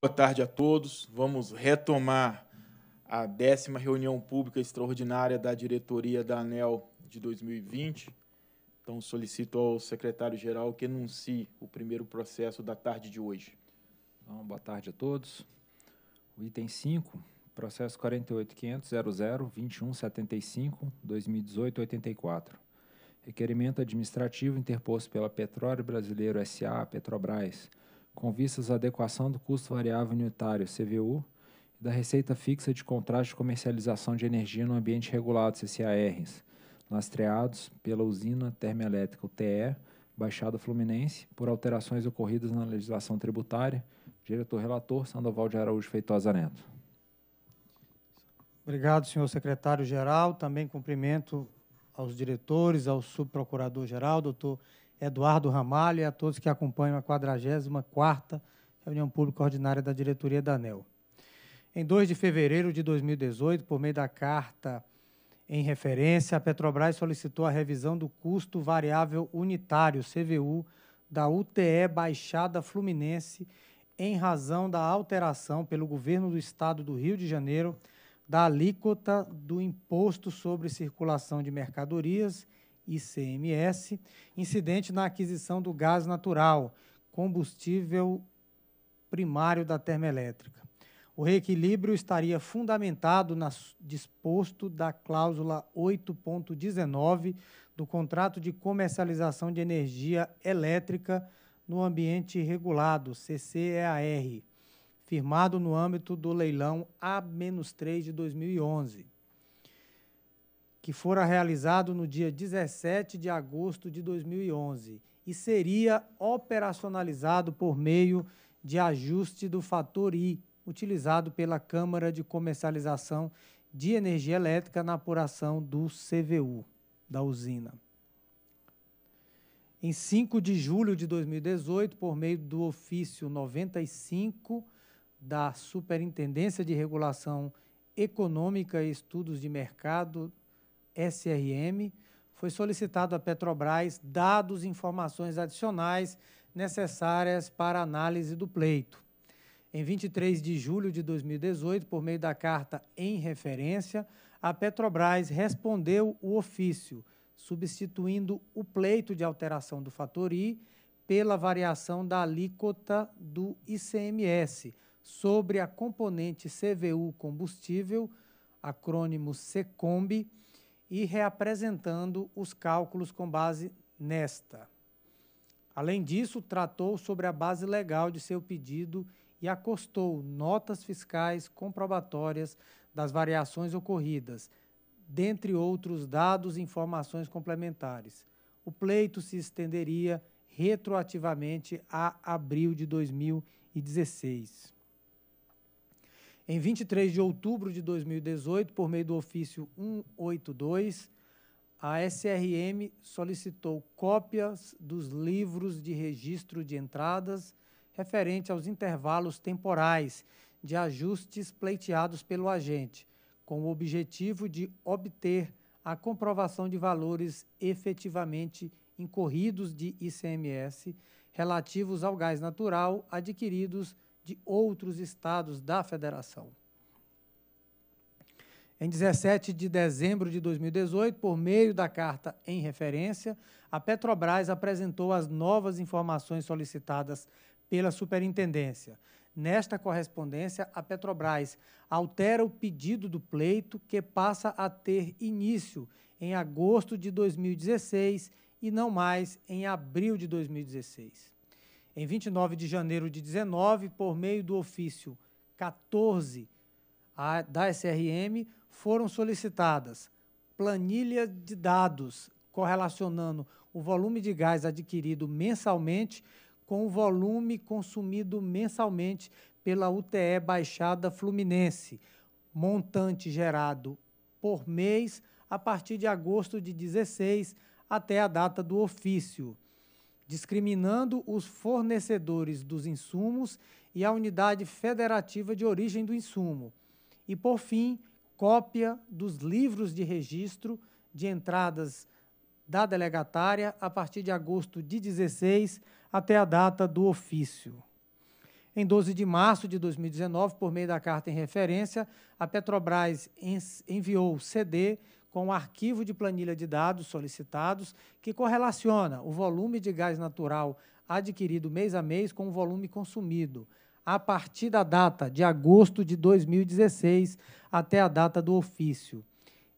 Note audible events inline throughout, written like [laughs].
Boa tarde a todos. Vamos retomar a décima reunião pública extraordinária da diretoria da ANEL de 2020. Então, solicito ao secretário-geral que enuncie o primeiro processo da tarde de hoje. Então, boa tarde a todos. O item 5, processo 48.500.00.2175.2018.84. Requerimento administrativo interposto pela Petróleo Brasileiro S.A. Petrobras com vistas à adequação do custo variável unitário, CVU, e da receita fixa de contratos de comercialização de energia no ambiente regulado, CCARs, lastreados pela usina termoelétrica UTE, Baixada Fluminense, por alterações ocorridas na legislação tributária. Diretor-relator, Sandoval de Araújo Feitosa Neto. Obrigado, senhor secretário-geral. Também cumprimento aos diretores, ao subprocurador-geral, doutor Eduardo Ramalho e a todos que acompanham a 44ª Reunião Pública Ordinária da Diretoria da ANEL. Em 2 de fevereiro de 2018, por meio da carta em referência, a Petrobras solicitou a revisão do custo variável unitário, CVU, da UTE Baixada Fluminense em razão da alteração pelo governo do Estado do Rio de Janeiro da alíquota do Imposto sobre Circulação de Mercadorias ICMS, incidente na aquisição do gás natural, combustível primário da termoelétrica. O reequilíbrio estaria fundamentado no disposto da cláusula 8.19 do contrato de comercialização de energia elétrica no ambiente regulado, CCEAR, firmado no âmbito do leilão A-3 de 2011 que fora realizado no dia 17 de agosto de 2011 e seria operacionalizado por meio de ajuste do fator I, utilizado pela Câmara de Comercialização de Energia Elétrica na apuração do CVU da usina. Em 5 de julho de 2018, por meio do ofício 95 da Superintendência de Regulação Econômica e Estudos de Mercado SRM, foi solicitado à Petrobras dados e informações adicionais necessárias para análise do pleito. Em 23 de julho de 2018, por meio da carta em referência, a Petrobras respondeu o ofício, substituindo o pleito de alteração do fator i pela variação da alíquota do ICMS sobre a componente CVU combustível, acrônimo SECOMB, e reapresentando os cálculos com base nesta. Além disso, tratou sobre a base legal de seu pedido e acostou notas fiscais comprobatórias das variações ocorridas, dentre outros dados e informações complementares. O pleito se estenderia retroativamente a abril de 2016. Em 23 de outubro de 2018, por meio do ofício 182, a SRM solicitou cópias dos livros de registro de entradas referente aos intervalos temporais de ajustes pleiteados pelo agente, com o objetivo de obter a comprovação de valores efetivamente incorridos de ICMS relativos ao gás natural adquiridos de outros estados da federação. Em 17 de dezembro de 2018, por meio da carta em referência, a Petrobras apresentou as novas informações solicitadas pela Superintendência. Nesta correspondência, a Petrobras altera o pedido do pleito, que passa a ter início em agosto de 2016 e não mais em abril de 2016 em 29 de janeiro de 19, por meio do ofício 14 a, da SRM, foram solicitadas planilha de dados correlacionando o volume de gás adquirido mensalmente com o volume consumido mensalmente pela UTE Baixada Fluminense, montante gerado por mês a partir de agosto de 16 até a data do ofício discriminando os fornecedores dos insumos e a unidade federativa de origem do insumo. E, por fim, cópia dos livros de registro de entradas da delegatária a partir de agosto de 16 até a data do ofício. Em 12 de março de 2019, por meio da carta em referência, a Petrobras enviou CD com o arquivo de planilha de dados solicitados que correlaciona o volume de gás natural adquirido mês a mês com o volume consumido, a partir da data de agosto de 2016 até a data do ofício.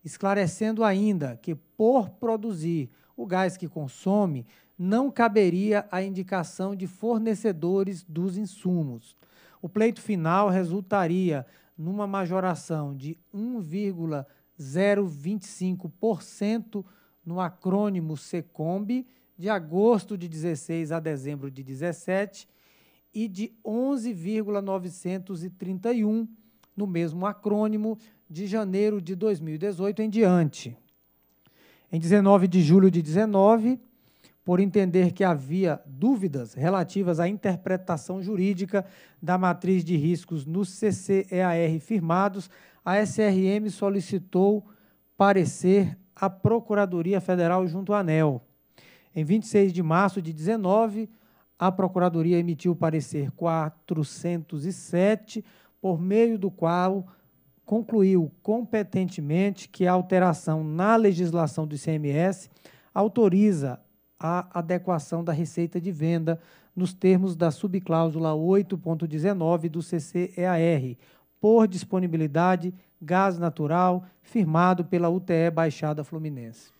Esclarecendo ainda que, por produzir o gás que consome, não caberia a indicação de fornecedores dos insumos. O pleito final resultaria numa majoração de 1,5%. 0,25% no acrônimo SECOMB, de agosto de 16 a dezembro de 17, e de 11,931 no mesmo acrônimo de janeiro de 2018 em diante. Em 19 de julho de 19, por entender que havia dúvidas relativas à interpretação jurídica da matriz de riscos no CCEAR firmados, a SRM solicitou parecer à Procuradoria Federal junto à ANEL. Em 26 de março de 19, a Procuradoria emitiu parecer 407, por meio do qual concluiu competentemente que a alteração na legislação do ICMS autoriza a adequação da receita de venda nos termos da subcláusula 8.19 do CCEAR, por disponibilidade gás natural, firmado pela UTE Baixada Fluminense.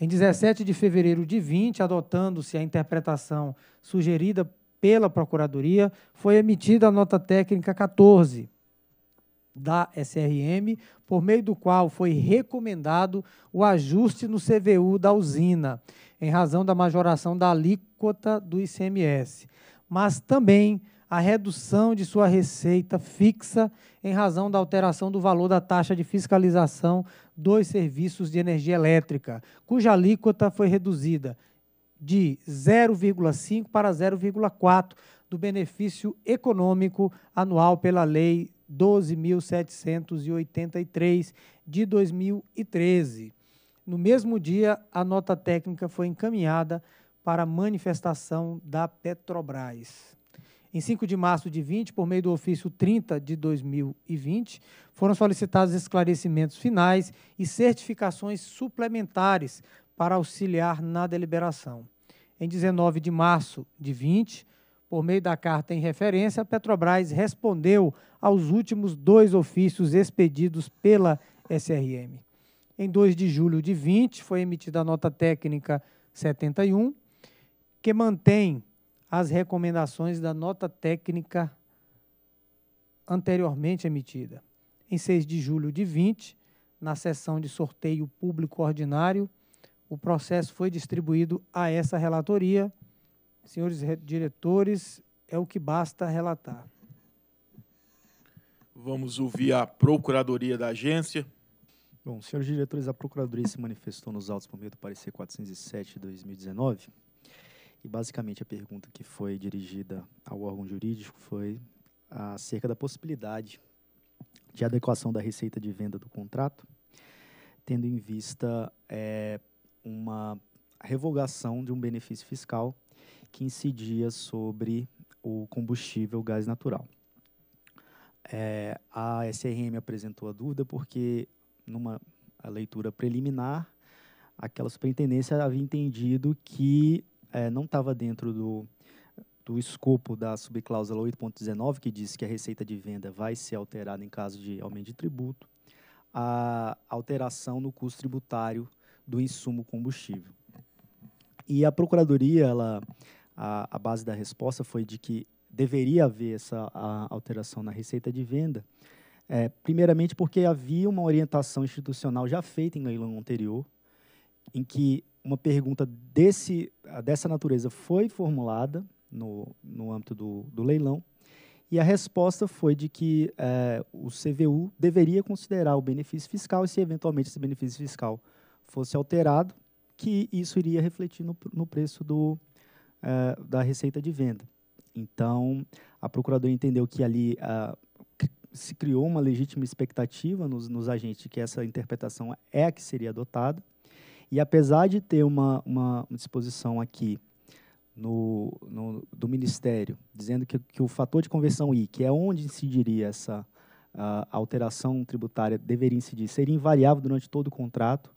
Em 17 de fevereiro de 20, adotando-se a interpretação sugerida pela Procuradoria, foi emitida a nota técnica 14 da SRM, por meio do qual foi recomendado o ajuste no CVU da usina, em razão da majoração da alíquota do ICMS, mas também a redução de sua receita fixa em razão da alteração do valor da taxa de fiscalização dos serviços de energia elétrica, cuja alíquota foi reduzida de 0,5 para 0,4 do benefício econômico anual pela Lei 12.783 de 2013. No mesmo dia, a nota técnica foi encaminhada para manifestação da Petrobras. Em 5 de março de 20, por meio do ofício 30 de 2020, foram solicitados esclarecimentos finais e certificações suplementares para auxiliar na deliberação. Em 19 de março de 20, por meio da carta em referência, a Petrobras respondeu aos últimos dois ofícios expedidos pela SRM. Em 2 de julho de 20, foi emitida a nota técnica 71, que mantém as recomendações da nota técnica anteriormente emitida. Em 6 de julho de 20, na sessão de sorteio público ordinário, o processo foi distribuído a essa relatoria. Senhores diretores, é o que basta relatar. Vamos ouvir a Procuradoria da Agência. Bom, senhores diretores, a Procuradoria se manifestou nos autos por meio do parecer 407 de 2019, e basicamente a pergunta que foi dirigida ao órgão jurídico foi acerca da possibilidade de adequação da receita de venda do contrato, tendo em vista é, uma revogação de um benefício fiscal que incidia sobre o combustível gás natural. É, a SRM apresentou a dúvida porque, numa leitura preliminar, aquela superintendência havia entendido que é, não estava dentro do, do escopo da subcláusula 8.19, que diz que a receita de venda vai ser alterada em caso de aumento de tributo, a alteração no custo tributário do insumo combustível. E a Procuradoria, ela, a, a base da resposta foi de que deveria haver essa alteração na receita de venda, é, primeiramente porque havia uma orientação institucional já feita em leilão anterior, em que uma pergunta desse, dessa natureza foi formulada no, no âmbito do, do leilão e a resposta foi de que é, o CVU deveria considerar o benefício fiscal e se eventualmente esse benefício fiscal fosse alterado, que isso iria refletir no, no preço do, é, da receita de venda. Então, a procuradora entendeu que ali se criou uma legítima expectativa nos, nos agentes que essa interpretação é a que seria adotada e apesar de ter uma, uma disposição aqui no, no, do Ministério, dizendo que, que o fator de conversão I, que é onde incidiria essa alteração tributária, deveria incidir, seria invariável durante todo o contrato,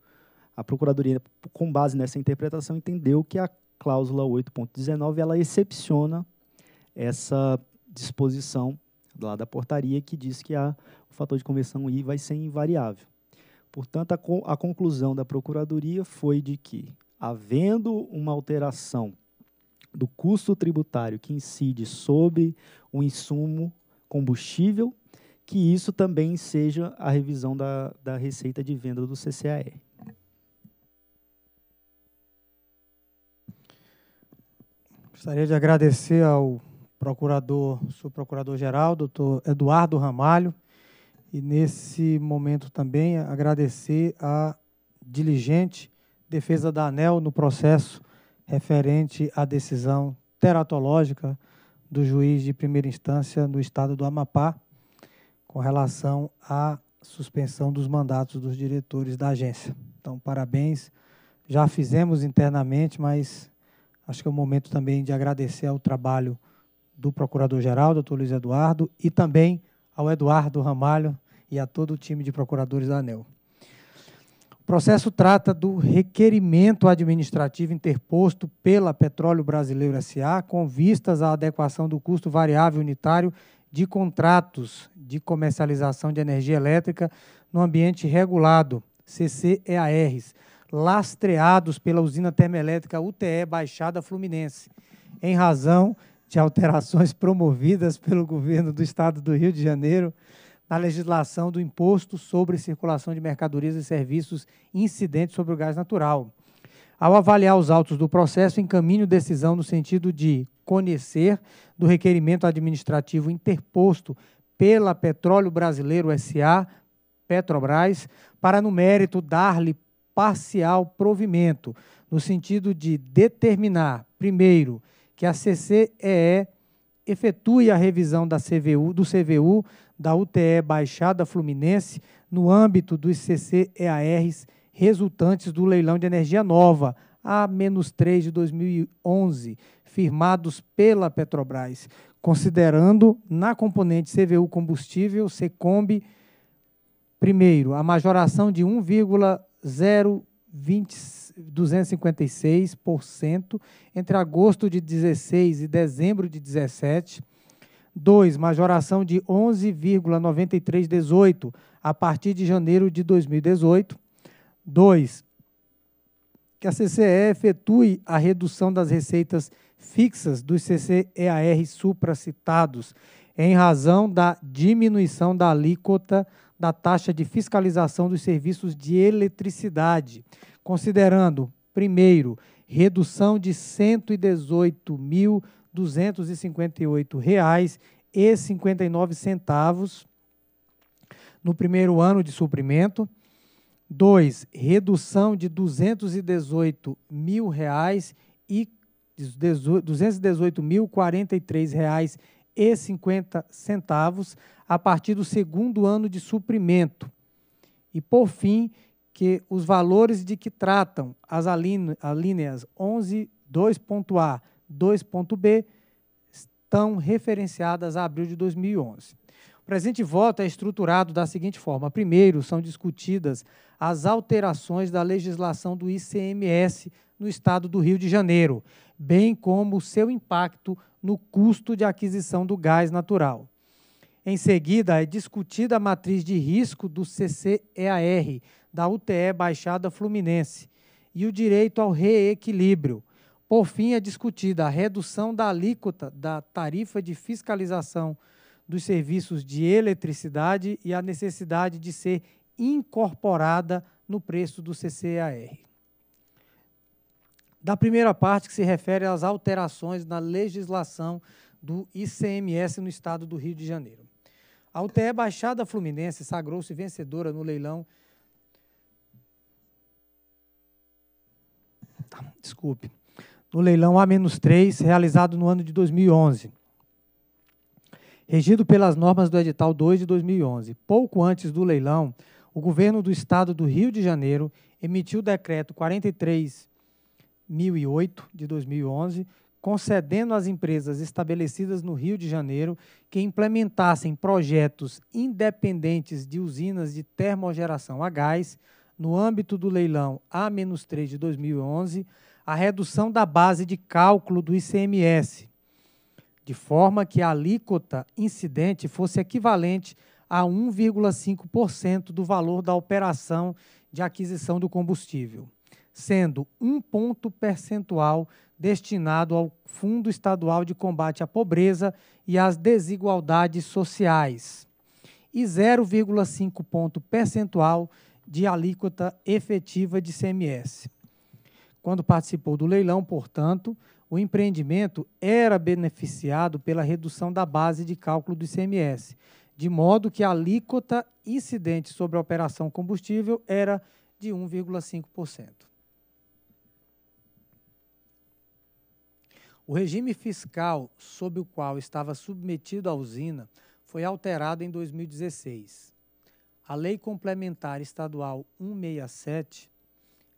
a Procuradoria, com base nessa interpretação, entendeu que a cláusula 8.19 ela excepciona essa disposição lá da portaria que diz que a, o fator de conversão I vai ser invariável. Portanto, a, co a conclusão da Procuradoria foi de que, havendo uma alteração do custo tributário que incide sobre o insumo combustível, que isso também seja a revisão da, da receita de venda do CCAE. Gostaria de agradecer ao procurador, subprocurador-geral, doutor Eduardo Ramalho, e nesse momento também agradecer a diligente defesa da ANEL no processo referente à decisão teratológica do juiz de primeira instância no estado do Amapá com relação à suspensão dos mandatos dos diretores da agência. Então, parabéns. Já fizemos internamente, mas acho que é o momento também de agradecer ao trabalho do Procurador-Geral, doutor Luiz Eduardo, e também ao Eduardo Ramalho, e a todo o time de procuradores da ANEL. O processo trata do requerimento administrativo interposto pela Petróleo Brasileiro SA com vistas à adequação do custo variável unitário de contratos de comercialização de energia elétrica no ambiente regulado, CCEARs, lastreados pela usina termoelétrica UTE Baixada Fluminense, em razão de alterações promovidas pelo governo do estado do Rio de Janeiro na legislação do Imposto sobre Circulação de Mercadorias e Serviços incidentes sobre o gás natural. Ao avaliar os autos do processo, encaminho decisão no sentido de conhecer do requerimento administrativo interposto pela Petróleo Brasileiro S.A., Petrobras, para, no mérito, dar-lhe parcial provimento, no sentido de determinar, primeiro, que a CCEE efetue a revisão da CVU, do CVU da UTE Baixada Fluminense no âmbito dos CCEARs resultantes do leilão de energia nova A-3 de 2011, firmados pela Petrobras, considerando na componente CVU combustível CECOMB, primeiro a majoração de 1,0256% entre agosto de 16 e dezembro de 17 2. Majoração de 11,9318 a partir de janeiro de 2018. 2. Que a CCE efetue a redução das receitas fixas dos CCEAR supracitados, em razão da diminuição da alíquota da taxa de fiscalização dos serviços de eletricidade, considerando, primeiro, redução de 118 mil R$ 258,59 no primeiro ano de suprimento. 2. Redução de R$ 218.043,50 reais a partir do segundo ano de suprimento. E por fim, que os valores de que tratam as alíneas 11, 2.a 2.b estão referenciadas a abril de 2011. O presente voto é estruturado da seguinte forma: primeiro, são discutidas as alterações da legislação do ICMS no estado do Rio de Janeiro, bem como o seu impacto no custo de aquisição do gás natural. Em seguida, é discutida a matriz de risco do CCEAR, da UTE Baixada Fluminense, e o direito ao reequilíbrio por fim, é discutida a redução da alíquota da tarifa de fiscalização dos serviços de eletricidade e a necessidade de ser incorporada no preço do CCAR. Da primeira parte, que se refere às alterações na legislação do ICMS no estado do Rio de Janeiro. A UTE Baixada Fluminense sagrou-se vencedora no leilão. Tá, desculpe no leilão A-3, realizado no ano de 2011, regido pelas normas do edital 2 de 2011. Pouco antes do leilão, o governo do estado do Rio de Janeiro emitiu o decreto 43008 de 2011, concedendo às empresas estabelecidas no Rio de Janeiro que implementassem projetos independentes de usinas de termogeração a gás no âmbito do leilão A-3 de 2011 a redução da base de cálculo do ICMS, de forma que a alíquota incidente fosse equivalente a 1,5% do valor da operação de aquisição do combustível, sendo um ponto percentual destinado ao Fundo Estadual de Combate à Pobreza e às Desigualdades Sociais e 0,5 ponto percentual de alíquota efetiva de CMS. Quando participou do leilão, portanto, o empreendimento era beneficiado pela redução da base de cálculo do ICMS, de modo que a alíquota incidente sobre a operação combustível era de 1,5%. O regime fiscal sob o qual estava submetido a usina foi alterado em 2016. A Lei Complementar Estadual 167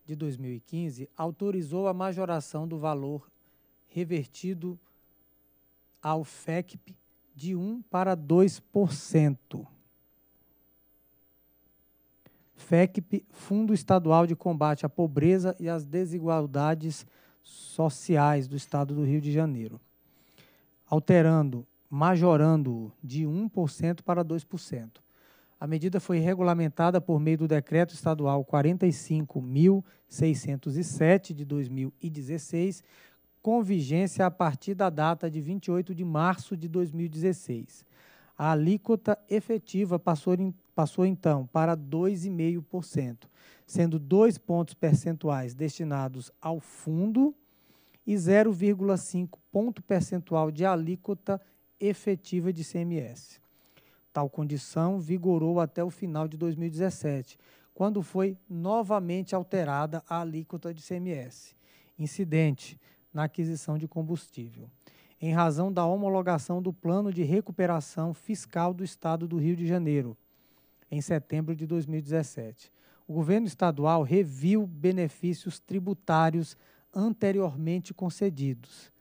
de 2015 autorizou a majoração do valor revertido ao FECP de 1 para 2%. FECP, Fundo Estadual de Combate à Pobreza e às Desigualdades Sociais do Estado do Rio de Janeiro, alterando, majorando de 1% para 2%. A medida foi regulamentada por meio do Decreto Estadual 45.607 de 2016, com vigência a partir da data de 28 de março de 2016. A alíquota efetiva passou, passou então para 2,5%, sendo dois pontos percentuais destinados ao fundo e 0,5 ponto percentual de alíquota efetiva de CMS. Tal condição vigorou até o final de 2017, quando foi novamente alterada a alíquota de CMS, incidente na aquisição de combustível, em razão da homologação do Plano de Recuperação Fiscal do Estado do Rio de Janeiro, em setembro de 2017. O governo estadual reviu benefícios tributários anteriormente concedidos.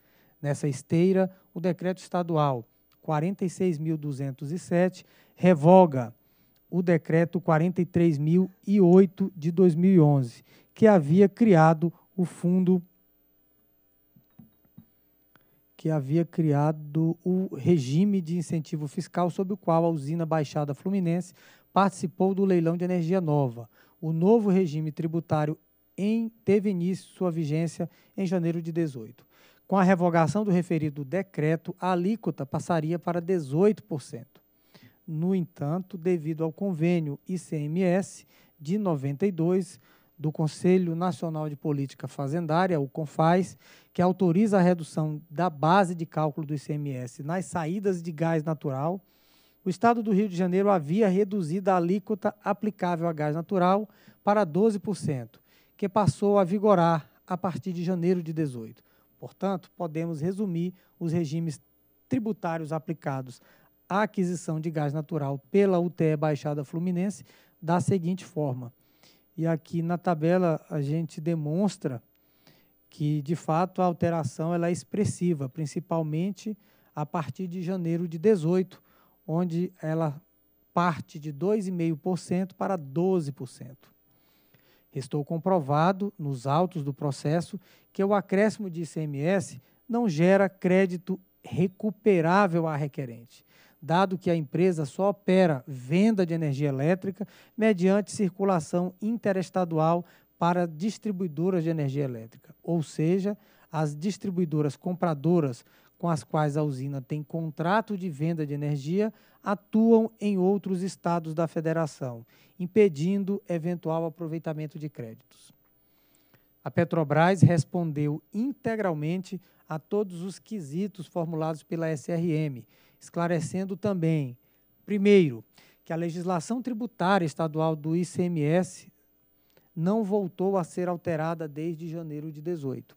Nessa esteira, o decreto estadual 46.207, revoga o decreto 43.008 de 2011, que havia criado o fundo que havia criado o regime de incentivo fiscal sob o qual a usina Baixada Fluminense participou do leilão de energia nova. O novo regime tributário em, teve início sua vigência em janeiro de 18. Com a revogação do referido decreto, a alíquota passaria para 18%. No entanto, devido ao convênio ICMS de 92 do Conselho Nacional de Política Fazendária, o CONFAS, que autoriza a redução da base de cálculo do ICMS nas saídas de gás natural, o Estado do Rio de Janeiro havia reduzido a alíquota aplicável a gás natural para 12%, que passou a vigorar a partir de janeiro de 18. Portanto, podemos resumir os regimes tributários aplicados à aquisição de gás natural pela UTE Baixada Fluminense da seguinte forma. E aqui na tabela a gente demonstra que, de fato, a alteração ela é expressiva, principalmente a partir de janeiro de 18, onde ela parte de 2,5% para 12%. Estou comprovado nos autos do processo que o acréscimo de ICMS não gera crédito recuperável à requerente, dado que a empresa só opera venda de energia elétrica mediante circulação interestadual para distribuidoras de energia elétrica, ou seja, as distribuidoras compradoras com as quais a usina tem contrato de venda de energia atuam em outros estados da federação, impedindo eventual aproveitamento de créditos. A Petrobras respondeu integralmente a todos os quesitos formulados pela SRM, esclarecendo também, primeiro, que a legislação tributária estadual do ICMS não voltou a ser alterada desde janeiro de 18.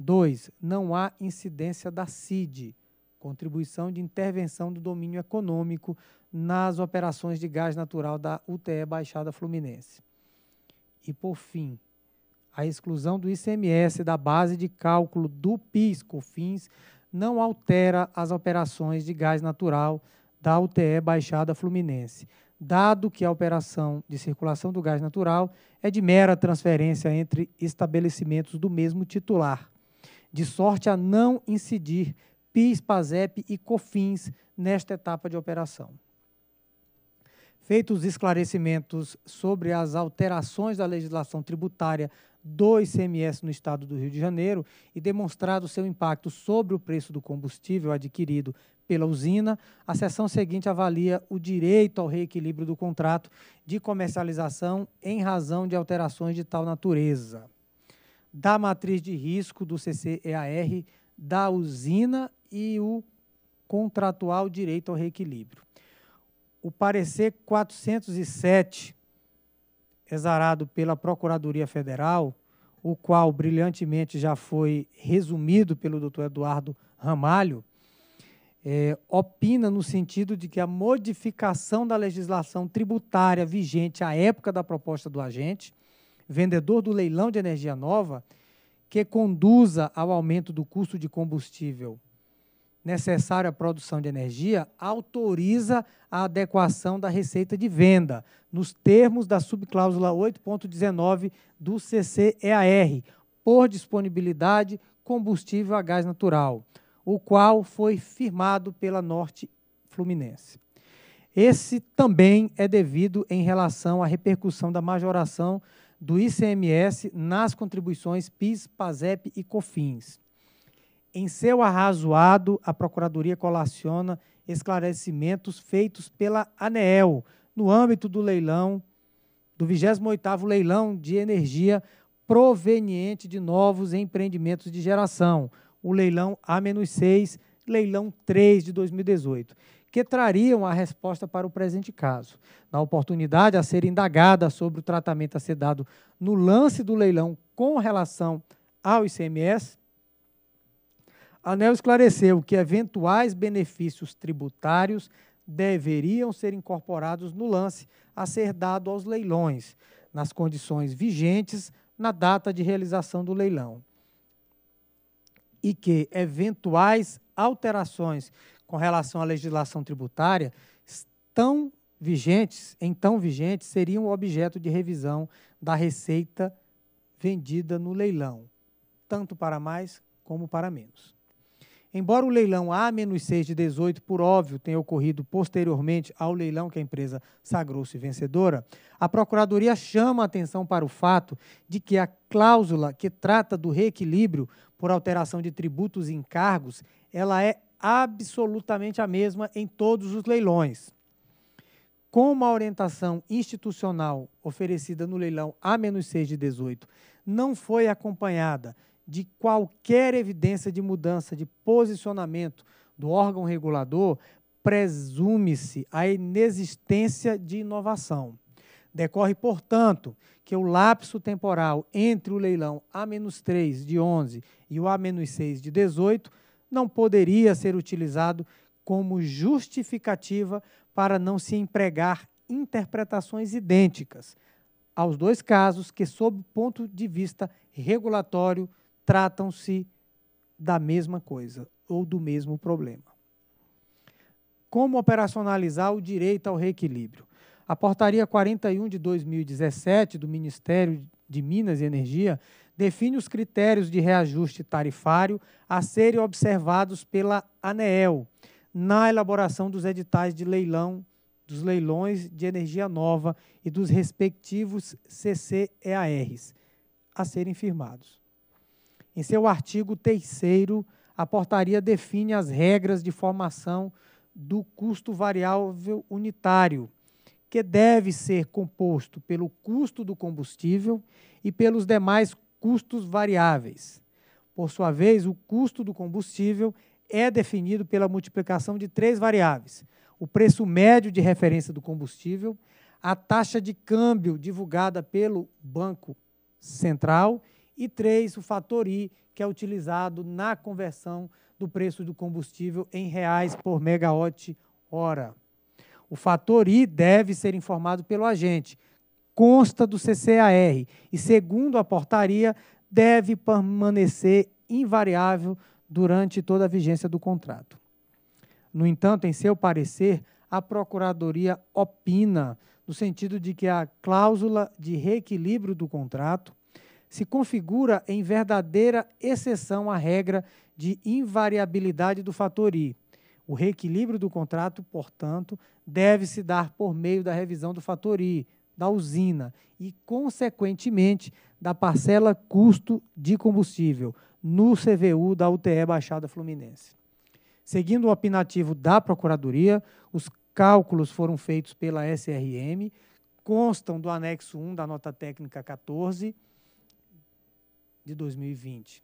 2. Não há incidência da CID, contribuição de intervenção do domínio econômico nas operações de gás natural da UTE Baixada Fluminense. E, por fim, a exclusão do ICMS da base de cálculo do PIS/COFINS não altera as operações de gás natural da UTE Baixada Fluminense, dado que a operação de circulação do gás natural é de mera transferência entre estabelecimentos do mesmo titular de sorte a não incidir PIS, PASEP e COFINS nesta etapa de operação. Feitos os esclarecimentos sobre as alterações da legislação tributária do ICMS no estado do Rio de Janeiro e demonstrado seu impacto sobre o preço do combustível adquirido pela usina, a sessão seguinte avalia o direito ao reequilíbrio do contrato de comercialização em razão de alterações de tal natureza da matriz de risco do CCEAR, da usina e o contratual direito ao reequilíbrio. O parecer 407, exarado pela Procuradoria Federal, o qual brilhantemente já foi resumido pelo doutor Eduardo Ramalho, é, opina no sentido de que a modificação da legislação tributária vigente à época da proposta do agente vendedor do leilão de energia nova que conduza ao aumento do custo de combustível necessário à produção de energia autoriza a adequação da receita de venda, nos termos da subcláusula 8.19 do CCEAR, por disponibilidade combustível a gás natural, o qual foi firmado pela Norte Fluminense. Esse também é devido em relação à repercussão da majoração do ICMS nas contribuições PIS, PASEP e COFINS. Em seu arrazoado, a Procuradoria colaciona esclarecimentos feitos pela ANEEL no âmbito do leilão do 28º leilão de energia proveniente de novos empreendimentos de geração, o leilão A-6, leilão 3 de 2018 que trariam a resposta para o presente caso. Na oportunidade a ser indagada sobre o tratamento a ser dado no lance do leilão com relação ao ICMS, a ANEL esclareceu que eventuais benefícios tributários deveriam ser incorporados no lance a ser dado aos leilões, nas condições vigentes na data de realização do leilão. E que eventuais alterações com relação à legislação tributária estão vigentes, então vigentes, seriam objeto de revisão da receita vendida no leilão, tanto para mais como para menos. Embora o leilão A-6 de 18, por óbvio, tenha ocorrido posteriormente ao leilão que a empresa sagrou-se vencedora, a Procuradoria chama a atenção para o fato de que a cláusula que trata do reequilíbrio por alteração de tributos e encargos, ela é absolutamente a mesma em todos os leilões. Como a orientação institucional oferecida no leilão A-6 de 18 não foi acompanhada de qualquer evidência de mudança de posicionamento do órgão regulador, presume-se a inexistência de inovação. Decorre, portanto, que o lapso temporal entre o leilão A-3 de 11 e o A-6 de 18 não poderia ser utilizado como justificativa para não se empregar interpretações idênticas aos dois casos que, sob ponto de vista regulatório, tratam-se da mesma coisa ou do mesmo problema. Como operacionalizar o direito ao reequilíbrio? A Portaria 41 de 2017 do Ministério de Minas e Energia define os critérios de reajuste tarifário a serem observados pela ANEEL na elaboração dos editais de leilão, dos leilões de energia nova e dos respectivos CCEARs a serem firmados. Em seu artigo 3 a portaria define as regras de formação do custo variável unitário, que deve ser composto pelo custo do combustível e pelos demais custos variáveis. Por sua vez, o custo do combustível é definido pela multiplicação de três variáveis: o preço médio de referência do combustível, a taxa de câmbio divulgada pelo Banco Central e três, o fator I, que é utilizado na conversão do preço do combustível em reais por megawatt hora. O fator I deve ser informado pelo agente, consta do CCAR e, segundo a portaria, deve permanecer invariável durante toda a vigência do contrato. No entanto, em seu parecer, a Procuradoria opina no sentido de que a cláusula de reequilíbrio do contrato se configura em verdadeira exceção à regra de invariabilidade do fator I. O reequilíbrio do contrato, portanto, deve se dar por meio da revisão do fator I, da usina e, consequentemente, da parcela custo de combustível no CVU da UTE Baixada Fluminense. Seguindo o opinativo da Procuradoria, os cálculos foram feitos pela SRM, constam do anexo 1 da nota técnica 14 de 2020.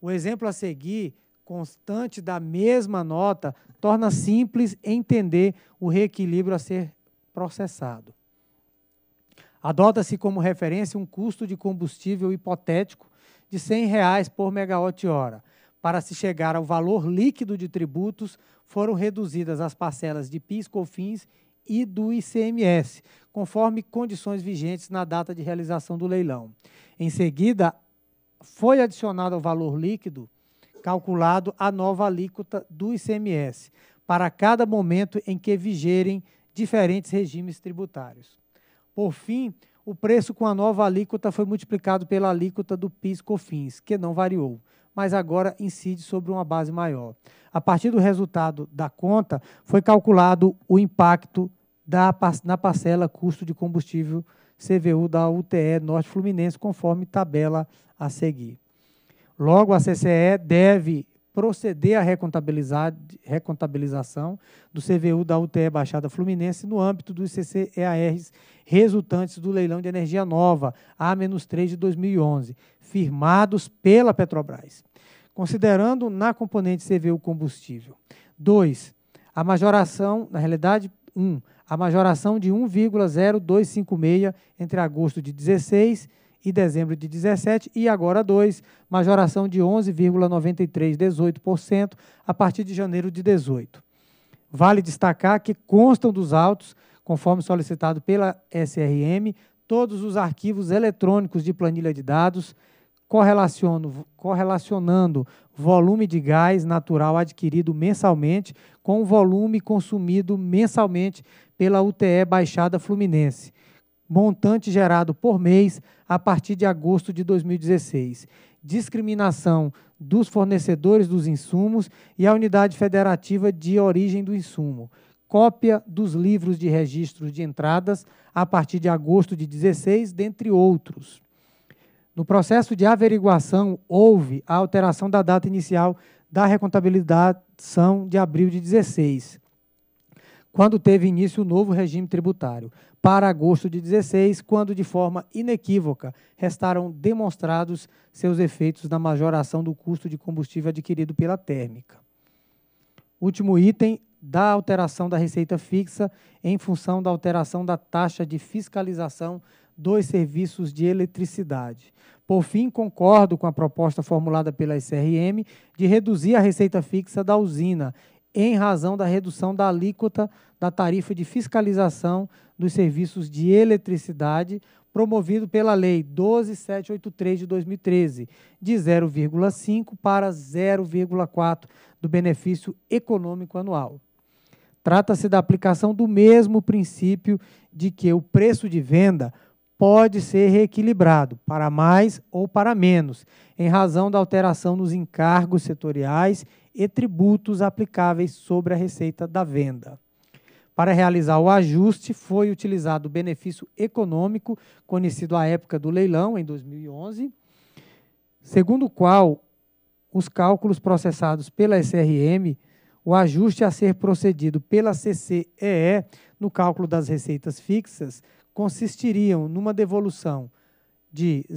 O exemplo a seguir, constante da mesma nota, torna simples entender o reequilíbrio a ser processado. Adota-se como referência um custo de combustível hipotético de R$ 100 reais por megawatt-hora. Para se chegar ao valor líquido de tributos, foram reduzidas as parcelas de PIS, COFINS e do ICMS, conforme condições vigentes na data de realização do leilão. Em seguida, foi adicionado ao valor líquido calculado a nova alíquota do ICMS, para cada momento em que vigerem diferentes regimes tributários. Por fim, o preço com a nova alíquota foi multiplicado pela alíquota do PIS/COFINS, que não variou, mas agora incide sobre uma base maior. A partir do resultado da conta, foi calculado o impacto da, na parcela custo de combustível CVU da UTE Norte Fluminense, conforme tabela a seguir. Logo, a CCE deve proceder à recontabilização do CVU da UTE Baixada Fluminense no âmbito dos CCEARs resultantes do leilão de energia nova A-3 de 2011, firmados pela Petrobras, considerando na componente CVU combustível. 2. A majoração, na realidade, 1. Um, a majoração de 1,0256 entre agosto de 16 e dezembro de 17 e agora 2, majoração de 11,9318% a partir de janeiro de 18. Vale destacar que constam dos autos, conforme solicitado pela SRM, todos os arquivos eletrônicos de planilha de dados, correlacionando volume de gás natural adquirido mensalmente com o volume consumido mensalmente pela UTE Baixada Fluminense montante gerado por mês a partir de agosto de 2016, discriminação dos fornecedores dos insumos e a unidade federativa de origem do insumo, cópia dos livros de registros de entradas a partir de agosto de 16, dentre outros. No processo de averiguação, houve a alteração da data inicial da recontabilização de abril de 16, quando teve início o novo regime tributário, para agosto de 16, quando de forma inequívoca restaram demonstrados seus efeitos na majoração do custo de combustível adquirido pela térmica. Último item da alteração da receita fixa em função da alteração da taxa de fiscalização dos serviços de eletricidade. Por fim, concordo com a proposta formulada pela SRM de reduzir a receita fixa da usina em razão da redução da alíquota da tarifa de fiscalização dos serviços de eletricidade, promovido pela Lei 12783 de 2013, de 0,5 para 0,4 do benefício econômico anual. Trata-se da aplicação do mesmo princípio de que o preço de venda pode ser reequilibrado para mais ou para menos, em razão da alteração nos encargos setoriais e tributos aplicáveis sobre a receita da venda. Para realizar o ajuste, foi utilizado o benefício econômico, conhecido à época do leilão, em 2011, segundo o qual os cálculos processados pela SRM, o ajuste a ser procedido pela CCEE no cálculo das receitas fixas consistiriam numa devolução de R$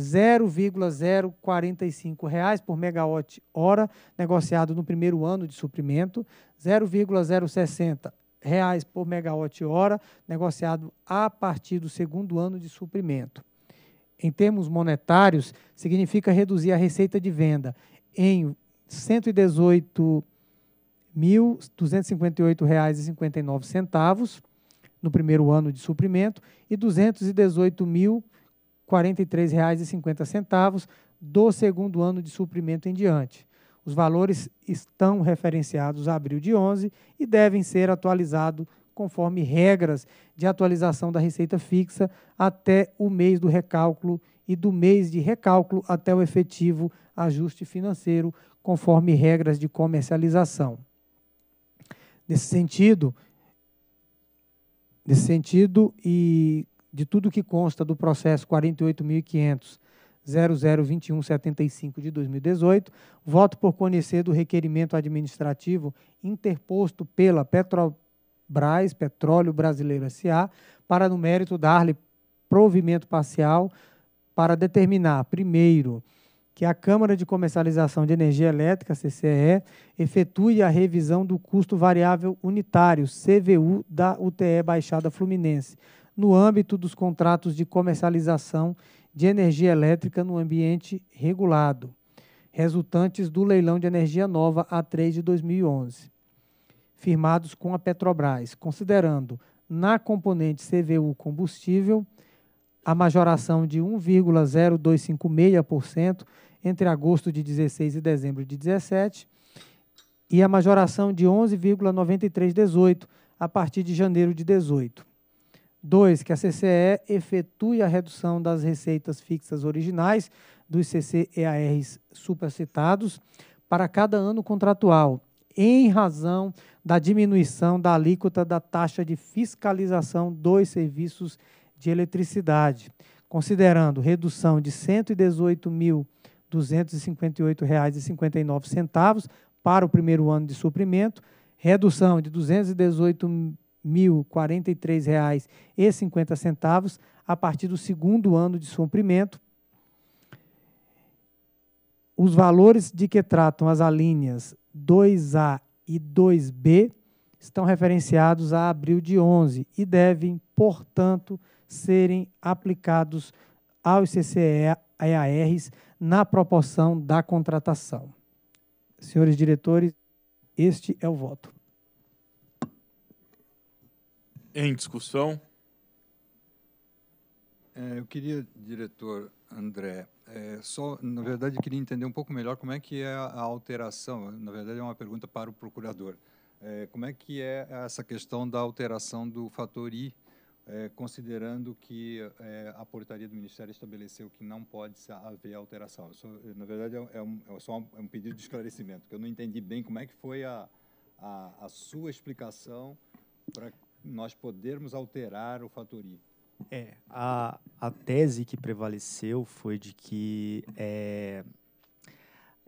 0,045 por megawatt-hora negociado no primeiro ano de suprimento, 0,060 reais por megawatt-hora, negociado a partir do segundo ano de suprimento. Em termos monetários, significa reduzir a receita de venda em R$ 118.258,59 no primeiro ano de suprimento e R$ 218.043,50 do segundo ano de suprimento em diante. Os valores estão referenciados a abril de 11 e devem ser atualizados conforme regras de atualização da receita fixa até o mês do recálculo e do mês de recálculo até o efetivo ajuste financeiro, conforme regras de comercialização. Nesse sentido, nesse sentido e de tudo que consta do processo 48.500 002175 de 2018, voto por conhecer do requerimento administrativo interposto pela Petrobras, Petróleo Brasileiro S.A., para no mérito dar-lhe provimento parcial para determinar, primeiro, que a Câmara de Comercialização de Energia Elétrica, CCE, efetue a revisão do custo variável unitário, CVU, da UTE Baixada Fluminense, no âmbito dos contratos de comercialização de energia elétrica no ambiente regulado, resultantes do leilão de energia nova A3 de 2011, firmados com a Petrobras, considerando na componente CVU combustível a majoração de 1,0256% entre agosto de 16 e dezembro de 17 e a majoração de 11,9318 a partir de janeiro de 18. 2. Que a CCE efetue a redução das receitas fixas originais dos CCEARs supercitados para cada ano contratual, em razão da diminuição da alíquota da taxa de fiscalização dos serviços de eletricidade, considerando redução de R$ 118.258,59 para o primeiro ano de suprimento, redução de R$ 218 R$ 1.043,50 a partir do segundo ano de suprimento. Os valores de que tratam as alíneas 2A e 2B estão referenciados a abril de 11 e devem, portanto, serem aplicados aos CCEARs na proporção da contratação. Senhores diretores, este é o voto. Em discussão? É, eu queria, diretor André, é, só, na verdade, queria entender um pouco melhor como é que é a alteração. Na verdade, é uma pergunta para o procurador. É, como é que é essa questão da alteração do fator I, é, considerando que é, a portaria do Ministério estabeleceu que não pode haver alteração? Só, na verdade, é, é um, é só um, pedido de esclarecimento, que eu não entendi bem como é que foi a, a, a sua explicação para nós podermos alterar o fator I. É, a, a tese que prevaleceu foi de que é,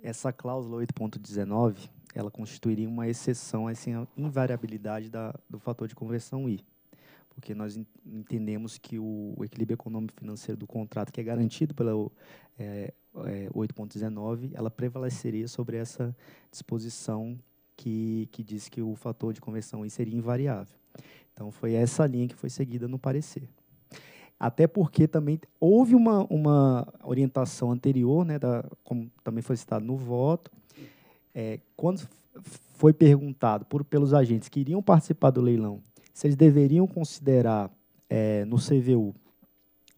essa cláusula 8.19 ela constituiria uma exceção a essa invariabilidade da, do fator de conversão I, porque nós entendemos que o, o equilíbrio econômico-financeiro do contrato, que é garantido pela é, é, 8.19, ela prevaleceria sobre essa disposição que, que diz que o fator de conversão I seria invariável. Então foi essa linha que foi seguida no parecer. Até porque também houve uma, uma orientação anterior, né, da, como também foi citado no voto, é, quando foi perguntado por, pelos agentes que iriam participar do leilão se eles deveriam considerar é, no CVU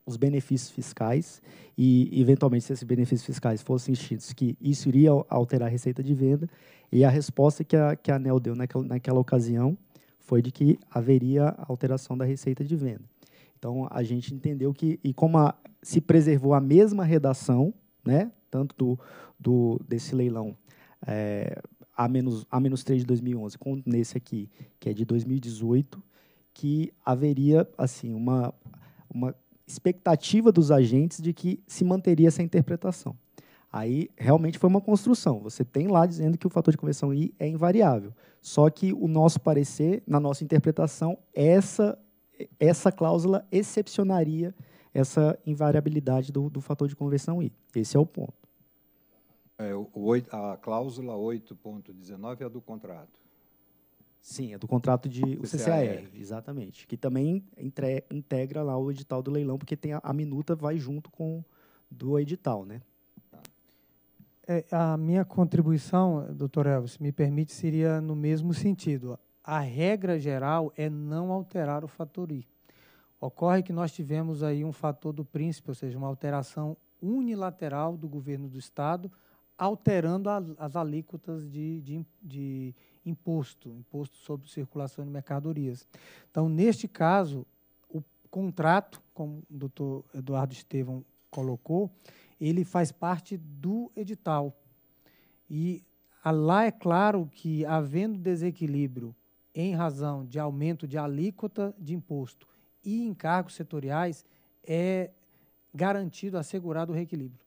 os benefícios fiscais e, eventualmente, se esses benefícios fiscais fossem extintos, que isso iria alterar a receita de venda. E a resposta que a, que a ANEL deu naquela, naquela ocasião foi de que haveria alteração da receita de venda. Então, a gente entendeu que, e como a, se preservou a mesma redação, né, tanto do, do desse leilão é, eh, A-3 A de 2011, como nesse aqui, que é de 2018, que haveria assim uma, uma expectativa dos agentes de que se manteria essa interpretação. Aí realmente foi uma construção. Você tem lá dizendo que o fator de conversão I é invariável. Só que o nosso parecer, na nossa interpretação, essa, essa cláusula excepcionaria essa invariabilidade do, do fator de conversão I. Esse é o ponto. É, o, a cláusula 8.19 é a do contrato. Sim, é do contrato de o CCAR, exatamente. Que também entre, integra lá o edital do leilão, porque tem a, a minuta vai junto com do edital, né? É, a minha contribuição, doutor Elvis, me permite, seria no mesmo sentido. A regra geral é não alterar o fator I. Ocorre que nós tivemos aí um fator do príncipe, ou seja, uma alteração unilateral do governo do Estado, alterando as alíquotas de, de, de imposto, imposto sobre circulação de mercadorias. Então, neste caso, o contrato, como o doutor Eduardo Estevam colocou, ele faz parte do edital. E lá é claro que, havendo desequilíbrio em razão de aumento de alíquota de imposto e encargos setoriais, é garantido, assegurado o reequilíbrio.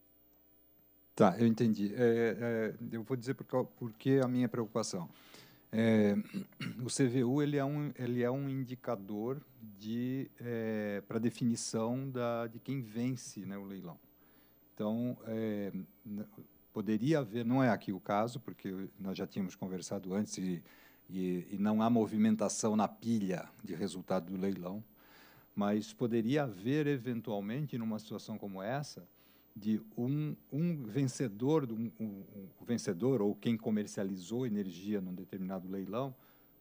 Tá, eu entendi. É, é, eu vou dizer por que a minha preocupação. É, o CVU ele é um, ele é um indicador de, é, para definição da, de quem vence né, o leilão. Então, é, poderia haver, não é aqui o caso, porque nós já tínhamos conversado antes e, e, e não há movimentação na pilha de resultado do leilão, mas poderia haver, eventualmente, numa situação como essa, de um, um vencedor, um, um, um, vencedor ou quem comercializou energia num determinado leilão,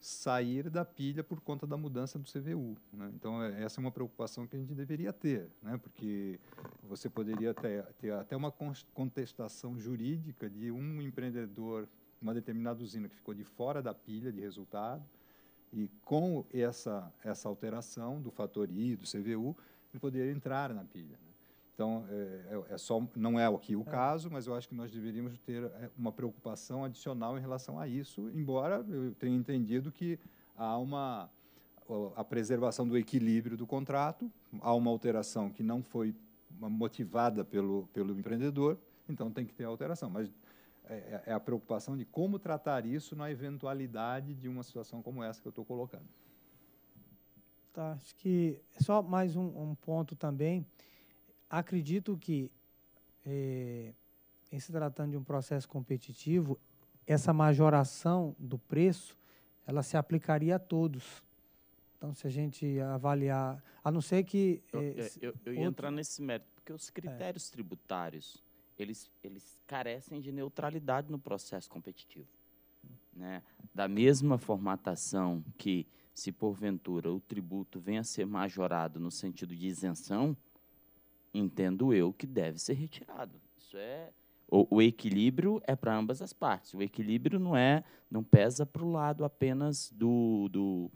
sair da pilha por conta da mudança do CVU. Né? Então, é, essa é uma preocupação que a gente deveria ter, né? porque você poderia ter, ter até uma contestação jurídica de um empreendedor, uma determinada usina que ficou de fora da pilha de resultado, e com essa, essa alteração do fator I, do CVU, ele poderia entrar na pilha. Então, é, é, é, só, não é aqui o é. caso, mas eu acho que nós deveríamos ter é, uma preocupação adicional em relação a isso, embora eu tenha entendido que há uma a preservação do equilíbrio do contrato, há uma alteração que não foi motivada pelo, pelo empreendedor, então tem que ter alteração. Mas é, é a preocupação de como tratar isso na eventualidade de uma situação como essa que eu estou colocando. Tá, acho que só mais um, um ponto também acredito que, é, em se tratando de um processo competitivo, essa majoração do preço ela se aplicaria a todos. Então, se a gente avaliar, a não ser que eu, é, é, eu, eu, eu ia outro... entrar nesse mérito porque os critérios é. tributários eles, eles carecem de neutralidade no processo competitivo, né? Da mesma formatação que se porventura o tributo venha a ser majorado no sentido de isenção, entendo eu que deve ser retirado. Isso é o, o equilíbrio é para ambas as partes. O equilíbrio não é não pesa para o lado apenas do, do,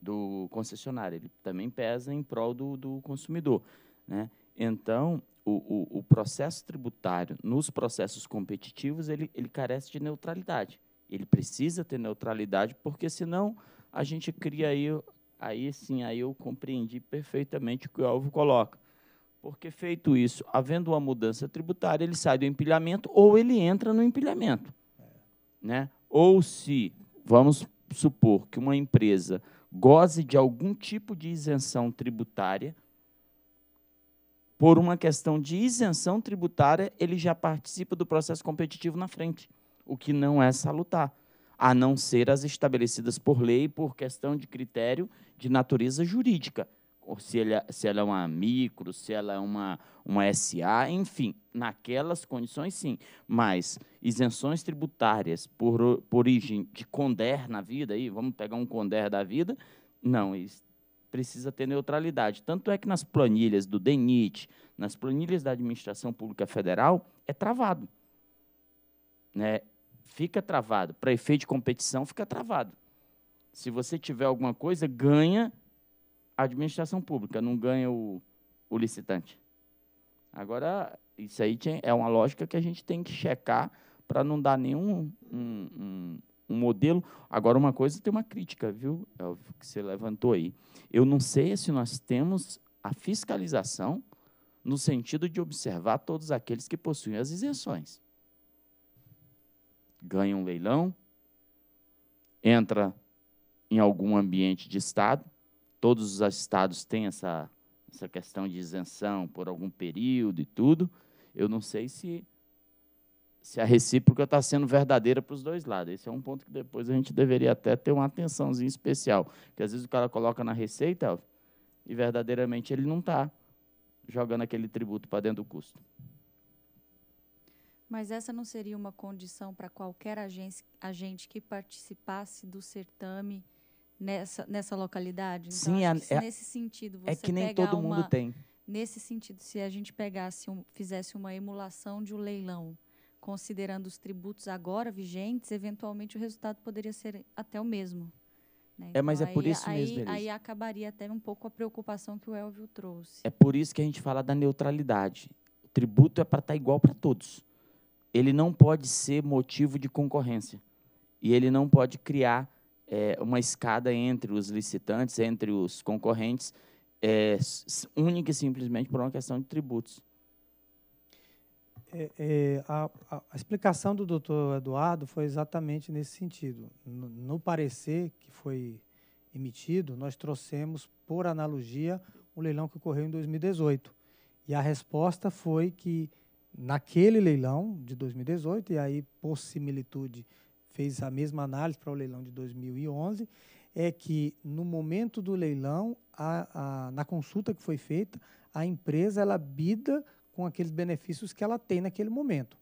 do, concessionário, ele também pesa em prol do, do consumidor. Né? Então, o, o, o, processo tributário nos processos competitivos ele, ele carece de neutralidade. Ele precisa ter neutralidade, porque senão a gente cria aí, aí sim, aí eu compreendi perfeitamente o que o Alvo coloca. Porque, feito isso, havendo uma mudança tributária, ele sai do empilhamento ou ele entra no empilhamento. Né? Ou se, vamos supor que uma empresa goze de algum tipo de isenção tributária, por uma questão de isenção tributária, ele já participa do processo competitivo na frente, o que não é salutar, a não ser as estabelecidas por lei por questão de critério de natureza jurídica se, ele, é, se ela é uma micro, se ela é uma, uma SA, enfim, naquelas condições sim. Mas isenções tributárias por, por origem de conder na vida, aí, vamos pegar um conder da vida, não, precisa ter neutralidade. Tanto é que nas planilhas do DENIT, nas planilhas da Administração Pública Federal, é travado. Né? Fica travado. Para efeito de competição, fica travado. Se você tiver alguma coisa, ganha a administração pública, não ganha o, o licitante. Agora, isso aí é uma lógica que a gente tem que checar para não dar nenhum um, um, um, modelo. Agora, uma coisa tem uma crítica, viu, Elvio, que você levantou aí. Eu não sei se nós temos a fiscalização no sentido de observar todos aqueles que possuem as isenções. Ganha um leilão, entra em algum ambiente de Estado, todos os estados têm essa, essa questão de isenção por algum período e tudo. Eu não sei se, se a recíproca está sendo verdadeira para os dois lados. Esse é um ponto que depois a gente deveria até ter uma atençãozinha especial. Porque às vezes o cara coloca na receita e verdadeiramente ele não está jogando aquele tributo para dentro do custo. Mas essa não seria uma condição para qualquer agência, agente que participasse do certame? nessa, nessa localidade? Então, Sim, é, nesse sentido. é que nem todo mundo tem. Nesse sentido, se a gente pegasse, um, fizesse uma emulação de um leilão, considerando os tributos agora vigentes, eventualmente o resultado poderia ser até o mesmo. Né? É, então, é, mas é aí, por isso aí, mesmo. Aí acabaria até um pouco a preocupação que o Elvio trouxe. É por isso que a gente fala da neutralidade. O tributo é para estar tá igual para todos. Ele não pode ser motivo de concorrência. E ele não pode criar é, uma escada entre os licitantes, entre os concorrentes, é, única e simplesmente por uma questão de tributos. É, é, a, a, a, explicação do doutor Eduardo foi exatamente nesse sentido. No, no parecer que foi emitido, nós trouxemos, por analogia, o leilão que ocorreu em 2018. E a resposta foi que, naquele leilão de 2018, e aí, por similitude fez a mesma análise para o leilão de 2011, é que no momento do leilão, a, a, na consulta que foi feita, a empresa ela bida com aqueles benefícios que ela tem naquele momento.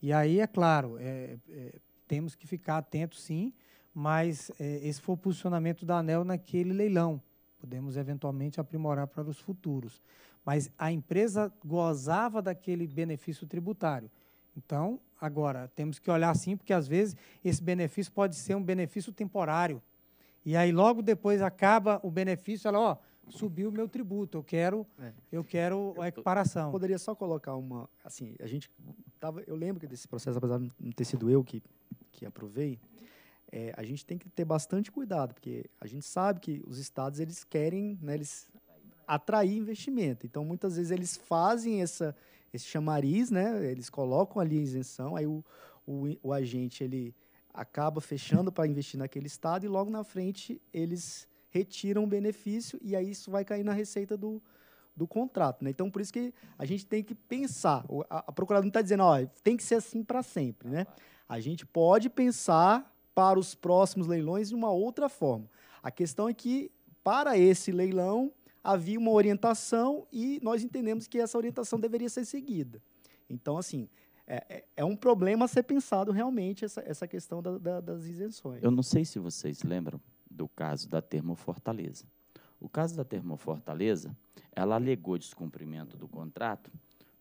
E aí, é claro, é, é, temos que ficar atentos sim, mas é, esse foi o posicionamento da ANEL naquele leilão. Podemos eventualmente aprimorar para os futuros. Mas a empresa gozava daquele benefício tributário. Então, agora, temos que olhar assim, porque às vezes esse benefício pode ser um benefício temporário. E aí, logo depois acaba o benefício, ela, ó, subiu o meu tributo, eu quero, é. eu quero a equiparação. Eu poderia só colocar uma, assim, a gente tava, eu lembro que desse processo, apesar de não ter sido eu que, que aprovei, é, a gente tem que ter bastante cuidado, porque a gente sabe que os estados, eles querem, né, eles atrair investimento. Então, muitas vezes eles fazem essa, esse chamariz, né? Eles colocam ali a isenção, aí o, o, o agente ele acaba fechando para investir naquele estado e logo na frente eles retiram o benefício e aí isso vai cair na receita do, do contrato. Né? Então, por isso que a gente tem que pensar. A, a procuradora não está dizendo, ó, tem que ser assim para sempre. Né? A gente pode pensar para os próximos leilões de uma outra forma. A questão é que, para esse leilão, havia uma orientação e nós entendemos que essa orientação deveria ser seguida. Então, assim, é, é, é um problema ser pensado realmente essa, essa questão da, da, das isenções. Eu não sei se vocês lembram do caso da Termofortaleza. O caso da Termofortaleza, ela alegou descumprimento do contrato,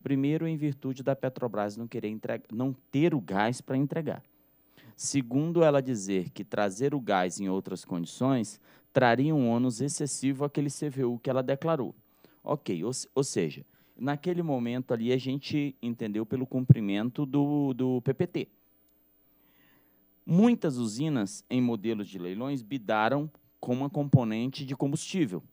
primeiro em virtude da Petrobras não querer entregar, não ter o gás para entregar. Segundo ela dizer que trazer o gás em outras condições traria um ônus excessivo àquele CVU que ela declarou. Ok, ou, ou seja, naquele momento ali a gente entendeu pelo cumprimento do, do PPT. Muitas usinas em modelos de leilões bidaram com uma componente de combustível.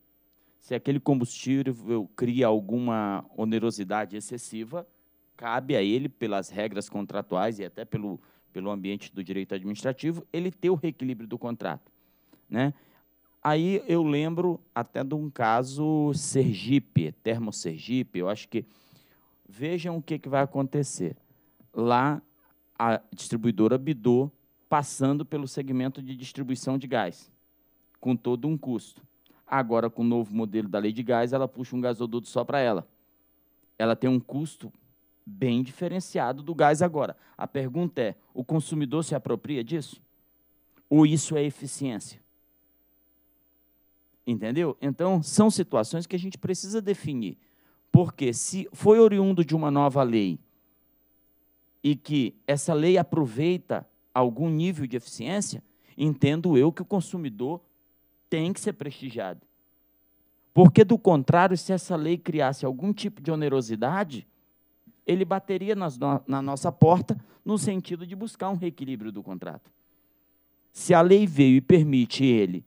Se aquele combustível cria alguma onerosidade excessiva, cabe a ele, pelas regras contratuais e até pelo, pelo ambiente do direito administrativo, ele ter o reequilíbrio do contrato. Né? Aí eu lembro até de um caso Sergipe, Termo Sergipe, eu acho que. Vejam o que, que vai acontecer. Lá, a distribuidora bidou passando pelo segmento de distribuição de gás, com todo um custo. Agora, com o novo modelo da lei de gás, ela puxa um gasoduto só para ela. Ela tem um custo bem diferenciado do gás agora. A pergunta é: o consumidor se apropria disso? Ou isso é eficiência? Entendeu? Então, são situações que a gente precisa definir. Porque se foi oriundo de uma nova lei e que essa lei aproveita algum nível de eficiência, entendo eu que o consumidor tem que ser prestigiado. Porque, do contrário, se essa lei criasse algum tipo de onerosidade, ele bateria nas, na nossa porta no sentido de buscar um reequilíbrio do contrato. Se a lei veio e permite ele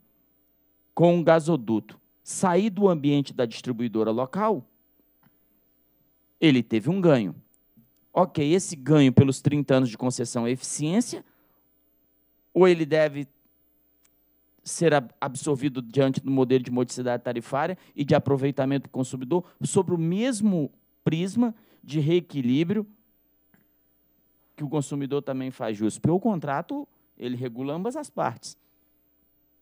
com um gasoduto sair do ambiente da distribuidora local, ele teve um ganho. Ok, esse ganho pelos 30 anos de concessão é eficiência, ou ele deve ser absorvido diante do modelo de modicidade tarifária e de aproveitamento do consumidor sobre o mesmo prisma de reequilíbrio que o consumidor também faz justo. Porque o contrato, ele regula ambas as partes.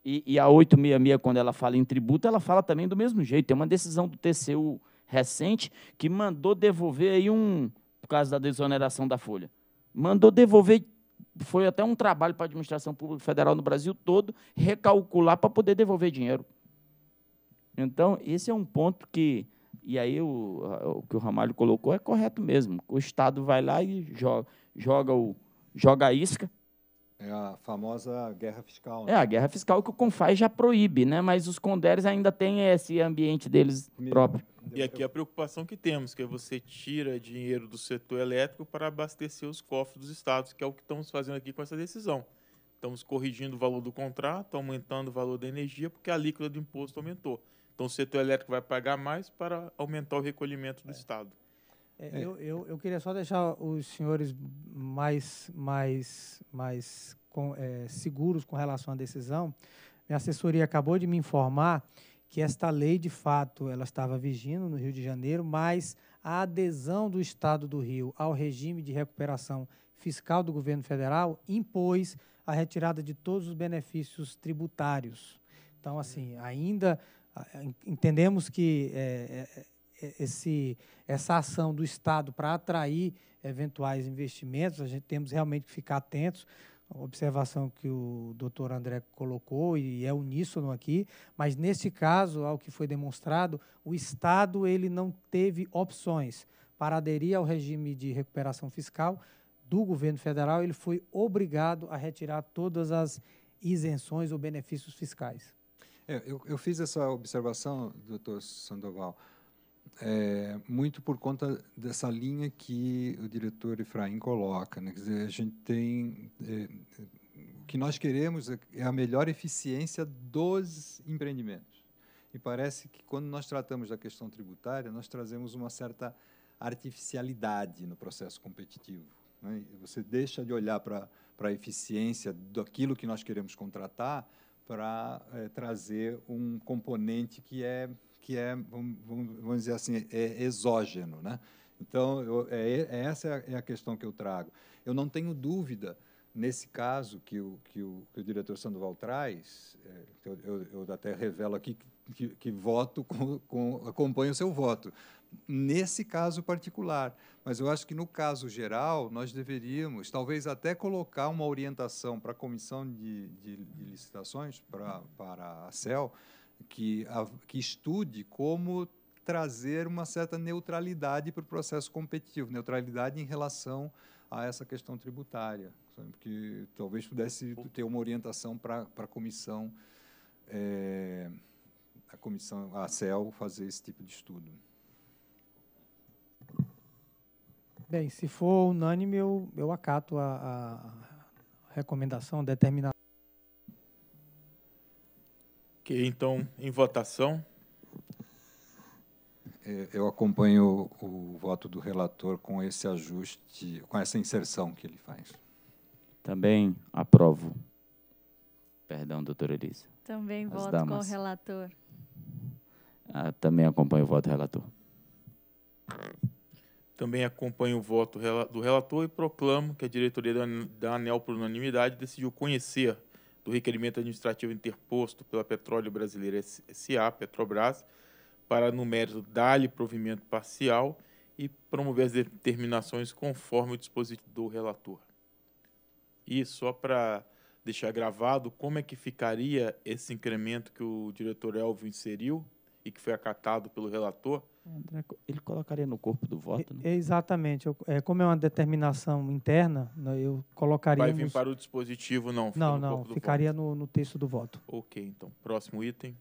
E, e a 866, quando ela fala em tributo, ela fala também do mesmo jeito. Tem uma decisão do TCU recente que mandou devolver aí um, por causa da desoneração da folha, mandou devolver foi até um trabalho para a administração pública federal no Brasil todo recalcular para poder devolver dinheiro. Então, esse é um ponto que, e aí o, o que o Ramalho colocou é correto mesmo. O Estado vai lá e joga, joga, o, joga a isca, é a famosa guerra fiscal. Né? É a né? guerra fiscal que o Confai já proíbe, né? Mas os Conderes ainda têm esse ambiente deles Me... próprio. E aqui é a preocupação que temos, que é você tira dinheiro do setor elétrico para abastecer os cofres dos estados, que é o que estamos fazendo aqui com essa decisão. Estamos corrigindo o valor do contrato, aumentando o valor da energia, porque a alíquota do imposto aumentou. Então o setor elétrico vai pagar mais para aumentar o recolhimento do é. estado. É, é, eu, eu, eu, queria só deixar os senhores mais, mais, mais com, é, seguros com relação à decisão. Minha assessoria acabou de me informar que esta lei, de fato, ela estava vigindo no Rio de Janeiro, mas a adesão do Estado do Rio ao regime de recuperação fiscal do governo federal impôs a retirada de todos os benefícios tributários. Então, é. assim, ainda ah, entendemos que é, é, esse, essa ação do Estado para atrair eventuais investimentos, a gente temos realmente que ficar atentos. A observação que o doutor André colocou, e é uníssono aqui, mas nesse caso, ao que foi demonstrado, o Estado ele não teve opções para aderir ao regime de recuperação fiscal do governo federal, ele foi obrigado a retirar todas as isenções ou benefícios fiscais. É, eu, eu, fiz essa observação, doutor Sandoval, é, muito por conta dessa linha que o diretor Efraim coloca. Né? Quer dizer, a gente tem. É, o que nós queremos é, é a melhor eficiência dos empreendimentos. E parece que quando nós tratamos da questão tributária, nós trazemos uma certa artificialidade no processo competitivo. Né? Você deixa de olhar para a eficiência daquilo que nós queremos contratar para é, trazer um componente que é que é, vamos, vamos dizer assim, é exógeno. Né? Então, eu, é, é essa é, é a questão que eu trago. Eu não tenho dúvida, nesse caso que o, que o, que o diretor Sandoval traz, é, eu, eu, eu até revelo aqui que, que voto, com, com, acompanho o seu voto, nesse caso particular. Mas eu acho que, no caso geral, nós deveríamos, talvez até colocar uma orientação para a comissão de, de, de licitações, para, para a CEL, que, a, que estude como trazer uma certa neutralidade para o processo competitivo, neutralidade em relação a essa questão tributária, que talvez pudesse ter uma orientação para, para a comissão, é, a comissão, a CEL, fazer esse tipo de estudo. Bem, se for unânime, eu, eu acato a, a recomendação, a determinação. Ok, então, em votação. É, eu acompanho o voto do relator com esse ajuste, com essa inserção que ele faz. Também aprovo. Perdão, doutora Elisa. Também As voto damas. com o relator. Ah, também acompanho o voto do relator. Também acompanho o voto do relator e proclamo que a diretoria da ANEL, por unanimidade, decidiu conhecer do requerimento administrativo interposto pela Petróleo Brasileira S.A., Petrobras, para, no mérito, dar-lhe provimento parcial e promover as determinações conforme o dispositivo do relator. E só para deixar gravado, como é que ficaria esse incremento que o diretor Elvio inseriu e que foi acatado pelo relator? Ele colocaria no corpo do voto, né? Exatamente. Eu, é, como é uma determinação interna, né, eu colocaria. Vai vir para o dispositivo, não? Não, não. ficaria no, no, texto do voto. Ok, então. Próximo item.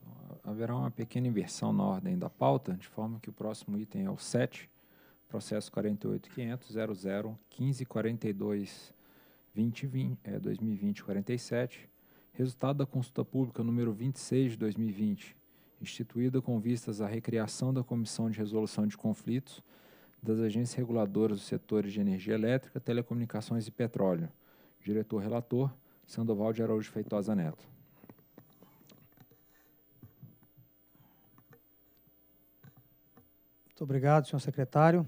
Então, haverá uma pequena inversão na ordem da pauta, de forma que o próximo item é o 7, processo 48.500.00.15.42.2020 é, resultado da consulta pública número 26 de 2020, instituída com vistas à recriação da Comissão de Resolução de Conflitos das agências reguladoras dos setores de energia elétrica, telecomunicações e petróleo. Diretor-relator, Sandoval de Araújo Feitosa Neto. Muito obrigado, senhor secretário.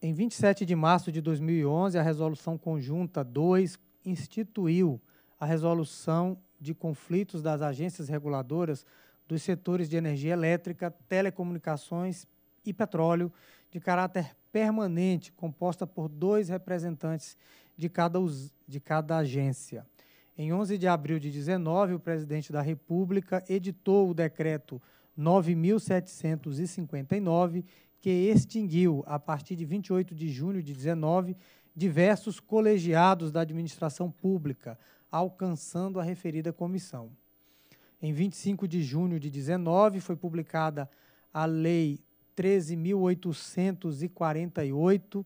Em 27 de março de 2011, a Resolução Conjunta 2 instituiu a Resolução de conflitos das agências reguladoras dos setores de energia elétrica, telecomunicações e petróleo, de caráter permanente, composta por dois representantes de cada, de cada agência. Em 11 de abril de 19, o presidente da República editou o decreto 9759, que extinguiu, a partir de 28 de junho de 19, diversos colegiados da administração pública, alcançando a referida comissão. Em 25 de junho de 19 foi publicada a Lei 13.848,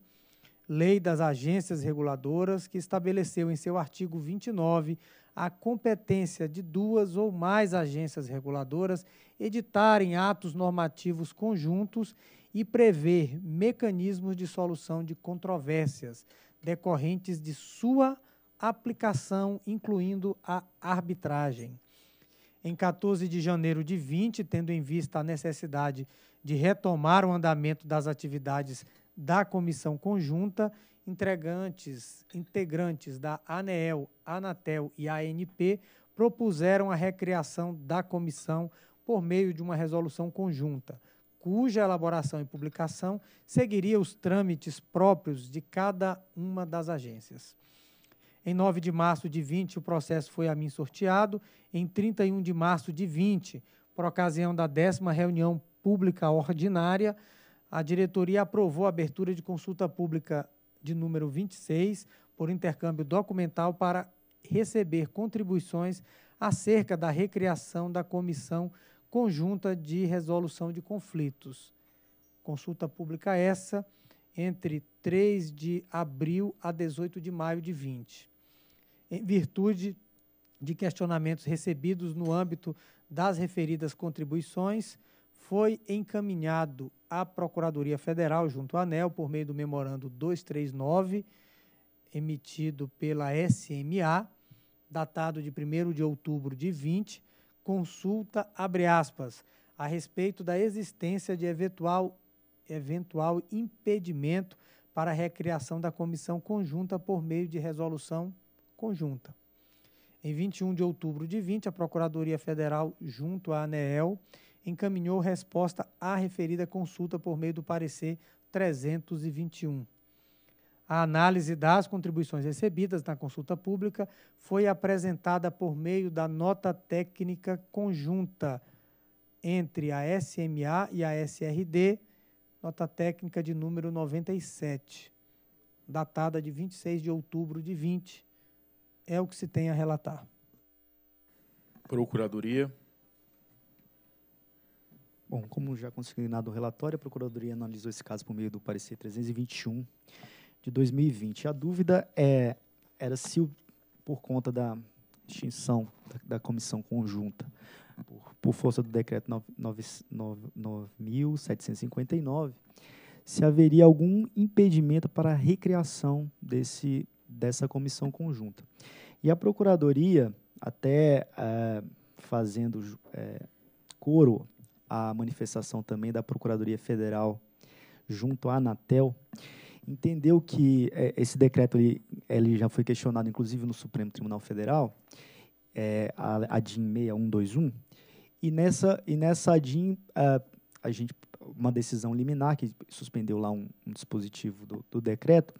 Lei das Agências Reguladoras, que estabeleceu em seu artigo 29 a competência de duas ou mais agências reguladoras editarem atos normativos conjuntos e prever mecanismos de solução de controvérsias decorrentes de sua aplicação, incluindo a arbitragem. Em 14 de janeiro de 20, tendo em vista a necessidade de retomar o andamento das atividades da comissão conjunta, integrantes, integrantes da ANEEL, Anatel e ANP propuseram a recriação da comissão por meio de uma resolução conjunta, cuja elaboração e publicação seguiria os trâmites próprios de cada uma das agências. Em 9 de março de 20, o processo foi a mim sorteado. Em 31 de março de 20, por ocasião da décima reunião pública ordinária, a diretoria aprovou a abertura de consulta pública de número 26 por intercâmbio documental para receber contribuições acerca da recriação da Comissão Conjunta de Resolução de Conflitos. Consulta pública essa entre 3 de abril a 18 de maio de 20 em virtude de questionamentos recebidos no âmbito das referidas contribuições, foi encaminhado à Procuradoria Federal, junto à ANEL, por meio do memorando 239, emitido pela SMA, datado de 1 de outubro de 20, consulta, abre aspas, a respeito da existência de eventual, eventual impedimento para a recriação da comissão conjunta por meio de resolução conjunta. Em 21 de outubro de 20, a Procuradoria Federal, junto à ANEEL, encaminhou resposta à referida consulta por meio do parecer 321. A análise das contribuições recebidas na consulta pública foi apresentada por meio da nota técnica conjunta entre a SMA e a SRD, nota técnica de número 97, datada de 26 de outubro de 20, é o que se tem a relatar. Procuradoria. Bom, como já consignado o relatório, a Procuradoria analisou esse caso por meio do parecer 321 de 2020. A dúvida é, era se, por conta da extinção da, da comissão conjunta, por, por, força do decreto 9.759, se haveria algum impedimento para a recriação desse dessa comissão conjunta. E a Procuradoria, até eh, fazendo eh, coro à manifestação também da Procuradoria Federal junto à Anatel, entendeu que eh, esse decreto ele, ele, já foi questionado, inclusive, no Supremo Tribunal Federal, a, a DIN 6121, e nessa, e nessa DIN, a, a gente, uma decisão liminar que suspendeu lá um, um dispositivo do, do decreto,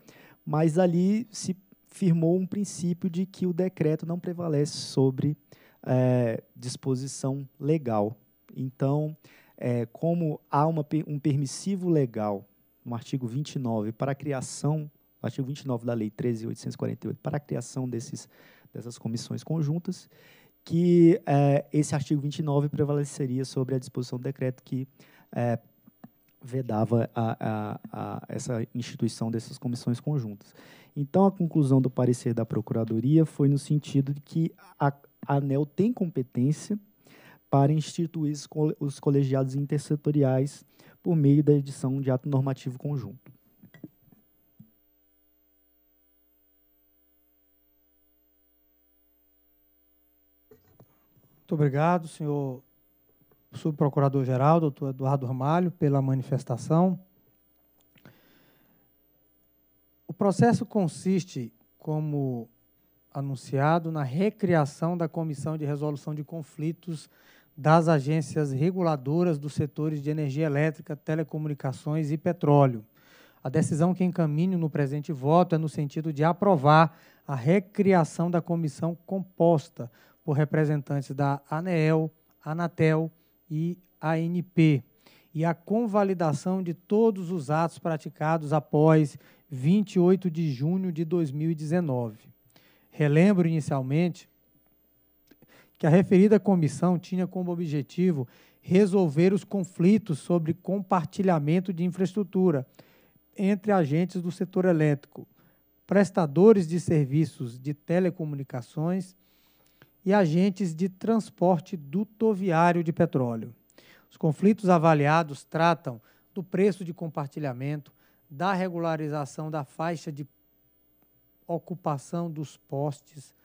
mas ali se firmou um princípio de que o decreto não prevalece sobre é, disposição legal. Então, é, como há uma, um permissivo legal no artigo 29 para a criação, artigo 29 da lei 13.848 para a criação desses, dessas comissões conjuntas, que é, esse artigo 29 prevaleceria sobre a disposição do decreto que é, vedava a, a, a essa instituição dessas comissões conjuntas. Então, a conclusão do parecer da Procuradoria foi no sentido de que a, a ANEL tem competência para instituir os colegiados intersetoriais por meio da edição de ato normativo conjunto. Muito obrigado, senhor subprocurador-geral, doutor Eduardo Ramalho, pela manifestação. O processo consiste, como anunciado, na recriação da Comissão de Resolução de Conflitos das agências reguladoras dos setores de energia elétrica, telecomunicações e petróleo. A decisão que encaminho no presente voto é no sentido de aprovar a recriação da comissão composta por representantes da ANEEL, Anatel, e ANP e a convalidação de todos os atos praticados após 28 de junho de 2019. Relembro inicialmente que a referida comissão tinha como objetivo resolver os conflitos sobre compartilhamento de infraestrutura entre agentes do setor elétrico, prestadores de serviços de telecomunicações e agentes de transporte dutoviário de petróleo. Os conflitos avaliados tratam do preço de compartilhamento, da regularização da faixa de ocupação dos postes,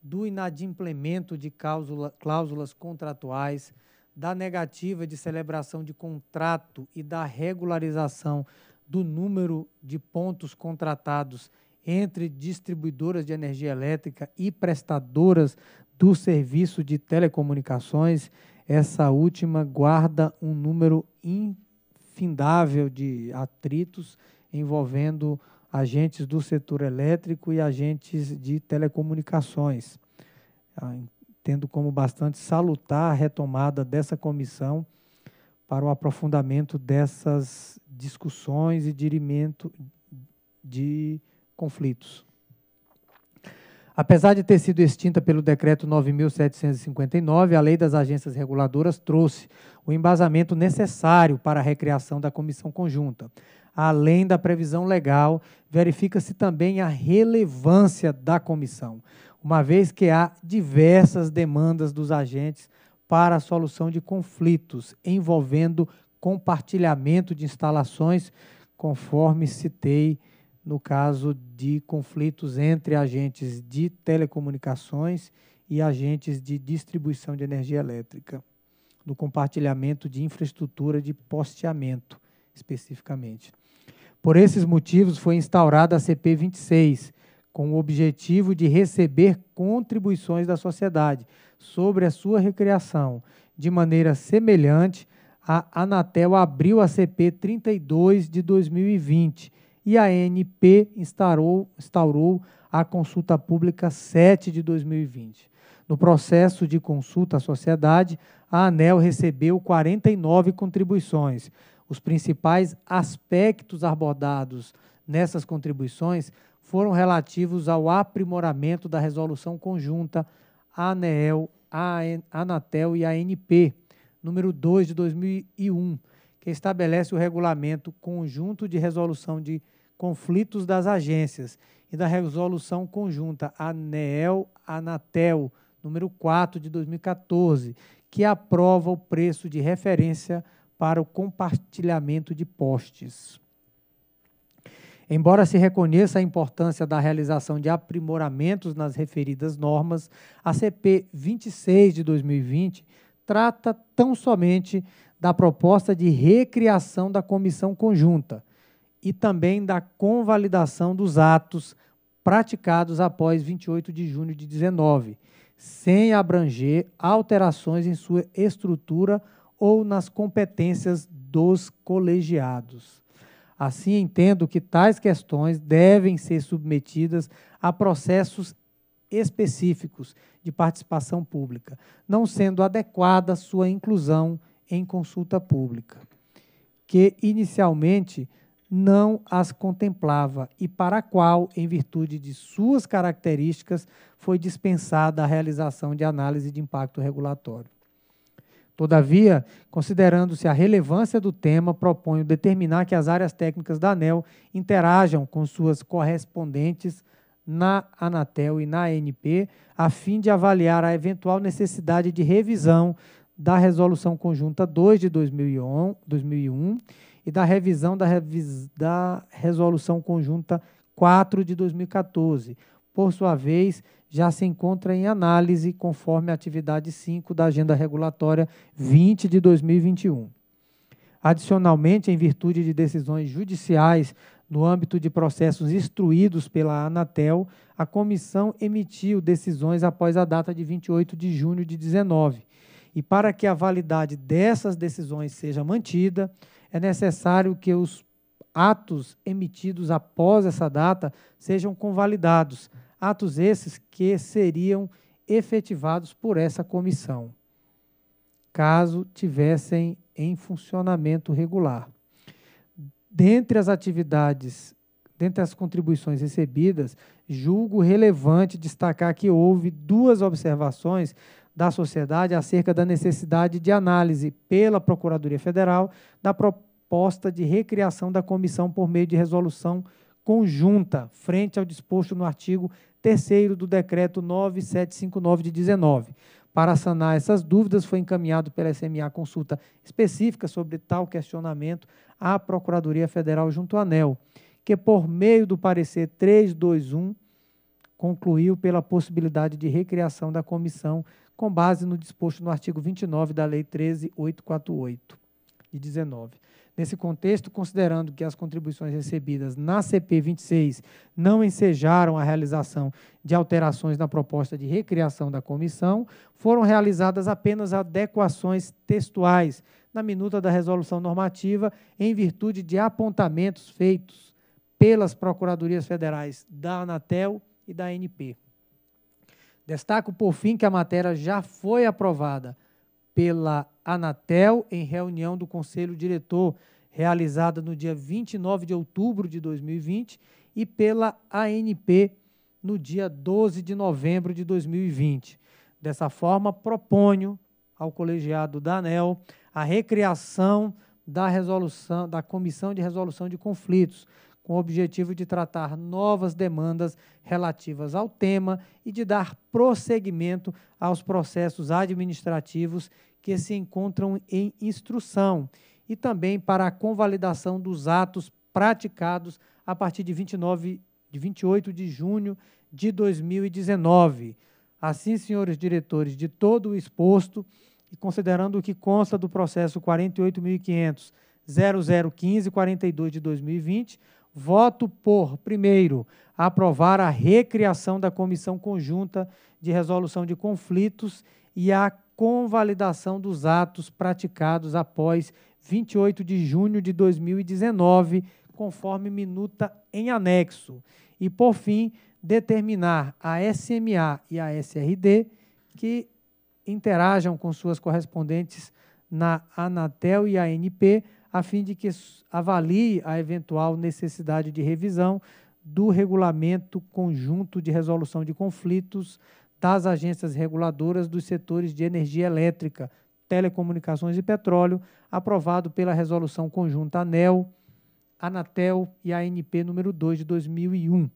do inadimplemento de cláusula, cláusulas contratuais, da negativa de celebração de contrato e da regularização do número de pontos contratados entre distribuidoras de energia elétrica e prestadoras do serviço de telecomunicações, essa última guarda um número infindável de atritos envolvendo agentes do setor elétrico e agentes de telecomunicações. Ah, Tendo como bastante salutar a retomada dessa comissão para o aprofundamento dessas discussões e dirimento de conflitos. Apesar de ter sido extinta pelo Decreto 9.759, a Lei das Agências Reguladoras trouxe o embasamento necessário para a recriação da comissão conjunta. Além da previsão legal, verifica-se também a relevância da comissão, uma vez que há diversas demandas dos agentes para a solução de conflitos envolvendo compartilhamento de instalações, conforme citei no caso de conflitos entre agentes de telecomunicações e agentes de distribuição de energia elétrica, no compartilhamento de infraestrutura de posteamento, especificamente. Por esses motivos, foi instaurada a CP 26, com o objetivo de receber contribuições da sociedade sobre a sua recriação, de maneira semelhante a Anatel abriu a CP 32 de 2020 e a ANP instaurou, instaurou a consulta pública 7 de 2020. No processo de consulta à sociedade, a ANEL recebeu 49 contribuições. Os principais aspectos abordados nessas contribuições foram relativos ao aprimoramento da resolução conjunta ANEL, Anatel e ANP, número 2 de 2001 que estabelece o regulamento conjunto de resolução de conflitos das agências e da resolução conjunta ANEEL Anatel número 4 de 2014, que aprova o preço de referência para o compartilhamento de postes. Embora se reconheça a importância da realização de aprimoramentos nas referidas normas, a CP 26 de 2020 trata tão somente da proposta de recriação da comissão conjunta e também da convalidação dos atos praticados após 28 de junho de 19, sem abranger alterações em sua estrutura ou nas competências dos colegiados. Assim, entendo que tais questões devem ser submetidas a processos específicos de participação pública, não sendo adequada sua inclusão em consulta pública, que inicialmente não as contemplava e para a qual, em virtude de suas características, foi dispensada a realização de análise de impacto regulatório. Todavia, considerando-se a relevância do tema, proponho determinar que as áreas técnicas da ANEL interajam com suas correspondentes na Anatel e na ANP, a fim de avaliar a eventual necessidade de revisão da Resolução Conjunta 2 de 2001, 2001 e da revisão da, revis, da Resolução Conjunta 4 de 2014. Por sua vez, já se encontra em análise conforme a atividade 5 da Agenda Regulatória 20 de 2021. Adicionalmente, em virtude de decisões judiciais no âmbito de processos instruídos pela Anatel, a comissão emitiu decisões após a data de 28 de junho de 19, e para que a validade dessas decisões seja mantida, é necessário que os atos emitidos após essa data sejam convalidados, atos esses que seriam efetivados por essa comissão, caso tivessem em funcionamento regular. Dentre as atividades, dentre as contribuições recebidas, julgo relevante destacar que houve duas observações da sociedade acerca da necessidade de análise pela Procuradoria Federal da proposta de recriação da comissão por meio de resolução conjunta, frente ao disposto no artigo 3 do Decreto 9759 de 19. Para sanar essas dúvidas, foi encaminhado pela SMA consulta específica sobre tal questionamento à Procuradoria Federal junto à ANEL, que, por meio do parecer 321, concluiu pela possibilidade de recriação da comissão com base no disposto no artigo 29 da Lei 13.848, de 19. Nesse contexto, considerando que as contribuições recebidas na CP 26 não ensejaram a realização de alterações na proposta de recriação da comissão, foram realizadas apenas adequações textuais na minuta da resolução normativa em virtude de apontamentos feitos pelas procuradorias federais da Anatel e da ANP. Destaco, por fim, que a matéria já foi aprovada pela Anatel em reunião do Conselho Diretor, realizada no dia 29 de outubro de 2020, e pela ANP no dia 12 de novembro de 2020. Dessa forma, proponho ao colegiado da ANEL a recriação da resolução da Comissão de Resolução de Conflitos, com o objetivo de tratar novas demandas relativas ao tema e de dar prosseguimento aos processos administrativos que se encontram em instrução e também para a convalidação dos atos praticados a partir de 29 de 28 de junho de 2019. Assim, senhores diretores, de todo o exposto e considerando o que consta do processo 48.500.0015.42 de 2020, voto por, primeiro, aprovar a recriação da Comissão Conjunta de Resolução de Conflitos e a convalidação dos atos praticados após 28 de junho de 2019, conforme minuta em anexo. E, por fim, determinar a SMA e a SRD que interajam com suas correspondentes na Anatel e ANP a fim de que avalie a eventual necessidade de revisão do regulamento conjunto de resolução de conflitos das agências reguladoras dos setores de energia elétrica, telecomunicações e petróleo, aprovado pela resolução conjunta ANEL, Anatel e ANP número 2 de 2001.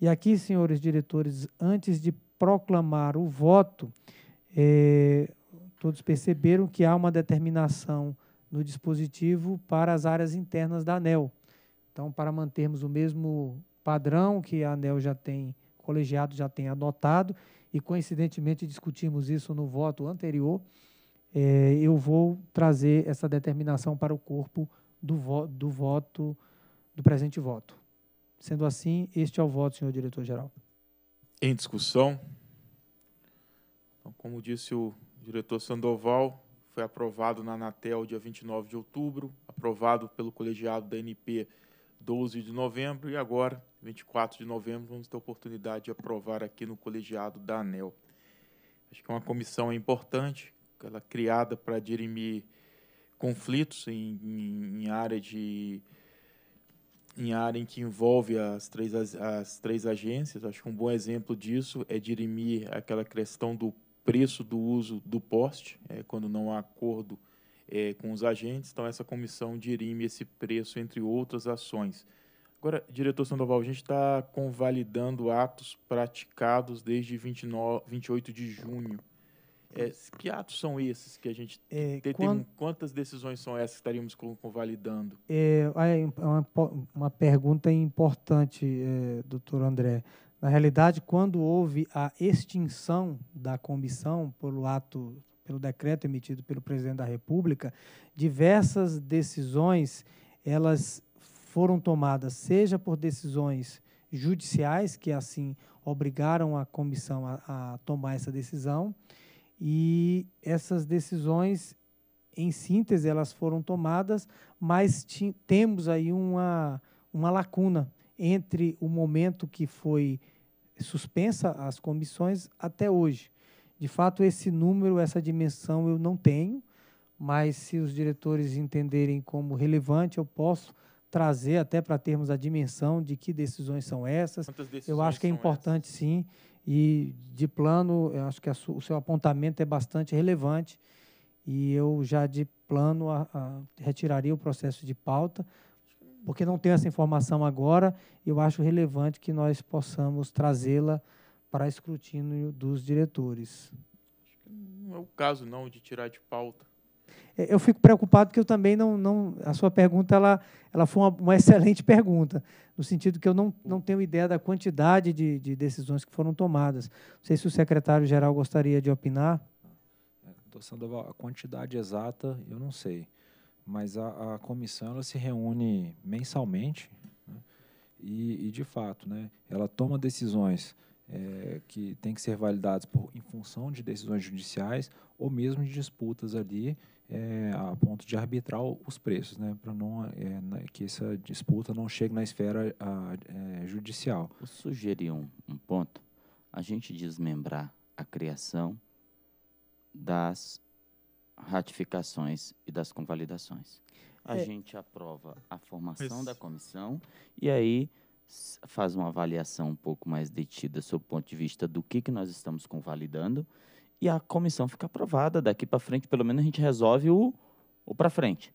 E aqui, senhores diretores, antes de proclamar o voto, eh, todos perceberam que há uma determinação no dispositivo para as áreas internas da ANEL. Então, para mantermos o mesmo padrão que a ANEL já tem, o colegiado já tem adotado, e coincidentemente discutimos isso no voto anterior, é, eu vou trazer essa determinação para o corpo do, vo do voto, do presente voto. Sendo assim, este é o voto, senhor diretor-geral. Em discussão, então, como disse o diretor Sandoval, foi aprovado na Anatel dia 29 de outubro, aprovado pelo colegiado da NP 12 de novembro e agora, 24 de novembro, vamos ter a oportunidade de aprovar aqui no colegiado da ANEL. Acho que é uma comissão importante, ela é criada para dirimir conflitos em, em, em, área de em área em que envolve as três, as, as três agências. Acho que um bom exemplo disso é dirimir aquela questão do preço do uso do poste, é, quando não há acordo é, com os agentes. Então, essa comissão dirime esse preço, entre outras ações. Agora, diretor Sandoval, a gente está convalidando atos praticados desde 29, 28 de junho. É, que atos são esses que a gente é, tem, quando, tem, Quantas decisões são essas que estaríamos convalidando? É, é uma, uma pergunta importante, é, doutor André. Na realidade, quando houve a extinção da comissão pelo ato, pelo decreto emitido pelo presidente da República, diversas decisões elas foram tomadas, seja por decisões judiciais que assim obrigaram a comissão a, a tomar essa decisão, e essas decisões, em síntese, elas foram tomadas, mas temos aí uma, uma lacuna entre o momento que foi suspensa as comissões até hoje. De fato, esse número, essa dimensão eu não tenho, mas se os diretores entenderem como relevante, eu posso trazer até para termos a dimensão de que decisões são essas. Decisões eu acho que é importante essas? sim e de plano, eu acho que o seu apontamento é bastante relevante e eu já de plano a, a, retiraria o processo de pauta porque não tenho essa informação agora, eu acho relevante que nós possamos trazê-la para escrutínio dos diretores. Acho que não é o caso não de tirar de pauta. É, eu fico preocupado que eu também não, não a sua pergunta ela, ela foi uma, uma excelente pergunta no sentido que eu não, não tenho ideia da quantidade de, de decisões que foram tomadas. Não sei se o secretário geral gostaria de opinar. É, a quantidade exata eu não sei mas a, a comissão ela se reúne mensalmente né? e, e, de fato, né, ela toma decisões é, que têm que ser validadas por, em função de decisões judiciais ou mesmo de disputas ali é, a ponto de arbitrar os preços, né, para não é, na, que essa disputa não chegue na esfera a, é, judicial. Eu sugeri um, um, ponto: a gente desmembrar a criação das ratificações e das convalidações. A é. gente aprova a formação Isso. da comissão e aí faz uma avaliação um pouco mais detida sob o ponto de vista do que, que nós estamos convalidando e a comissão fica aprovada. Daqui para frente, pelo menos, a gente resolve o, o para frente.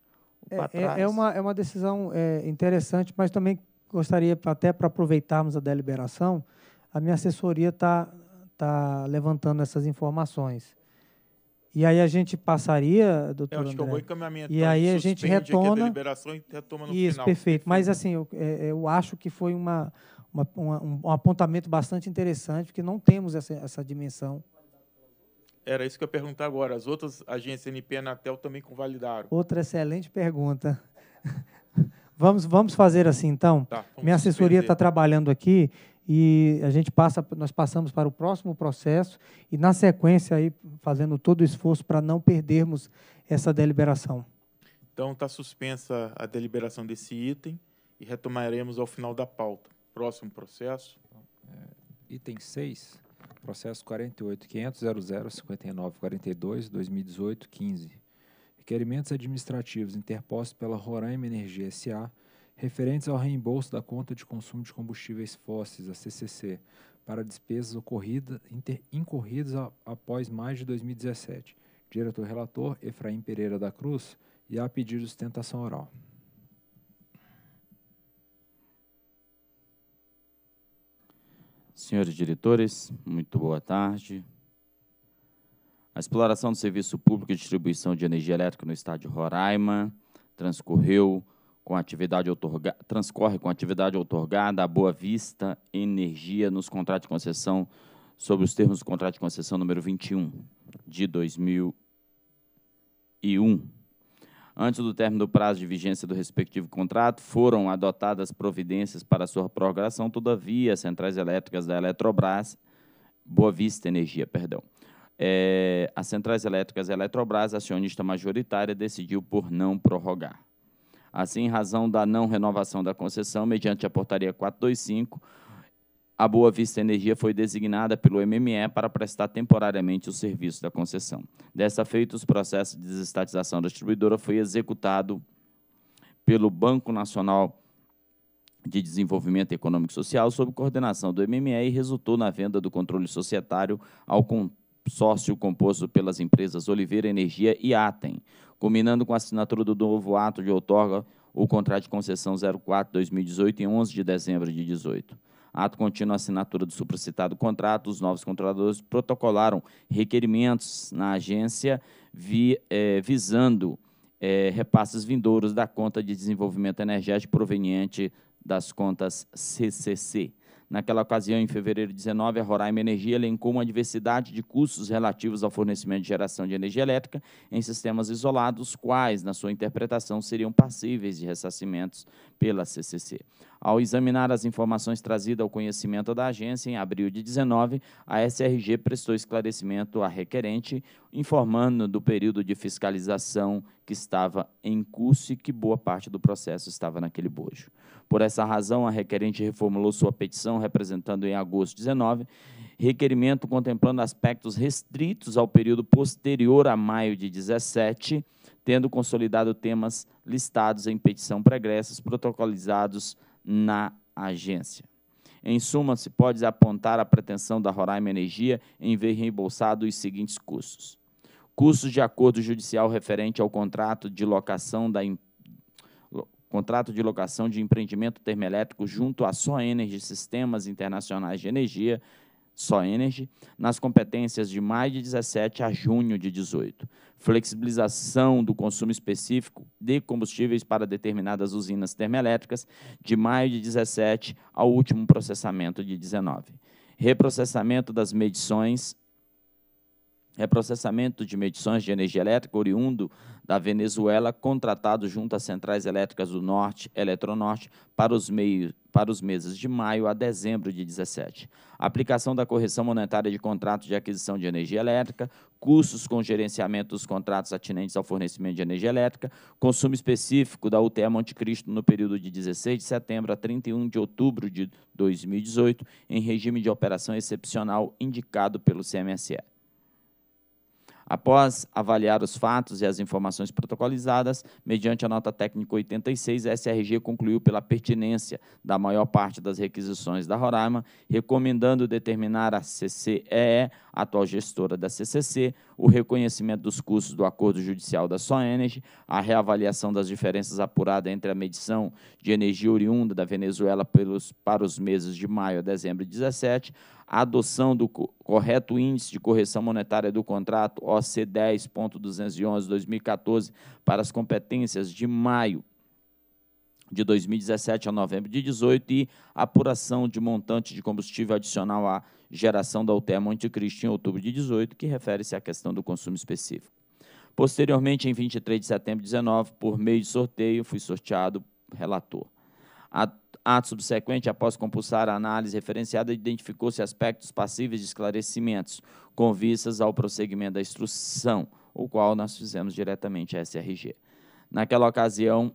O é, é, é, uma, é uma decisão é, interessante, mas também gostaria, até para aproveitarmos a deliberação, a minha assessoria está tá levantando essas informações. E aí a gente passaria, doutor eu acho André, que é um bom E então, aí a gente retoma. Isso, final. perfeito. Mas assim, eu, é, eu acho que foi uma, uma, um, um, apontamento bastante interessante, porque não temos essa, essa dimensão. Era isso que eu ia perguntar agora. As outras agências NP e Anatel também convalidaram. Outra excelente pergunta. [laughs] Vamos, vamos fazer assim, então. Tá, vamos Minha assessoria está trabalhando aqui e a gente passa, nós passamos para o próximo processo e na sequência aí fazendo todo o esforço para não perdermos essa deliberação. Então está suspensa a deliberação desse item e retomaremos ao final da pauta. Próximo processo. É, item 6, processo 48.500.00.59.42.2018.15. Requerimentos administrativos interpostos pela Roraima Energia SA referentes ao reembolso da conta de consumo de combustíveis fósseis, a CCC, para despesas ocorridas, inter, incorridas a, após mais de 2017. Diretor-relator Efraim Pereira da Cruz e a pedido de sustentação oral. Senhores diretores, muito boa tarde. A exploração do serviço público de distribuição de energia elétrica no estado de Roraima transcorreu com atividade outorga, transcorre com atividade outorgada à Boa Vista Energia nos contratos de concessão, sobre os termos do contrato de concessão número 21 de 2001. Antes do término do prazo de vigência do respectivo contrato, foram adotadas providências para sua prorrogação, todavia, as centrais elétricas da Eletrobras, Boa Vista Energia, perdão, é, as centrais elétricas da Eletrobras, acionista majoritária, decidiu por não prorrogar. Assim, em razão da não renovação da concessão, mediante a portaria 425, a Boa Vista Energia foi designada pelo MME para prestar temporariamente o serviço da concessão. Dessa feita, os processos de desestatização da distribuidora foi executado pelo Banco Nacional de Desenvolvimento Econômico e Social sob coordenação do MME e resultou na venda do controle societário ao consórcio composto pelas empresas Oliveira Energia e Atem culminando com a assinatura do novo ato de outorga, o contrato de concessão 04-2018, em 11 de dezembro de 2018, Ato contínuo à assinatura do supracitado contrato, os novos controladores protocolaram requerimentos na agência vi, é, visando é, repasses vindouros da conta de desenvolvimento energético proveniente das contas CCC. Naquela ocasião, em fevereiro de 19, a Roraima Energia elencou uma diversidade de custos relativos ao fornecimento de geração de energia elétrica em sistemas isolados, quais, na sua interpretação, seriam passíveis de ressarcimentos pela CCC. Ao examinar as informações trazidas ao conhecimento da agência em abril de 19, a SRG prestou esclarecimento à requerente, informando do período de fiscalização que estava em curso e que boa parte do processo estava naquele bojo. Por essa razão, a requerente reformulou sua petição, representando em agosto de 19, requerimento contemplando aspectos restritos ao período posterior a maio de 17, tendo consolidado temas listados em petição pregressas protocolizados na agência. Em suma, se pode apontar a pretensão da Roraima Energia em ver reembolsado os seguintes custos: custos de acordo judicial referente ao contrato de locação da contrato de locação de empreendimento termoelétrico junto à Soa Energy Sistemas Internacionais de Energia, só Energy, nas competências de maio de 17 a junho de 18. Flexibilização do consumo específico de combustíveis para determinadas usinas termoelétricas de maio de 17 ao último processamento de 19. Reprocessamento das medições reprocessamento de medições de energia elétrica oriundo da Venezuela, contratado junto às centrais elétricas do Norte, Eletronorte, para os, meios, para os meses de maio a dezembro de 17. aplicação da correção monetária de contratos de aquisição de energia elétrica, custos com gerenciamento dos contratos atinentes ao fornecimento de energia elétrica, consumo específico da UTE Monte Cristo no período de 16 de setembro a 31 de outubro de 2018, em regime de operação excepcional indicado pelo CMSE. Após avaliar os fatos e as informações protocolizadas, mediante a nota técnica 86, a SRG concluiu pela pertinência da maior parte das requisições da Roraima, recomendando determinar à CCEE, atual gestora da CCC, o reconhecimento dos custos do acordo judicial da Soenergy, a reavaliação das diferenças apuradas entre a medição de energia oriunda da Venezuela pelos, para os meses de maio a dezembro de 2017 a adoção do correto índice de correção monetária do contrato OC 10.211/2014 para as competências de maio de 2017 a novembro de 18 e apuração de montante de combustível adicional à geração da UTE Monte Cristo em outubro de 18, que refere-se à questão do consumo específico. Posteriormente, em 23 de setembro de 19, por meio de sorteio, fui sorteado relator. A ato subsequente, após compulsar a análise referenciada, identificou-se aspectos passíveis de esclarecimentos, com vistas ao prosseguimento da instrução, o qual nós fizemos diretamente à SRG. Naquela ocasião,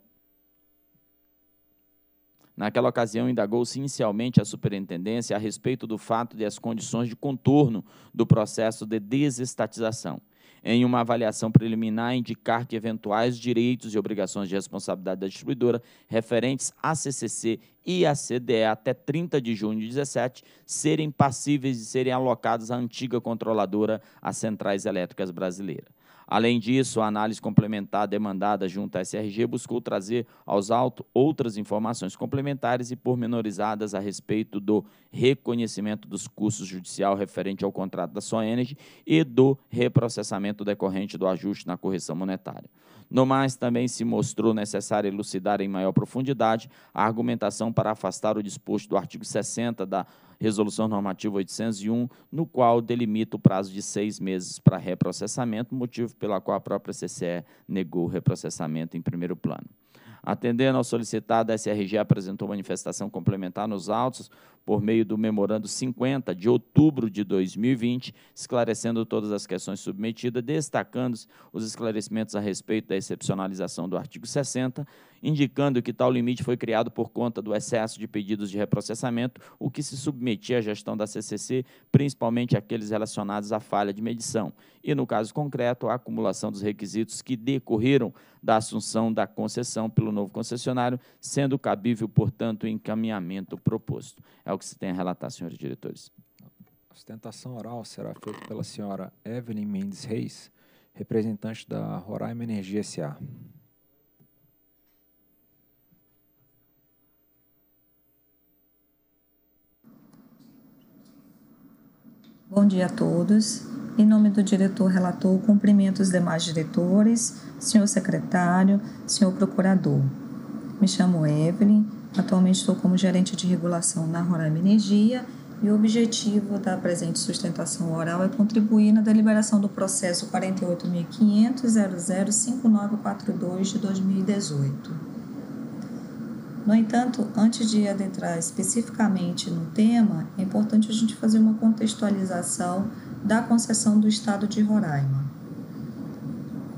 Naquela ocasião, indagou-se inicialmente à superintendência a respeito do fato de as condições de contorno do processo de desestatização em uma avaliação preliminar, indicar que eventuais direitos e obrigações de responsabilidade da distribuidora referentes à CCC e à CDE até 30 de junho de 17 serem passíveis de serem alocados à antiga controladora, às Centrais Elétricas Brasileiras. Além disso, a análise complementar demandada junto à SRG buscou trazer aos autos outras informações complementares e pormenorizadas a respeito do reconhecimento dos custos judicial referente ao contrato da Soenergy e do reprocessamento decorrente do ajuste na correção monetária. No mais, também se mostrou necessário elucidar em maior profundidade a argumentação para afastar o disposto do artigo 60 da Resolução Normativa 801, no qual delimita o prazo de seis meses para reprocessamento, motivo pela qual a própria CCE negou o reprocessamento em primeiro plano. Atendendo ao solicitado, a SRG apresentou manifestação complementar nos autos, por meio do Memorando 50 de outubro de 2020, esclarecendo todas as questões submetidas, destacando os esclarecimentos a respeito da excepcionalização do artigo 60, indicando que tal limite foi criado por conta do excesso de pedidos de reprocessamento, o que se submetia à gestão da CCC, principalmente aqueles relacionados à falha de medição, e, no caso concreto, a acumulação dos requisitos que decorreram da assunção da concessão pelo novo concessionário, sendo cabível, portanto, o encaminhamento proposto. É oral que se tem a relatar, senhores diretores. A sustentação oral será feita pela senhora Evelyn Mendes Reis, representante da Roraima Energia S.A. Bom dia a todos. Em nome do diretor relator, cumprimento os demais diretores, senhor secretário, senhor procurador. Me chamo Evelyn Atualmente estou como gerente de regulação na Roraima Energia e o objetivo da presente sustentação oral é contribuir na deliberação do processo 48.500.005942 de 2018. No entanto, antes de adentrar especificamente no tema, é importante a gente fazer uma contextualização da concessão do Estado de Roraima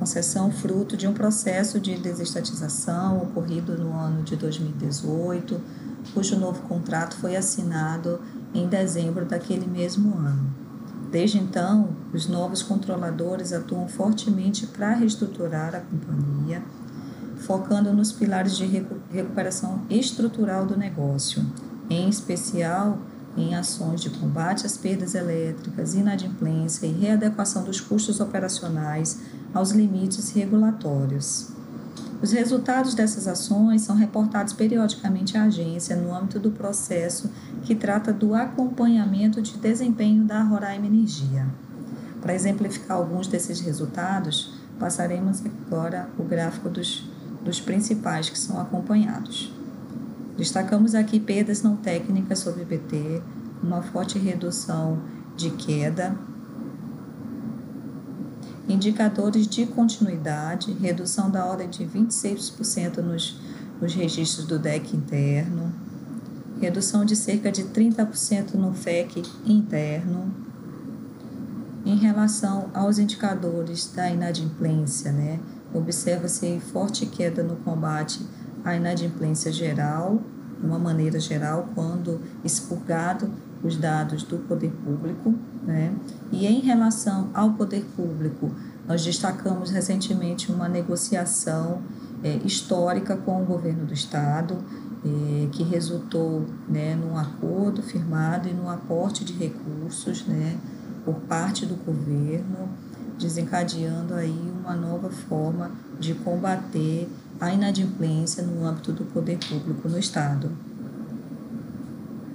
concessão fruto de um processo de desestatização ocorrido no ano de 2018, cujo novo contrato foi assinado em dezembro daquele mesmo ano. Desde então, os novos controladores atuam fortemente para reestruturar a companhia, focando nos pilares de recuperação estrutural do negócio, em especial em ações de combate às perdas elétricas, inadimplência e readequação dos custos operacionais aos limites regulatórios. Os resultados dessas ações são reportados periodicamente à agência no âmbito do processo que trata do acompanhamento de desempenho da Roraima Energia. Para exemplificar alguns desses resultados, passaremos agora o gráfico dos, dos principais que são acompanhados. Destacamos aqui perdas não técnicas sobre BT, uma forte redução de queda indicadores de continuidade, redução da ordem de 26% nos, nos registros do DEC interno, redução de cerca de 30% no FEC interno, em relação aos indicadores da inadimplência, né? Observa-se forte queda no combate à inadimplência geral, de uma maneira geral, quando expurgado os dados do poder público, né? E em relação ao poder público, nós destacamos recentemente uma negociação é, histórica com o governo do Estado, é, que resultou né, num acordo firmado e num aporte de recursos né, por parte do governo, desencadeando aí uma nova forma de combater a inadimplência no âmbito do poder público no Estado.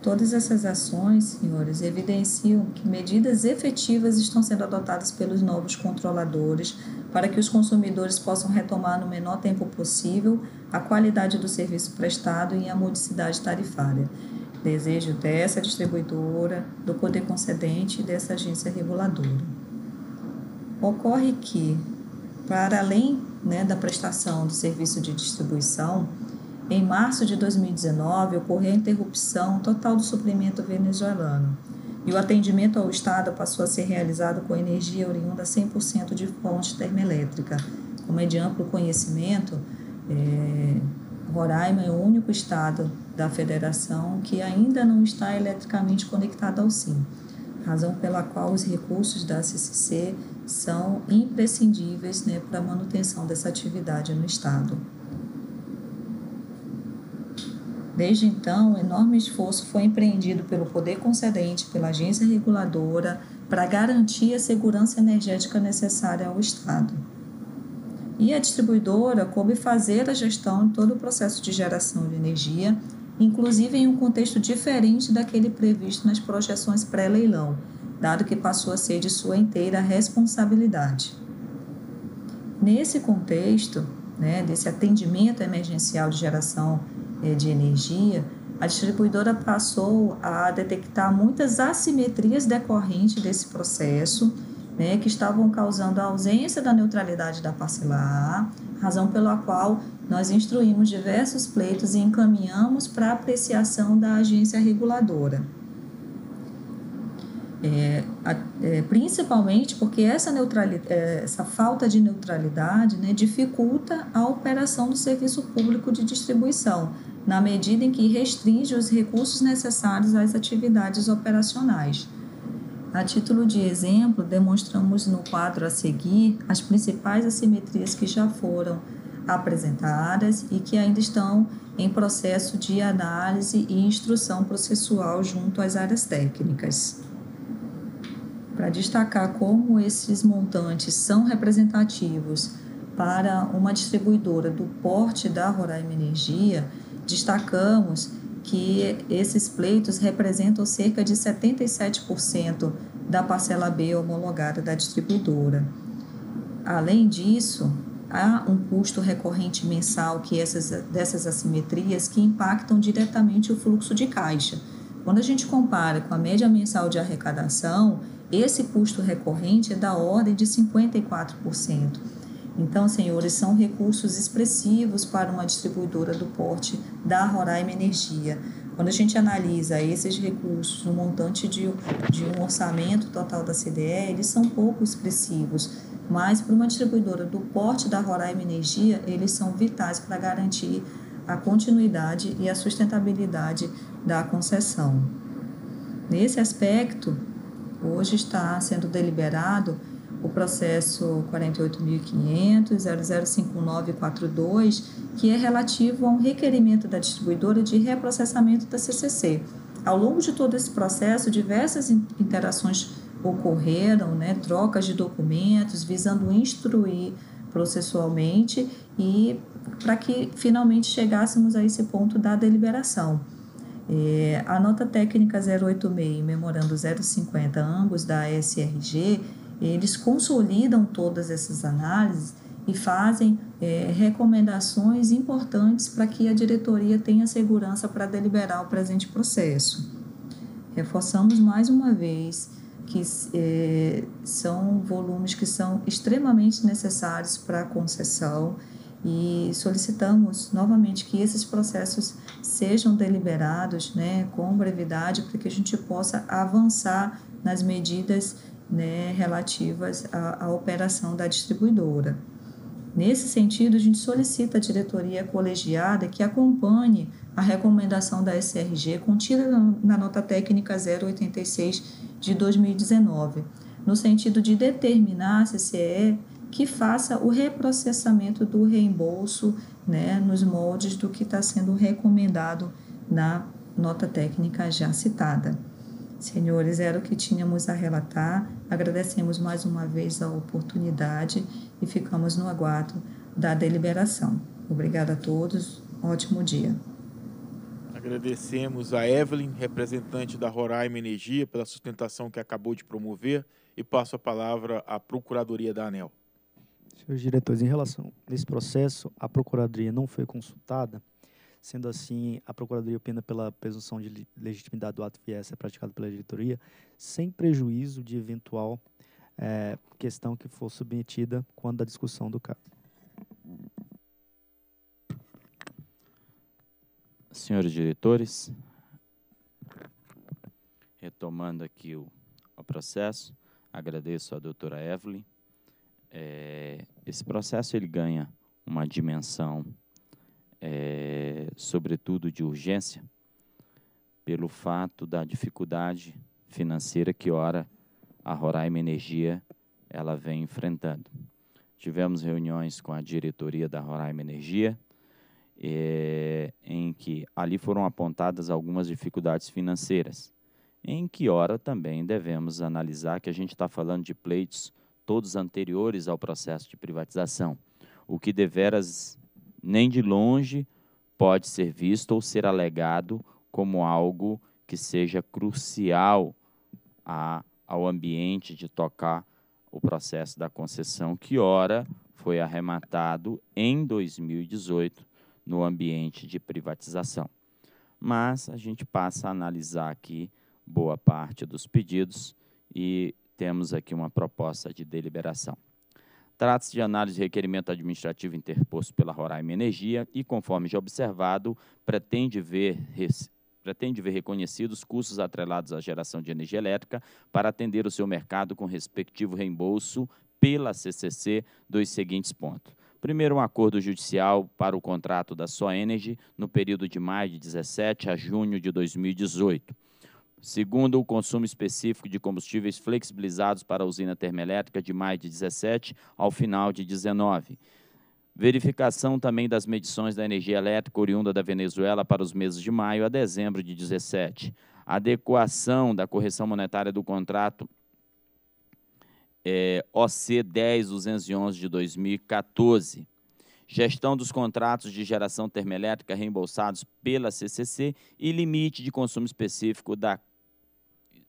Todas essas ações, senhores, evidenciam que medidas efetivas estão sendo adotadas pelos novos controladores para que os consumidores possam retomar no menor tempo possível a qualidade do serviço prestado e a modicidade tarifária. Desejo dessa distribuidora, do poder concedente e dessa agência reguladora. Ocorre que, para além né, da prestação do serviço de distribuição, em março de 2019, ocorreu a interrupção total do suprimento venezuelano e o atendimento ao Estado passou a ser realizado com energia oriunda 100% de fonte termoelétrica. Como é de amplo conhecimento, é, Roraima é o único estado da federação que ainda não está eletricamente conectado ao SIM, razão pela qual os recursos da CCC são imprescindíveis né, para a manutenção dessa atividade no estado. Desde então, um enorme esforço foi empreendido pelo poder concedente, pela agência reguladora, para garantir a segurança energética necessária ao Estado. E a distribuidora coube fazer a gestão de todo o processo de geração de energia, inclusive em um contexto diferente daquele previsto nas projeções pré-leilão, dado que passou a ser de sua inteira responsabilidade. Nesse contexto, né, desse atendimento emergencial de geração é, de energia, a distribuidora passou a detectar muitas assimetrias decorrentes desse processo, né, que estavam causando a ausência da neutralidade da parcela A, razão pela qual nós instruímos diversos pleitos e encaminhamos para apreciação da agência reguladora. É, é, principalmente porque essa, é, essa falta de neutralidade né, dificulta a operação do serviço público de distribuição, na medida em que restringe os recursos necessários às atividades operacionais. A título de exemplo, demonstramos no quadro a seguir as principais assimetrias que já foram apresentadas e que ainda estão em processo de análise e instrução processual junto às áreas técnicas. Para destacar como esses montantes são representativos para uma distribuidora do porte da Roraima Energia, Destacamos que esses pleitos representam cerca de 77% da parcela B homologada da distribuidora. Além disso, há um custo recorrente mensal que essas, dessas assimetrias que impactam diretamente o fluxo de caixa. Quando a gente compara com a média mensal de arrecadação, esse custo recorrente é da ordem de 54%. Então, senhores, assim, são recursos expressivos para uma distribuidora do porte da Roraima Energia. Quando a gente analisa esses recursos, o um montante de, de um orçamento total da CDE, eles são pouco expressivos, mas para uma distribuidora do porte da Roraima Energia, eles são vitais para garantir a continuidade e a sustentabilidade da concessão. Nesse aspecto, hoje está sendo deliberado o processo 48.500.005942, que é relativo a um requerimento da distribuidora de reprocessamento da CCC. Ao longo de todo esse processo, diversas interações ocorreram, né, trocas de documentos, visando instruir processualmente e para que finalmente chegássemos a esse ponto da deliberação. É, a nota técnica 086 e memorando 050, ambos da SRG, eles consolidam todas essas análises e fazem é, recomendações importantes para que a diretoria tenha segurança para deliberar o presente processo. Reforçamos mais uma vez que é, são volumes que são extremamente necessários para a concessão e solicitamos novamente que esses processos sejam deliberados né, com brevidade para que a gente possa avançar nas medidas né, relativas à, à operação da distribuidora. Nesse sentido, a gente solicita à diretoria colegiada que acompanhe a recomendação da SRG contida na nota técnica 086 de 2019, no sentido de determinar a CCE que faça o reprocessamento do reembolso né, nos moldes do que está sendo recomendado na nota técnica já citada. Senhores, era o que tínhamos a relatar. Agradecemos mais uma vez a oportunidade e ficamos no aguardo da deliberação. Obrigada a todos. Ótimo dia. Agradecemos a Evelyn, representante da Roraima Energia, pela sustentação que acabou de promover e passo a palavra à Procuradoria da ANEL. Senhores diretores, em relação a esse processo, a Procuradoria não foi consultada Sendo assim, a Procuradoria pena pela presunção de legitimidade do ato viés praticado pela diretoria, sem prejuízo de eventual é, questão que for submetida quando a discussão do caso. Senhores diretores, retomando aqui o, o processo, agradeço à doutora Evelyn. É, esse processo ele ganha uma dimensão é, sobretudo de urgência, pelo fato da dificuldade financeira que ora a Roraima Energia ela vem enfrentando. Tivemos reuniões com a diretoria da Roraima Energia, é, em que ali foram apontadas algumas dificuldades financeiras, em que ora também devemos analisar que a gente está falando de pleitos todos anteriores ao processo de privatização, o que deveras nem de longe pode ser visto ou ser alegado como algo que seja crucial a, ao ambiente de tocar o processo da concessão, que ora foi arrematado em 2018 no ambiente de privatização. Mas a gente passa a analisar aqui boa parte dos pedidos e temos aqui uma proposta de deliberação. Trata-se de análise de requerimento administrativo interposto pela Roraima Energia e, conforme já observado, pretende ver pretende ver reconhecidos custos atrelados à geração de energia elétrica para atender o seu mercado com respectivo reembolso pela CCC dos seguintes pontos. Primeiro, um acordo judicial para o contrato da Soenergy no período de maio de 17 a junho de 2018. Segundo, o consumo específico de combustíveis flexibilizados para a usina termoelétrica de maio de 17 ao final de 19. Verificação também das medições da energia elétrica oriunda da Venezuela para os meses de maio a dezembro de 17. Adequação da correção monetária do contrato é, OC 10211 de 2014 gestão dos contratos de geração termoelétrica reembolsados pela CCC e limite de consumo específico da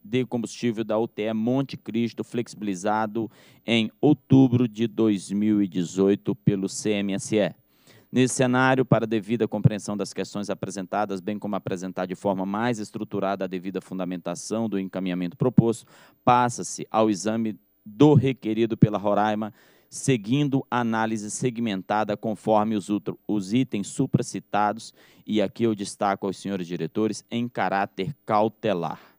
de combustível da UTE Monte Cristo, flexibilizado em outubro de 2018 pelo CMSE. Nesse cenário, para devida compreensão das questões apresentadas, bem como apresentar de forma mais estruturada a devida fundamentação do encaminhamento proposto, passa-se ao exame do requerido pela Roraima, seguindo a análise segmentada conforme os, outro, os itens supracitados, e aqui eu destaco aos senhores diretores em caráter cautelar.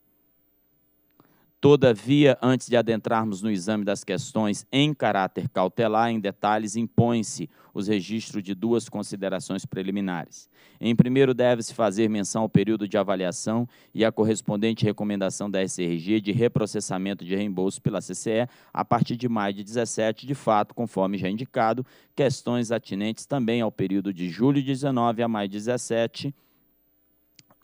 Todavia, antes de adentrarmos no exame das questões em caráter cautelar, em detalhes, impõe-se os registros de duas considerações preliminares. Em primeiro, deve-se fazer menção ao período de avaliação e à correspondente recomendação da SRG de reprocessamento de reembolso pela CCE a partir de maio de 17, de fato, conforme já indicado, questões atinentes também ao período de julho de 19 a maio de 17,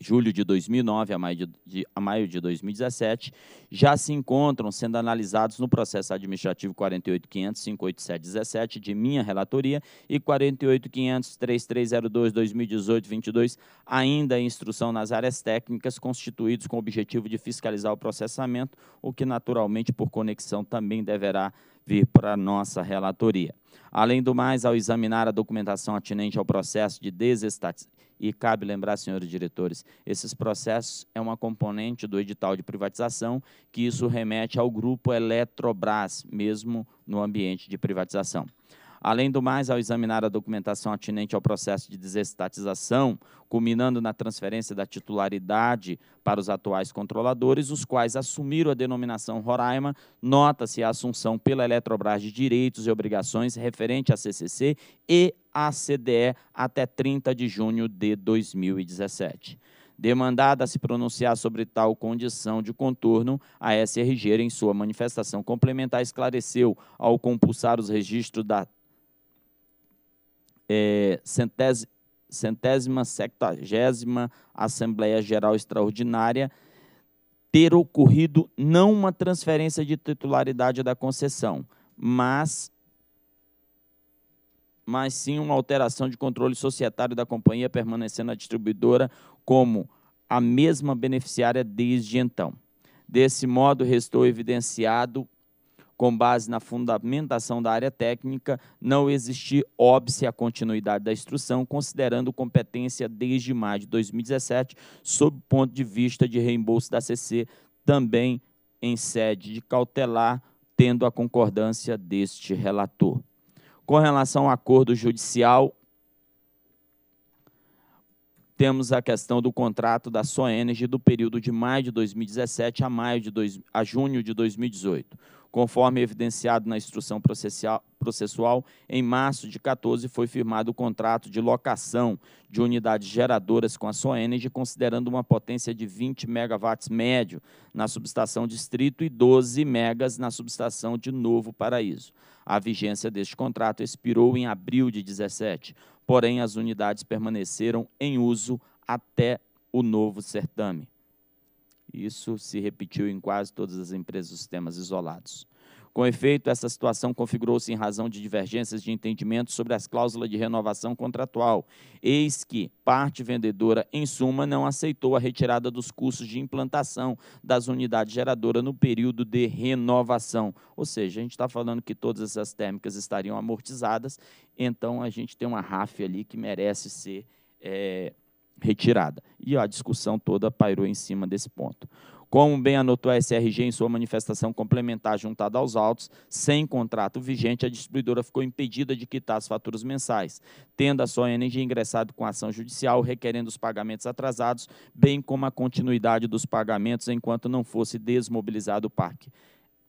julho de 2009 a maio de, de, a maio de 2017, já se encontram sendo analisados no processo administrativo 48.500.587.17 de minha relatoria e 48.500.3302.2018.22, ainda em instrução nas áreas técnicas, constituídos com o objetivo de fiscalizar o processamento, o que naturalmente, por conexão, também deverá vir para nossa relatoria. Além do mais, ao examinar a documentação atinente ao processo de desestatização, e cabe lembrar, senhores diretores, esses processos é uma componente do edital de privatização, que isso remete ao grupo Eletrobras, mesmo no ambiente de privatização. Além do mais, ao examinar a documentação atinente ao processo de desestatização, culminando na transferência da titularidade para os atuais controladores, os quais assumiram a denominação Roraima, nota-se a assunção pela Eletrobras de direitos e obrigações referente à CCC e à CDE até 30 de junho de 2017. Demandada a se pronunciar sobre tal condição de contorno, a SRG, em sua manifestação complementar, esclareceu, ao compulsar os registros da é, centésima, centésima Assembleia Geral Extraordinária, ter ocorrido não uma transferência de titularidade da concessão, mas mas sim uma alteração de controle societário da companhia, permanecendo a distribuidora como a mesma beneficiária desde então. Desse modo, restou evidenciado, com base na fundamentação da área técnica, não existir óbice à continuidade da instrução, considerando competência desde maio de 2017, sob o ponto de vista de reembolso da CC, também em sede de cautelar, tendo a concordância deste relator. Com relação ao acordo judicial, temos a questão do contrato da Soenergy do período de maio de 2017 a maio de dois, a junho de 2018. Conforme evidenciado na instrução processual, em março de 14 foi firmado o contrato de locação de unidades geradoras com a Soenergy, considerando uma potência de 20 megawatts médio na subestação Distrito e 12 megas na subestação de Novo Paraíso. A vigência deste contrato expirou em abril de 17, porém as unidades permaneceram em uso até o novo certame. Isso se repetiu em quase todas as empresas dos sistemas isolados. Com efeito, essa situação configurou-se em razão de divergências de entendimento sobre as cláusulas de renovação contratual, eis que parte vendedora, em suma, não aceitou a retirada dos custos de implantação das unidades geradoras no período de renovação. Ou seja, a gente está falando que todas essas térmicas estariam amortizadas, então a gente tem uma RAF ali que merece ser é, retirada. E a discussão toda pairou em cima desse ponto. Como bem anotou a SRG em sua manifestação complementar juntada aos autos, sem contrato vigente, a distribuidora ficou impedida de quitar as faturas mensais, tendo a sua energia ingressado com ação judicial requerendo os pagamentos atrasados, bem como a continuidade dos pagamentos enquanto não fosse desmobilizado o parque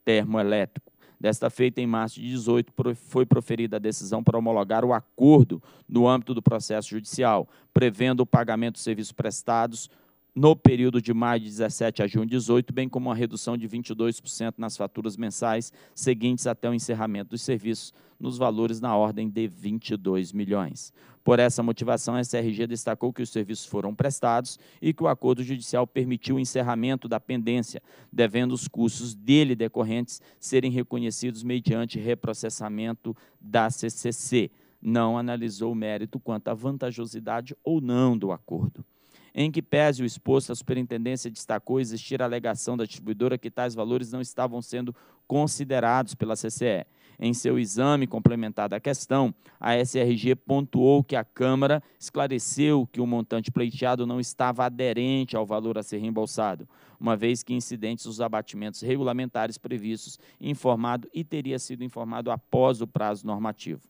termoelétrico. Desta feita, em março de 18, foi proferida a decisão para homologar o acordo no âmbito do processo judicial, prevendo o pagamento dos serviços prestados no período de maio de 17 a junho de 18, bem como uma redução de 22% nas faturas mensais seguintes até o encerramento dos serviços, nos valores na ordem de 22 milhões. Por essa motivação, a SRG destacou que os serviços foram prestados e que o acordo judicial permitiu o encerramento da pendência, devendo os custos dele decorrentes serem reconhecidos mediante reprocessamento da CCC. Não analisou o mérito quanto à vantajosidade ou não do acordo. Em que pese o exposto, a superintendência destacou existir a alegação da distribuidora que tais valores não estavam sendo considerados pela CCE em seu exame complementar da questão, a SRG pontuou que a Câmara esclareceu que o montante pleiteado não estava aderente ao valor a ser reembolsado, uma vez que incidentes dos abatimentos regulamentares previstos, informado e teria sido informado após o prazo normativo.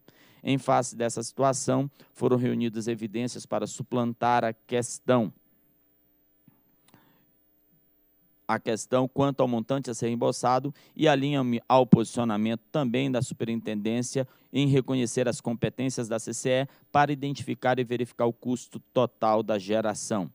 Em face dessa situação, foram reunidas evidências para suplantar a questão. a questão quanto ao montante a ser reembolsado e alinha-me ao posicionamento também da Superintendência em reconhecer as competências da CCE para identificar e verificar o custo total da geração.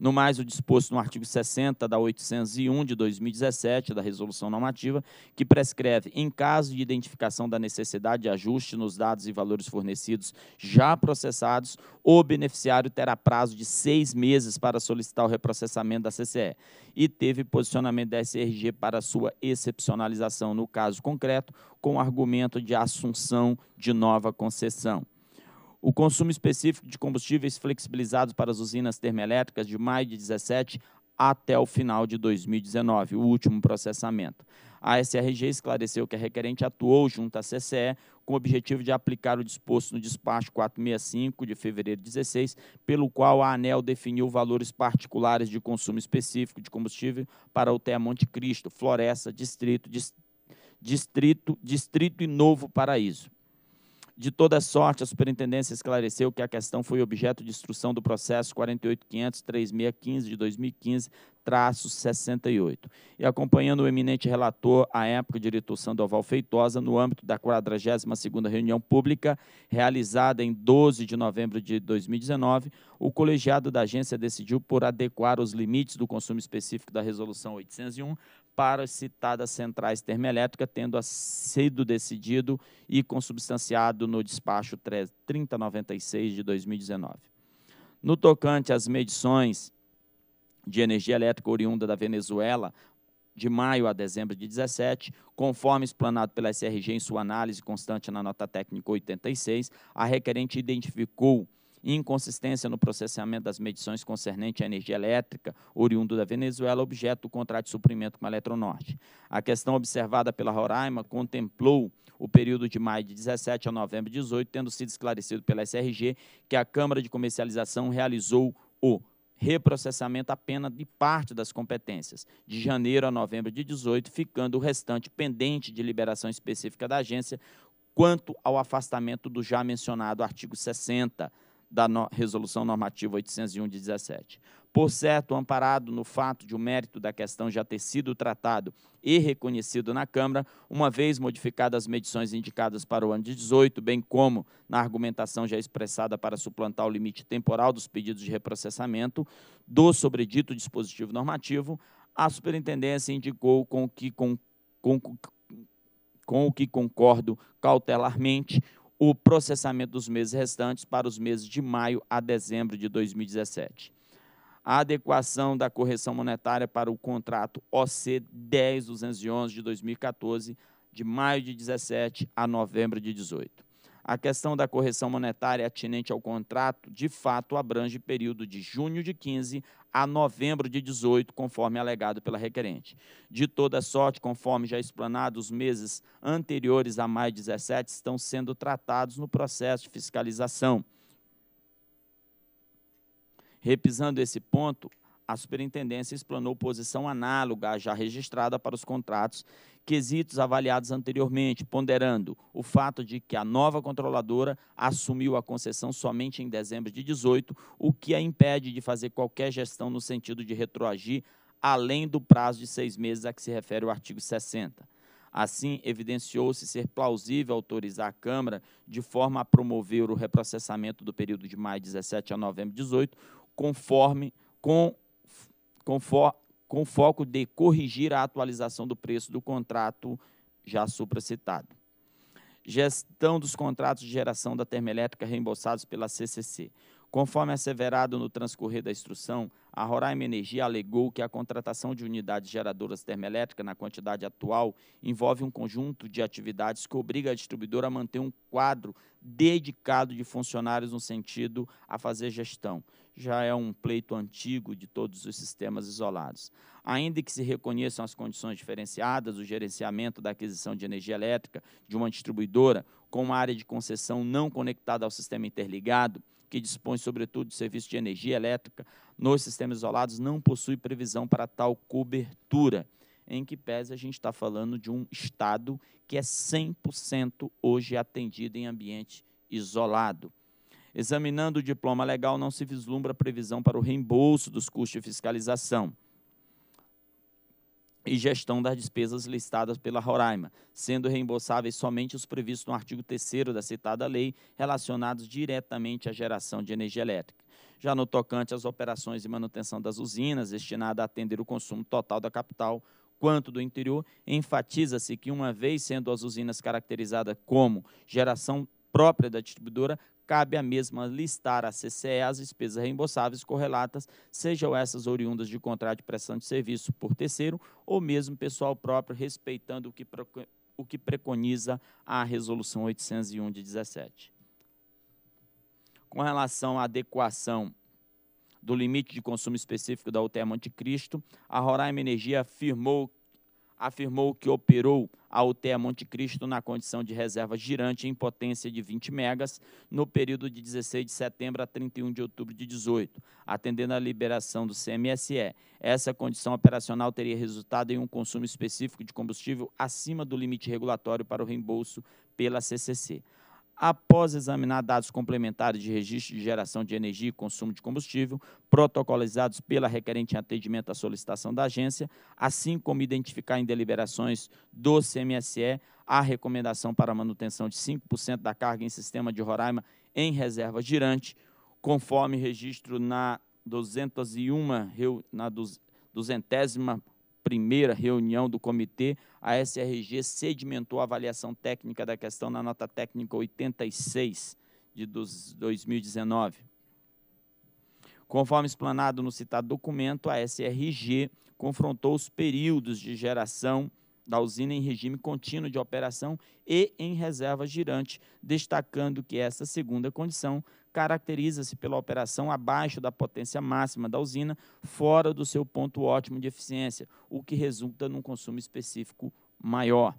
No mais, o disposto no artigo 60 da 801 de 2017 da Resolução Normativa, que prescreve, em caso de identificação da necessidade de ajuste nos dados e valores fornecidos já processados, o beneficiário terá prazo de seis meses para solicitar o reprocessamento da CCE e teve posicionamento da SRG para sua excepcionalização no caso concreto, com argumento de assunção de nova concessão. O consumo específico de combustíveis flexibilizados para as usinas termoelétricas de maio de 17 até o final de 2019, o último processamento. A SRG esclareceu que a requerente atuou junto à CCE com o objetivo de aplicar o disposto no despacho 465 de fevereiro 16, pelo qual a ANEL definiu valores particulares de consumo específico de combustível para o TEA Monte Cristo, Floresta, Distrito, Distrito, Distrito e Novo Paraíso de toda sorte, a superintendência esclareceu que a questão foi objeto de instrução do processo 48.500.3615 de 2015, traço 68. E acompanhando o eminente relator, à época, o diretor Sandoval Feitosa, no âmbito da 42ª reunião pública, realizada em 12 de novembro de 2019, o colegiado da agência decidiu por adequar os limites do consumo específico da Resolução 801 para as citadas centrais termoelétricas, tendo sido decidido e consubstanciado no despacho 3096 de 2019. No tocante às medições de energia elétrica oriunda da Venezuela, de maio a dezembro de 17, conforme explanado pela SRG em sua análise constante na nota técnica 86, a requerente identificou inconsistência no processamento das medições concernente à energia elétrica, oriundo da Venezuela, objeto do contrato de suprimento com a Eletronorte. A questão observada pela Roraima contemplou o período de maio de 17 a novembro de 18, tendo sido esclarecido pela SRG que a Câmara de Comercialização realizou o reprocessamento apenas de parte das competências, de janeiro a novembro de 18, ficando o restante pendente de liberação específica da agência quanto ao afastamento do já mencionado artigo 60 da no Resolução Normativa 801 de 17. Por certo, amparado no fato de o mérito da questão já ter sido tratado e reconhecido na Câmara, uma vez modificadas as medições indicadas para o ano de 18, bem como na argumentação já expressada para suplantar o limite temporal dos pedidos de reprocessamento do sobredito dispositivo normativo, a superintendência indicou com que com, com, com o que concordo cautelarmente, o processamento dos meses restantes para os meses de maio a dezembro de 2017. A adequação da correção monetária para o contrato OC 10211 de 2014, de maio de 17 a novembro de 18. A questão da correção monetária atinente ao contrato, de fato, abrange período de junho de 15 a novembro de 18, conforme alegado pela requerente. De toda sorte, conforme já explanado, os meses anteriores a maio 17 estão sendo tratados no processo de fiscalização. Repisando esse ponto, a superintendência explanou posição análoga à já registrada para os contratos quesitos avaliados anteriormente, ponderando o fato de que a nova controladora assumiu a concessão somente em dezembro de 18, o que a impede de fazer qualquer gestão no sentido de retroagir além do prazo de seis meses a que se refere o artigo 60. Assim, evidenciou-se ser plausível autorizar a Câmara de forma a promover o reprocessamento do período de maio 17 a novembro 18, conforme com, conforme com foco de corrigir a atualização do preço do contrato já supracitado. Gestão dos contratos de geração da termoelétrica reembolsados pela CCC. Conforme asseverado no transcorrer da instrução, a Roraima Energia alegou que a contratação de unidades geradoras termoelétricas na quantidade atual envolve um conjunto de atividades que obriga a distribuidora a manter um quadro dedicado de funcionários no sentido a fazer gestão, já é um pleito antigo de todos os sistemas isolados. Ainda que se reconheçam as condições diferenciadas, o gerenciamento da aquisição de energia elétrica de uma distribuidora com uma área de concessão não conectada ao sistema interligado, que dispõe sobretudo de serviço de energia elétrica nos sistemas isolados, não possui previsão para tal cobertura, em que pese a gente está falando de um Estado que é 100% hoje atendido em ambiente isolado. Examinando o diploma legal, não se vislumbra previsão para o reembolso dos custos de fiscalização e gestão das despesas listadas pela Roraima, sendo reembolsáveis somente os previstos no artigo 3 da citada lei, relacionados diretamente à geração de energia elétrica. Já no tocante às operações e manutenção das usinas, destinada a atender o consumo total da capital, quanto do interior, enfatiza-se que, uma vez sendo as usinas caracterizadas como geração própria da distribuidora, cabe à mesma listar a CCE as despesas reembolsáveis correlatas, sejam essas oriundas de contrato de prestação de serviço por terceiro ou mesmo pessoal próprio, respeitando o que, o que preconiza a Resolução 801 de 17. Com relação à adequação do limite de consumo específico da UTEM Anticristo, a Roraima Energia afirmou afirmou que operou a UTE Monte Cristo na condição de reserva girante em potência de 20 megas no período de 16 de setembro a 31 de outubro de 18, atendendo à liberação do CMSE. Essa condição operacional teria resultado em um consumo específico de combustível acima do limite regulatório para o reembolso pela CCC após examinar dados complementares de registro de geração de energia e consumo de combustível, protocolizados pela requerente em atendimento à solicitação da agência, assim como identificar em deliberações do CMSE a recomendação para manutenção de 5% da carga em sistema de Roraima em reserva girante, conforme registro na 201 na duzentésima primeira reunião do comitê, a SRG sedimentou a avaliação técnica da questão na nota técnica 86 de 2019. Conforme explanado no citado documento, a SRG confrontou os períodos de geração da usina em regime contínuo de operação e em reserva girante, destacando que essa segunda condição caracteriza-se pela operação abaixo da potência máxima da usina, fora do seu ponto ótimo de eficiência, o que resulta num consumo específico maior.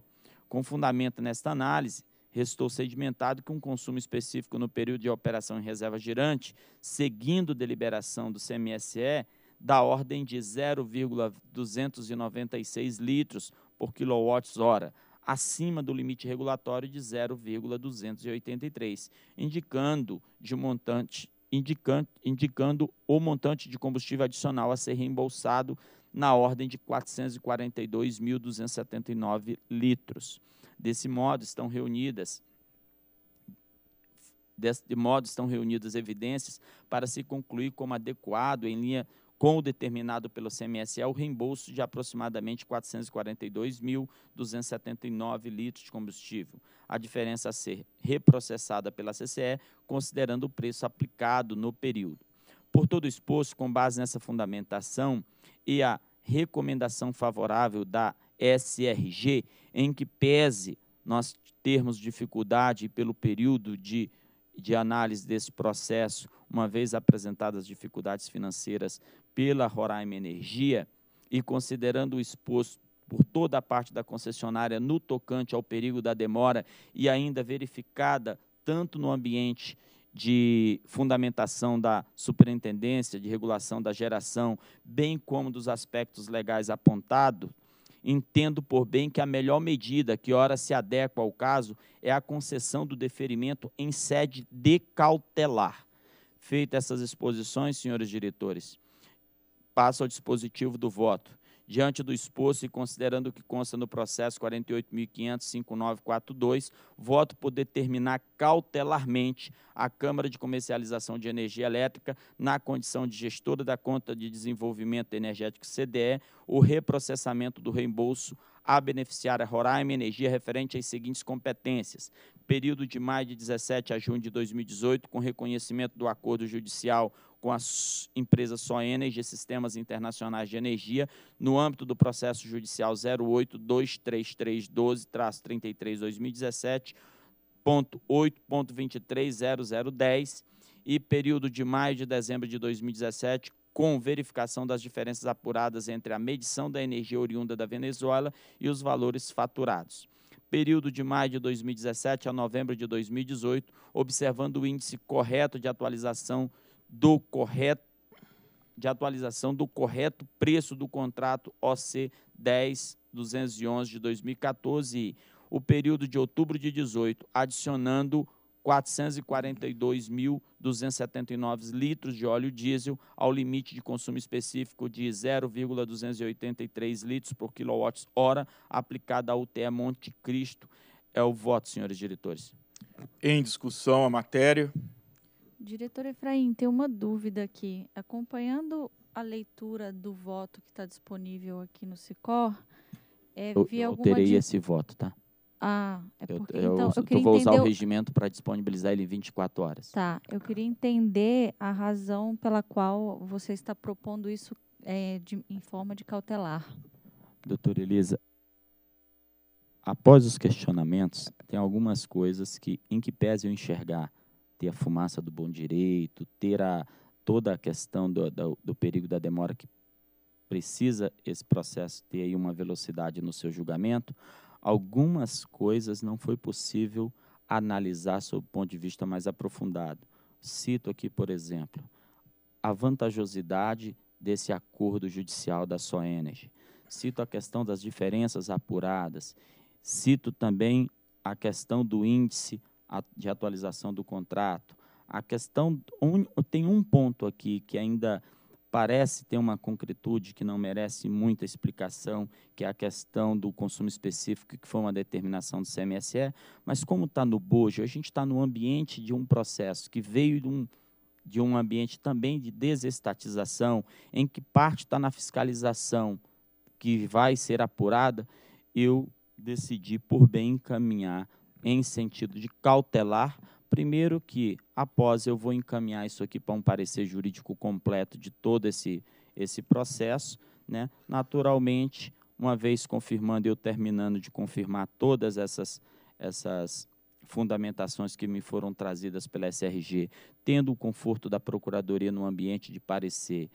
Com fundamento nesta análise, restou sedimentado que um consumo específico no período de operação em reserva girante, seguindo deliberação do CMSE, da ordem de 0,296 litros por quilowatt-hora, acima do limite regulatório de 0,283, indicando de montante indicando, indicando o montante de combustível adicional a ser reembolsado na ordem de 442.279 litros. Desse modo estão reunidas de modo estão reunidas evidências para se concluir como adequado em linha com o determinado pelo CMSE o reembolso de aproximadamente 442.279 litros de combustível, a diferença a ser reprocessada pela CCE, considerando o preço aplicado no período. Por todo exposto, com base nessa fundamentação e a recomendação favorável da SRG, em que pese nós termos dificuldade pelo período de de análise desse processo, uma vez apresentadas as dificuldades financeiras pela Roraima Energia e considerando o exposto por toda a parte da concessionária no tocante ao perigo da demora e ainda verificada tanto no ambiente de fundamentação da superintendência de regulação da geração, bem como dos aspectos legais apontados Entendo por bem que a melhor medida que ora se adequa ao caso é a concessão do deferimento em sede decautelar. Feitas essas exposições, senhores diretores, passo ao dispositivo do voto. Diante do exposto e considerando o que consta no processo 48.500.5942, voto por determinar cautelarmente a Câmara de Comercialização de Energia Elétrica, na condição de gestora da conta de desenvolvimento energético CDE, o reprocessamento do reembolso à beneficiária Roraima Energia referente às seguintes competências: período de maio de 17 a junho de 2018, com reconhecimento do acordo judicial com a empresa Soenergy Sistemas Internacionais de Energia no âmbito do processo judicial 0823312 33 8.230010 e período de maio de dezembro de 2017 com verificação das diferenças apuradas entre a medição da energia oriunda da Venezuela e os valores faturados período de maio de 2017 a novembro de 2018, observando o índice correto de atualização do correto de atualização do correto preço do contrato OC 10211 de 2014, o período de outubro de 18, adicionando 442.279 litros de óleo diesel ao limite de consumo específico de 0,283 litros por quilowatt-hora aplicado à UTE Monte Cristo. É o voto, senhores diretores. Em discussão a matéria. Diretor Efraim, tem uma dúvida aqui. Acompanhando a leitura do voto que está disponível aqui no Sicor, é, eu, vi eu alguma terei esse voto, tá? Ah, é porque eu, então, eu, eu então vou entender... usar o regimento para disponibilizar ele em 24 horas. Tá, eu queria entender a razão pela qual você está propondo isso é, de, em forma de cautelar. Doutora Elisa, após os questionamentos, tem algumas coisas que, em que pese eu enxergar ter a fumaça do bom direito, ter a, toda a questão do, do, do perigo da demora que precisa esse processo ter aí uma velocidade no seu julgamento, algumas coisas não foi possível analisar sob o ponto de vista mais aprofundado. Cito aqui, por exemplo, a vantajosidade desse acordo judicial da Soenergy. Cito a questão das diferenças apuradas. Cito também a questão do índice de atualização do contrato. A questão tem um ponto aqui que ainda parece ter uma concretude que não merece muita explicação, que é a questão do consumo específico, que foi uma determinação do CMSE, mas como está no bojo, a gente está no ambiente de um processo que veio de um, de um ambiente também de desestatização, em que parte está na fiscalização que vai ser apurada, eu decidi por bem encaminhar em sentido de cautelar, primeiro que após eu vou encaminhar isso aqui para um parecer jurídico completo de todo esse, esse processo, né? naturalmente, uma vez confirmando e eu terminando de confirmar todas essas, essas fundamentações que me foram trazidas pela SRG, tendo o conforto da Procuradoria no ambiente de parecer,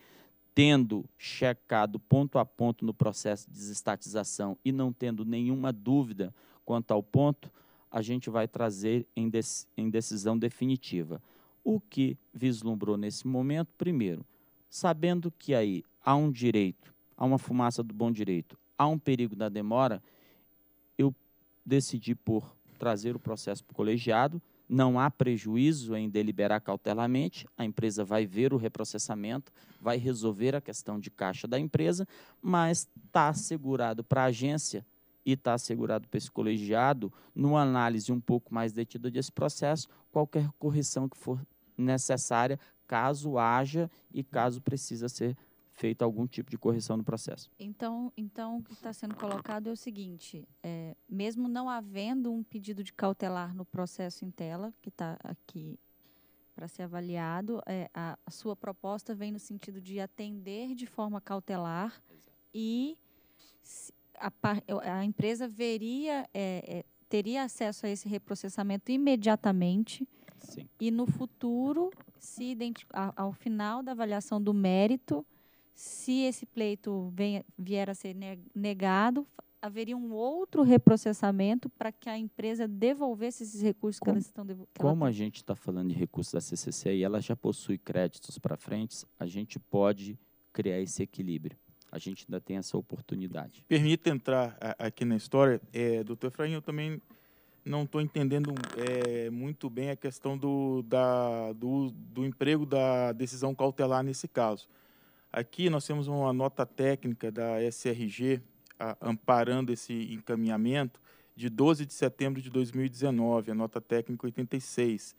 tendo checado ponto a ponto no processo de desestatização e não tendo nenhuma dúvida quanto ao ponto, a gente vai trazer em, em decisão definitiva. O que vislumbrou nesse momento, primeiro, sabendo que aí há um direito, há uma fumaça do bom direito, há um perigo da demora, eu decidi por trazer o processo para o colegiado, não há prejuízo em deliberar cautelamente a empresa vai ver o reprocessamento, vai resolver a questão de caixa da empresa, mas está assegurado para a agência e está assegurado para esse colegiado, numa análise um pouco mais detida desse processo, qualquer correção que for necessária, caso haja e caso precisa ser feita algum tipo de correção no processo. Então, então o que está sendo colocado é o seguinte: é, mesmo não havendo um pedido de cautelar no processo em tela, que está aqui para ser avaliado, é, a, a, sua proposta vem no sentido de atender de forma cautelar Exato. e se, a, a empresa veria, é, é, teria acesso a esse reprocessamento imediatamente. Sim. E no futuro, se ao final da avaliação do mérito, se esse pleito venha, vier a ser negado, haveria um outro reprocessamento para que a empresa devolvesse esses recursos como, que elas estão devolvendo. Como a gente está falando de recursos da CCC e ela já possui créditos para frente, a gente pode criar esse equilíbrio a gente ainda tem essa oportunidade. Permita entrar aqui na história, é, doutor Efraim, eu também não estou entendendo é, muito bem a questão do, da, do, do emprego da decisão cautelar nesse caso. Aqui nós temos uma nota técnica da SRG a, amparando esse encaminhamento de 12 de setembro de 2019, a nota técnica 86,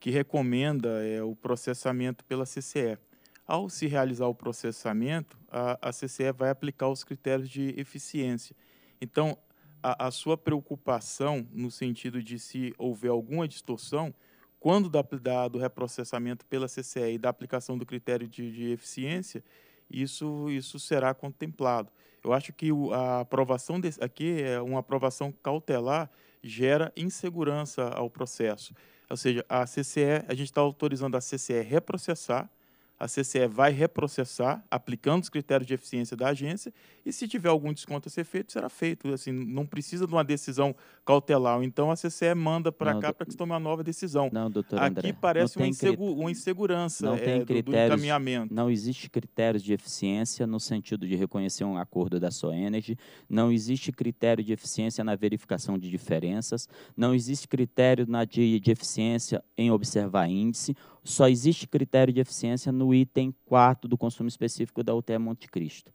que recomenda é, o processamento pela CCE. Ao se realizar o processamento, a, a CCE vai aplicar os critérios de eficiência. Então, a, a, sua preocupação no sentido de se houver alguma distorção, quando da, da, do reprocessamento pela CCE e da aplicação do critério de, de eficiência, isso, isso será contemplado. Eu acho que o, a aprovação desse, aqui é uma aprovação cautelar gera insegurança ao processo. Ou seja, a CCE, a gente está autorizando a CCE reprocessar, a CCE vai reprocessar, aplicando os critérios de eficiência da agência, e se tiver algum desconto a ser feito, será feito. Assim, não precisa de uma decisão cautelar. Então, a CCE manda para cá para que se tome uma nova decisão. Não, doutor Aqui André, parece uma, insegu... uma, insegurança não é, do, do, encaminhamento. Não existe critérios de eficiência no sentido de reconhecer um acordo da Soenergy, não existe critério de eficiência na verificação de diferenças, não existe critério na de, de eficiência em observar índice só existe critério de eficiência no item 4 do consumo específico da UTE Monte Cristo.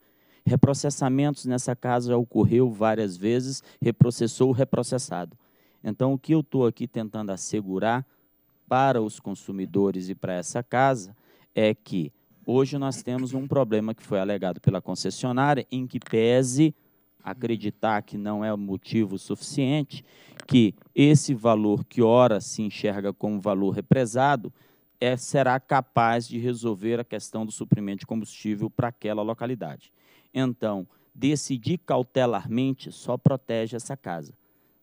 Reprocessamentos, nessa casa, ocorreu várias vezes, reprocessou o reprocessado. Então, o que eu estou aqui tentando assegurar para os consumidores e para essa casa é que hoje nós temos um problema que foi alegado pela concessionária, em que pese acreditar que não é motivo suficiente, que esse valor que ora se enxerga como valor represado, é, será capaz de resolver a questão do suprimento de combustível para aquela localidade. Então, decidir cautelarmente só protege essa casa.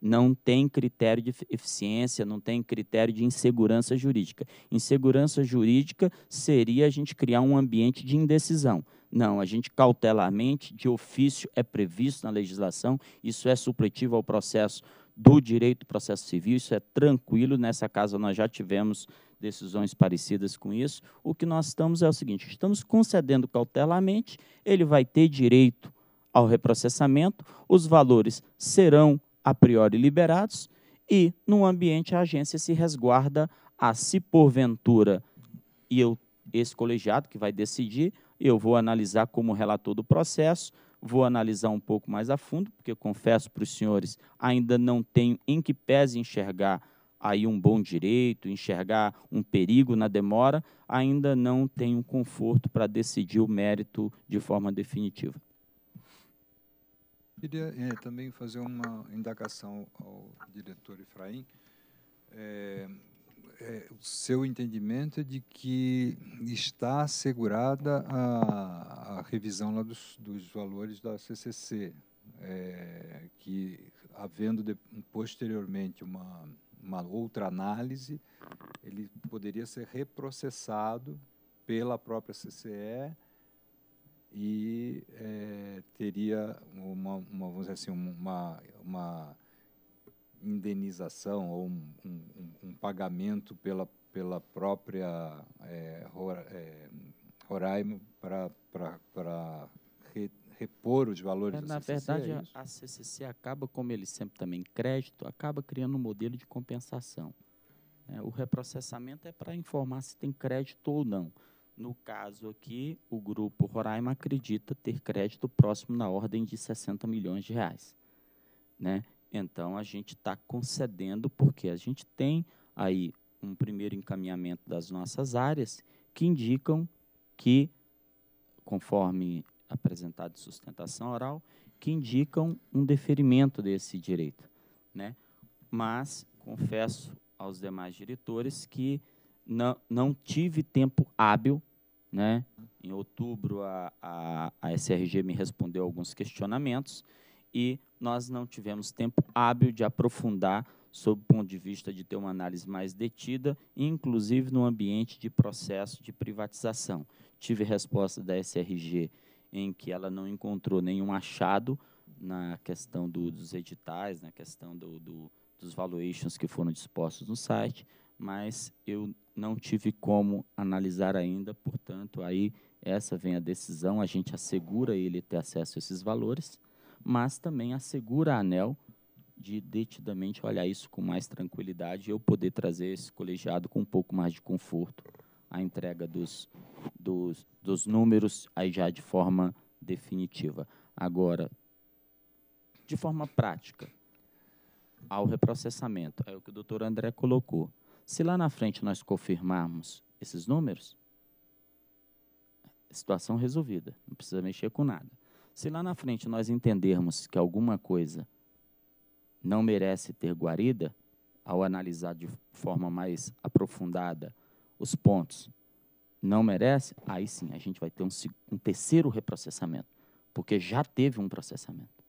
Não tem critério de eficiência, não tem critério de insegurança jurídica. Insegurança jurídica seria a gente criar um ambiente de indecisão. Não, a gente cautelarmente, de ofício, é previsto na legislação, isso é supletivo ao processo do direito do processo civil, isso é tranquilo, nessa casa nós já tivemos decisões parecidas com isso. O que nós estamos é o seguinte: estamos concedendo cautelamente, ele vai ter direito ao reprocessamento, os valores serão a priori liberados e, no ambiente, a agência se resguarda a se porventura e eu, esse colegiado que vai decidir, eu vou analisar como relator do processo, vou analisar um pouco mais a fundo, porque confesso para os senhores, ainda não tenho em que pese enxergar aí um bom direito, enxergar um perigo na demora, ainda não tenho conforto para decidir o mérito de forma definitiva. Queria é, também fazer uma indagação ao diretor Efraim. É, é, o seu entendimento é de que está assegurada a, a revisão lá dos, dos, valores da CCC, é, que havendo de, posteriormente uma, uma outra análise, ele poderia ser reprocessado pela própria CCE e é, teria uma, uma, vamos dizer assim, uma, uma indenização ou um, um, um pagamento pela, pela própria é, é Roraima para re, repor os valores é, da CCC? Na verdade, é a CCC acaba, como ele sempre também crédito, acaba criando um modelo de compensação. É, o reprocessamento é para informar se tem crédito ou não. No caso aqui, o grupo Roraima acredita ter crédito próximo na ordem de 60 milhões de reais. Né? então a gente está concedendo, porque a gente tem aí um primeiro encaminhamento das nossas áreas que indicam que, conforme apresentado em sustentação oral, que indicam um deferimento desse direito. Né? Mas confesso aos demais diretores que não, não tive tempo hábil. Né? Em outubro, a, a, a SRG me respondeu alguns questionamentos e nós não tivemos tempo hábil de aprofundar sob o ponto de vista de ter uma análise mais detida, inclusive no ambiente de processo de privatização. Tive resposta da SRG em que ela não encontrou nenhum achado na questão do, dos editais, na questão do, do, dos valuations que foram dispostos no site, mas eu não tive como analisar ainda, portanto, aí essa vem a decisão, a gente assegura ele ter acesso a esses valores, mas também assegura a ANEL de detidamente olhar isso com mais tranquilidade e eu poder trazer esse colegiado com um pouco mais de conforto a entrega dos, dos, dos números aí já de forma definitiva. Agora, de forma prática, ao reprocessamento, é o que o doutor André colocou. Se lá na frente nós confirmarmos esses números, é situação resolvida, não precisa mexer com nada. Se lá na frente nós entendermos que alguma coisa não merece ter guarida, ao analisar de forma mais aprofundada os pontos, não merece, aí sim a gente vai ter um, um terceiro reprocessamento, porque já teve um processamento.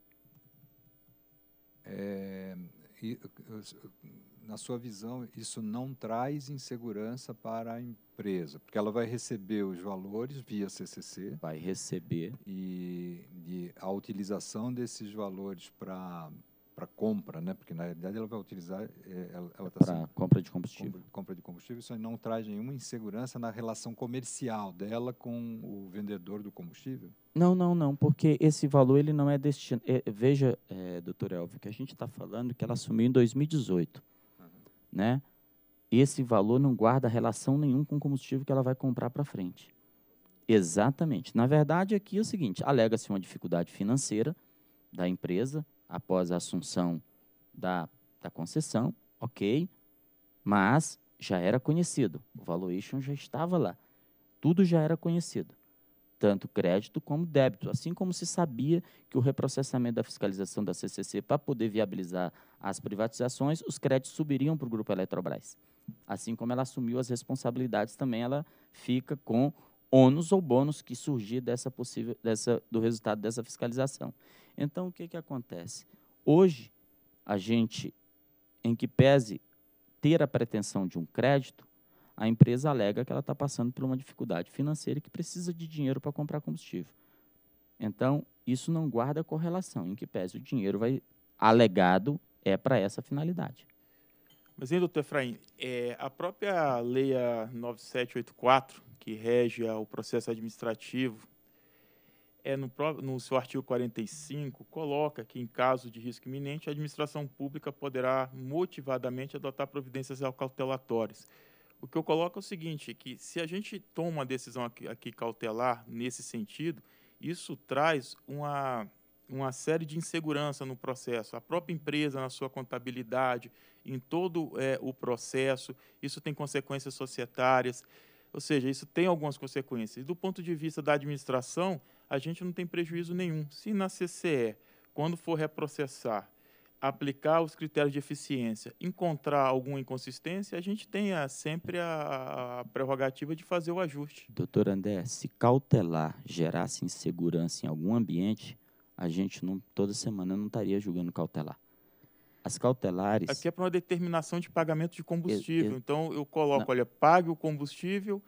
É, na sua visão, isso não traz insegurança para a empresa? Porque ela vai receber os valores via CCC. Vai receber. E, e a utilização desses valores para para compra, né? Porque na realidade ela vai utilizar é, ela, ela tá para assim, compra de combustível. Compra, compra, de combustível, isso não traz nenhuma insegurança na relação comercial dela com o vendedor do combustível. Não, não, não, porque esse valor ele não é destinado. É, veja, é, doutor Elvio, que a gente está falando que ela assumiu em 2018 né? Esse valor não guarda relação nenhuma com o combustível que ela vai comprar para frente. Exatamente. Na verdade, aqui é o seguinte: alega-se uma dificuldade financeira da empresa após a assunção da, da concessão, ok, mas já era conhecido, o valuation já estava lá, tudo já era conhecido tanto crédito como débito, assim como se sabia que o reprocessamento da fiscalização da CCC para poder viabilizar as privatizações, os créditos subiriam para o grupo Eletrobras. Assim como ela assumiu as responsabilidades também, ela fica com ônus ou bônus que surgir dessa possível dessa do resultado dessa fiscalização. Então o que que acontece? Hoje a gente em que pese ter a pretensão de um crédito, a empresa alega que ela está passando por uma dificuldade financeira e que precisa de dinheiro para comprar combustível. Então, isso não guarda correlação, em que pese o dinheiro vai alegado é para essa finalidade. Mas, hein, doutor Efraim, é, a própria Lei 9784, que rege ah, o processo administrativo, é no, no, seu artigo 45, coloca que, em caso de risco iminente, a administração pública poderá motivadamente adotar providências cautelatórias o que eu coloco é o seguinte, que se a gente toma uma decisão aqui, aqui cautelar nesse sentido, isso traz uma, uma série de insegurança no processo. A própria empresa, na sua contabilidade, em todo é, o processo, isso tem consequências societárias, ou seja, isso tem algumas consequências. E do ponto de vista da administração, a gente não tem prejuízo nenhum. Se na CCE, quando for reprocessar, aplicar os critérios de eficiência, encontrar alguma inconsistência, a gente tenha ah, sempre a, a, prerrogativa de fazer o ajuste. Doutor André, se cautelar gerasse insegurança em algum ambiente, a gente não, toda semana não estaria julgando cautelar. As cautelares. Aqui é para uma determinação de pagamento de combustível. Eu, eu, então eu coloco, não. olha, pague o combustível,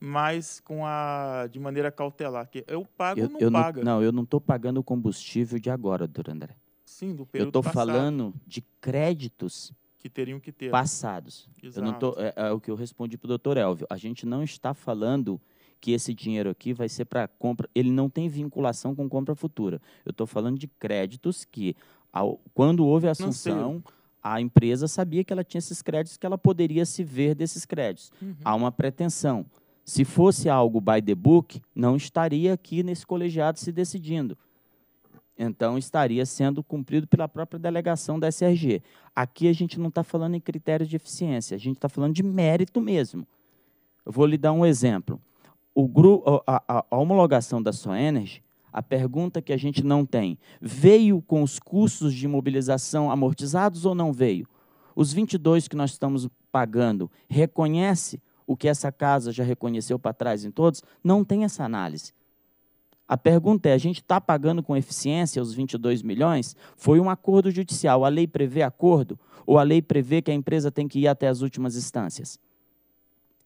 mas com a de maneira cautelar. Que eu pago ou não eu paga? Não, não, eu não estou pagando o combustível de agora, doutor André Sim, do período Eu estou falando de créditos que teriam que ter passados. Exato. Eu não tô, é, é o que eu respondi para o doutor Elvio. A gente não está falando que esse dinheiro aqui vai ser para compra. Ele não tem vinculação com compra futura. Eu estou falando de créditos que, ao, quando houve a assunção a empresa sabia que ela tinha esses créditos, que ela poderia se ver desses créditos. Uhum. Há uma pretensão. Se fosse algo by the book, não estaria aqui nesse colegiado se decidindo então estaria sendo cumprido pela própria delegação da SRG. Aqui a gente não está falando em critérios de eficiência, a gente está falando de mérito mesmo. Eu vou lhe dar um exemplo. O a, a, a, homologação da Soenergy, a pergunta que a gente não tem, veio com os custos de mobilização amortizados ou não veio? Os 22 que nós estamos pagando, reconhece o que essa casa já reconheceu para trás em todos? Não tem essa análise. A pergunta é: a gente está pagando com eficiência os 22 milhões? Foi um acordo judicial. A lei prevê acordo? Ou a lei prevê que a empresa tem que ir até as últimas instâncias?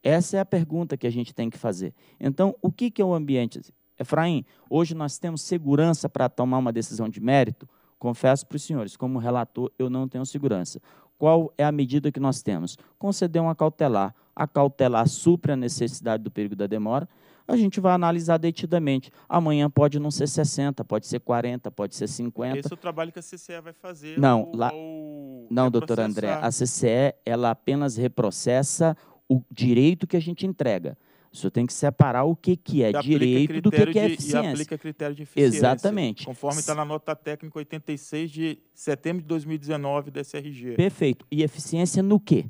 Essa é a pergunta que a gente tem que fazer. Então, o que, que é o ambiente? Efraim, hoje nós temos segurança para tomar uma decisão de mérito? Confesso para os senhores, como relator, eu não tenho segurança. Qual é a medida que nós temos? Conceder uma cautelar. A cautelar supra a necessidade do perigo da demora, a gente vai analisar detidamente. Amanhã pode não ser 60, pode ser 40, pode ser 50. Esse é o trabalho que a CCE vai fazer. Não, ou, lá, ou não doutor André, a CCE ela apenas reprocessa o direito que a gente entrega. Você tem que separar o que, que é direito do que, que é eficiência. De, e aplica critério de eficiência. Exatamente. Conforme está na nota técnica 86 de setembro de 2019 da SRG. Perfeito. E eficiência no quê?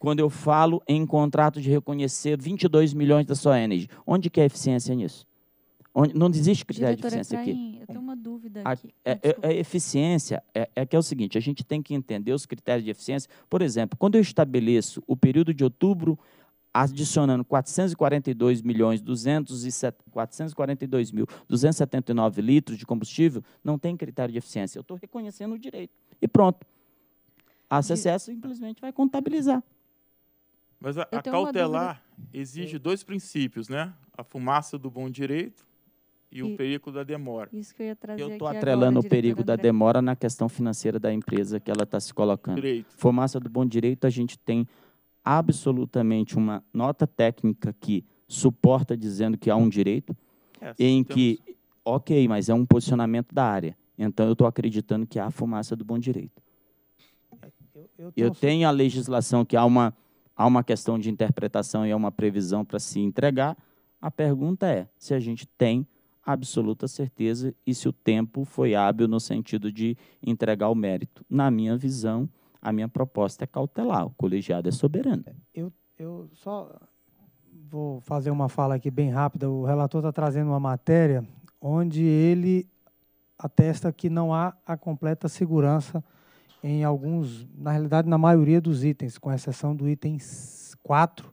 quando eu falo em contrato de reconhecer 22 milhões da sua energia. Onde que é a eficiência nisso? Onde, não existe critério Diretora de eficiência aqui. Eu tenho uma dúvida a, aqui. É, é, é, eficiência é, é, que é o seguinte: a gente tem que entender os critérios de eficiência. Por exemplo, quando eu estabeleço o período de outubro adicionando 442 milhões 279 litros de combustível, não tem critério de eficiência. Eu estou reconhecendo o direito. E pronto. A CCS simplesmente vai contabilizar. Mas a, a cautelar exige é. dois princípios, né? A fumaça do bom direito e, e o perigo da demora. Isso que eu ia trazer Eu estou atrelando agora, o perigo da demora na questão financeira da empresa que ela está se colocando. Direito. Fumaça do bom direito, a gente tem absolutamente uma nota técnica que suporta dizendo que há um direito, é, assim em que, ok, mas é um posicionamento da área. Então, eu estou acreditando que há fumaça do bom direito. É, eu, eu, eu tenho a legislação que há uma há uma questão de interpretação e há uma previsão para se entregar. A pergunta é se a gente tem absoluta certeza e se o tempo foi hábil no sentido de entregar o mérito. Na minha visão, a minha proposta é cautelar, o colegiado é soberano. É, eu, eu só vou fazer uma fala aqui bem rápida. O relator está trazendo uma matéria onde ele atesta que não há a completa segurança em alguns, na realidade, na maioria dos itens, com exceção do item 4,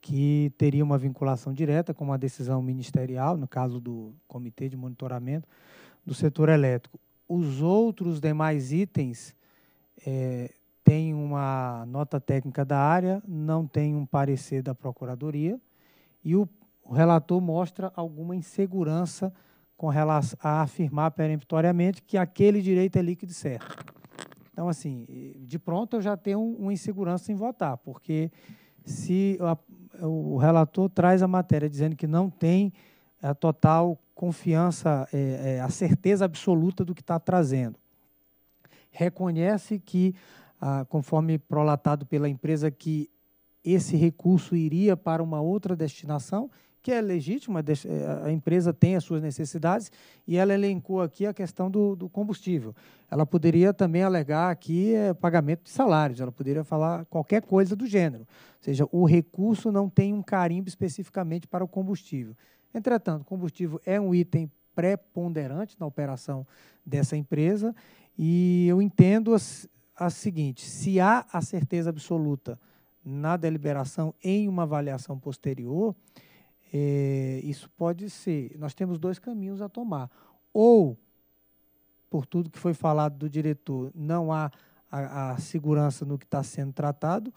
que teria uma vinculação direta com uma decisão ministerial, no caso do Comitê de Monitoramento do Setor Elétrico. Os outros demais itens é, têm uma nota técnica da área, não tem um parecer da Procuradoria, e o, o relator mostra alguma insegurança com relação a afirmar peremptoriamente que aquele direito é líquido e certo. Então, assim, de pronto eu já tenho uma insegurança em votar, porque se a, o relator traz a matéria dizendo que não tem a total confiança, é, é, a certeza absoluta do que está trazendo, reconhece que, ah, conforme prolatado pela empresa, que esse recurso iria para uma outra destinação que é legítima, eh, a empresa tem as suas necessidades, e ela elencou aqui a questão do, do combustível. Ela poderia também alegar aqui é, pagamento de salários, ela poderia falar qualquer coisa do gênero. Ou seja, o recurso não tem um carimbo especificamente para o combustível. Entretanto, combustível é um item preponderante na operação dessa empresa, e eu entendo a seguinte: se há a certeza absoluta na deliberação em uma avaliação posterior, é, isso pode ser. Nós temos dois caminhos a tomar. Ou, por tudo que foi falado do diretor, não há a, a segurança no que está sendo tratado,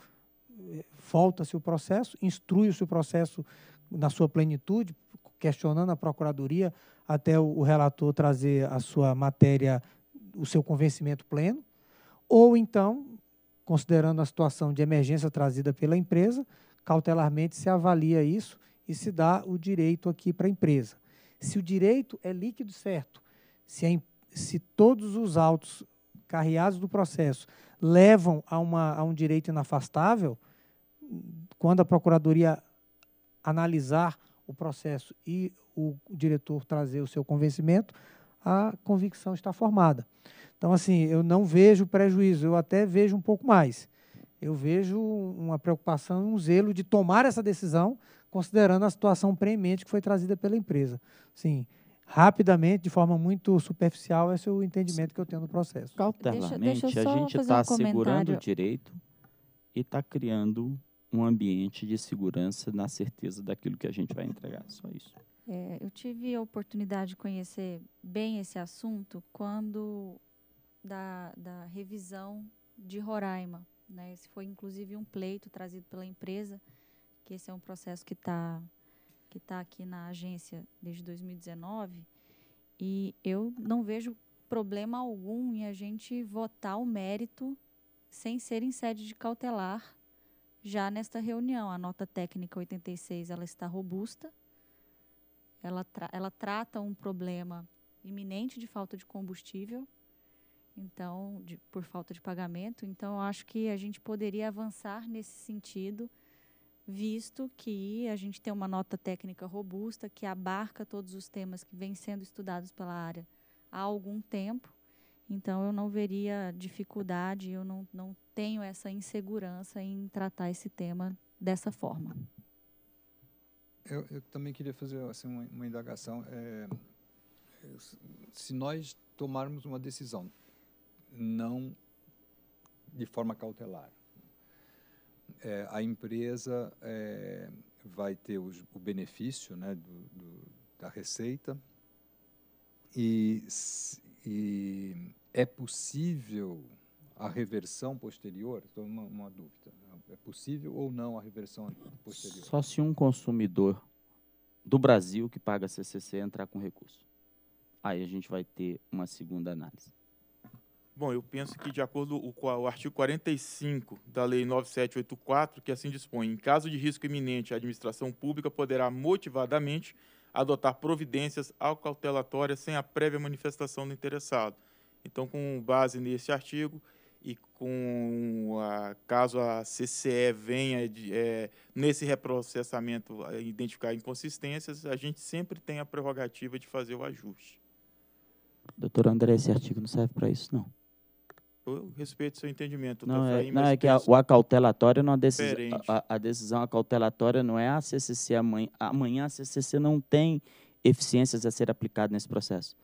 é, volta-se o processo, instrui-se o processo na sua plenitude, questionando a Procuradoria até o, o relator trazer a sua matéria, o seu convencimento pleno. Ou então, considerando a situação de emergência trazida pela empresa, cautelarmente se avalia isso e se dá o direito aqui para a empresa. Se o direito é líquido certo, se, é, se todos os autos carreados do processo levam a, uma, a um direito inafastável, quando a Procuradoria analisar o processo e o diretor trazer o seu convencimento, a convicção está formada. Então, assim, eu não vejo prejuízo, eu até vejo um pouco mais. Eu vejo uma preocupação, um zelo de tomar essa decisão considerando a situação premente que foi trazida pela empresa. Sim, rapidamente, de forma muito superficial, esse é o entendimento que eu tenho do processo. Cautelamente, deixa, deixa a gente está um segurando o direito e está criando um ambiente de segurança na certeza daquilo que a gente vai entregar. Só isso. É, eu tive a oportunidade de conhecer bem esse assunto quando da, da revisão de Roraima. Né? Esse foi, inclusive, um pleito trazido pela empresa que esse é um processo que está que tá aqui na agência desde 2019, e eu não vejo problema algum em a gente votar o mérito sem ser em sede de cautelar já nesta reunião. A nota técnica 86 ela está robusta, ela, tra ela trata um problema iminente de falta de combustível, então de, por falta de pagamento. Então, acho que a gente poderia avançar nesse sentido visto que a gente tem uma nota técnica robusta que abarca todos os temas que vêm sendo estudados pela área há algum tempo. Então, eu não veria dificuldade, eu não, não tenho essa insegurança em tratar esse tema dessa forma. Eu, eu também queria fazer assim, uma, uma indagação. É, se nós tomarmos uma decisão não de forma cautelar, é, a empresa é, vai ter os, o benefício né, do, do, da receita e, e, é possível a reversão posterior? Estou uma, uma dúvida. Né? É possível ou não a reversão posterior? Só se um consumidor do Brasil que paga CCC entrar com recurso. Aí a gente vai ter uma segunda análise. Bom, eu penso que, de acordo com o artigo 45 da Lei 9784, que assim dispõe, em caso de risco iminente, a administração pública poderá motivadamente adotar providências acautelatórias sem a prévia manifestação do interessado. Então, com base nesse artigo e com a, caso a CCE venha de, é, nesse reprocessamento é, identificar inconsistências, a gente sempre tem a prerrogativa de fazer o ajuste. Doutor André, esse artigo não serve para isso, não. Eu respeito seu entendimento. Não, é, não é que a, o acautelatório é não a decisão. A, a, decisão acautelatória não é a CCC amanhã. Amanhã a CCC não tem eficiências a ser aplicada nesse processo.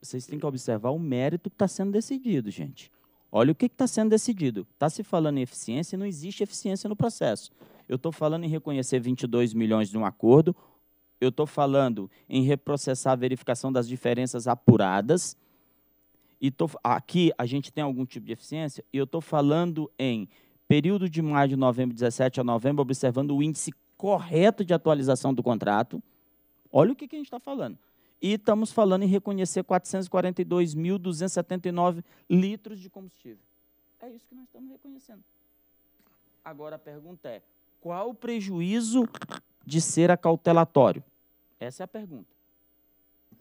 Vocês têm que observar o mérito que está sendo decidido, gente. Olha o que está sendo decidido. Está se falando em eficiência e não existe eficiência no processo. Eu estou falando em reconhecer 22 milhões de um acordo. Eu estou falando em reprocessar a verificação das diferenças apuradas e tô, aqui a gente tem algum tipo de eficiência, e eu estou falando em período de maio de novembro 17 a novembro, observando o índice correto de atualização do contrato. Olha o que, que a gente está falando. E estamos falando em reconhecer 442.279 litros de combustível. É isso que nós estamos reconhecendo. Agora a pergunta é: qual o prejuízo de ser acautelatório? Essa é a pergunta.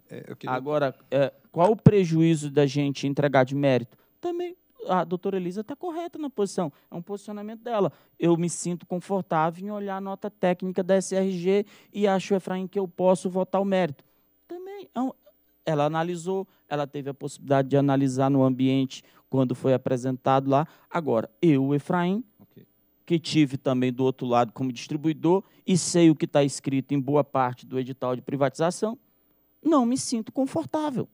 É, queria... Agora, é, qual o prejuízo da gente entregar de mérito? Também a doutora Elisa está correta na posição, é um posicionamento dela. Eu me sinto confortável em olhar a nota técnica da SRG e acho, Efraim, que eu posso votar o mérito. Também, é ela analisou, ela teve a possibilidade de analisar no ambiente quando foi apresentado lá. Agora, eu, Efraim, okay. que tive também do outro lado como distribuidor e sei o que está escrito em boa parte do edital de privatização, não me sinto confortável.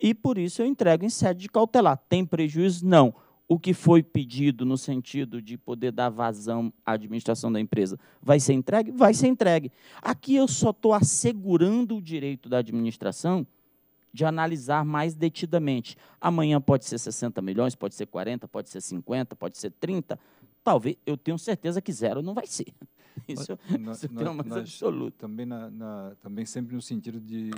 E por isso eu entrego em sede de cautelar. Tem prejuízo? Não. O que foi pedido no sentido de poder dar vazão à administração da empresa vai ser entregue? Vai ser entregue. Aqui eu só estou assegurando o direito da administração de analisar mais detidamente. Amanhã pode ser 60 milhões, pode ser 40, pode ser 50, pode ser 30. Talvez, eu tenho certeza que zero não vai ser. [laughs] Isso, é, é mais nós, absoluto. Também, na, na, também sempre no sentido de,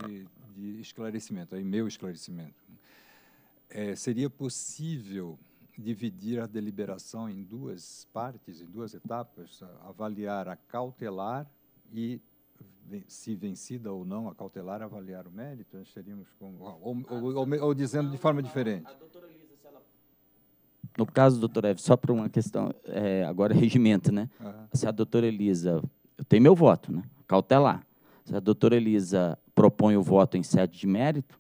de esclarecimento, aí meu esclarecimento. É, seria possível dividir a deliberação em duas partes, em duas etapas, avaliar a cautelar e se vencida ou não a cautelar, avaliar o mérito, nós teríamos como. Ou, ou, ou, ou dizendo de forma diferente. A doutora no caso, doutor Eve, só para uma questão, é, agora é regimento, né? Uhum. Se a doutora Elisa, eu tenho meu voto, né? Cautelar. Se a doutora Elisa propõe o voto em sede de mérito,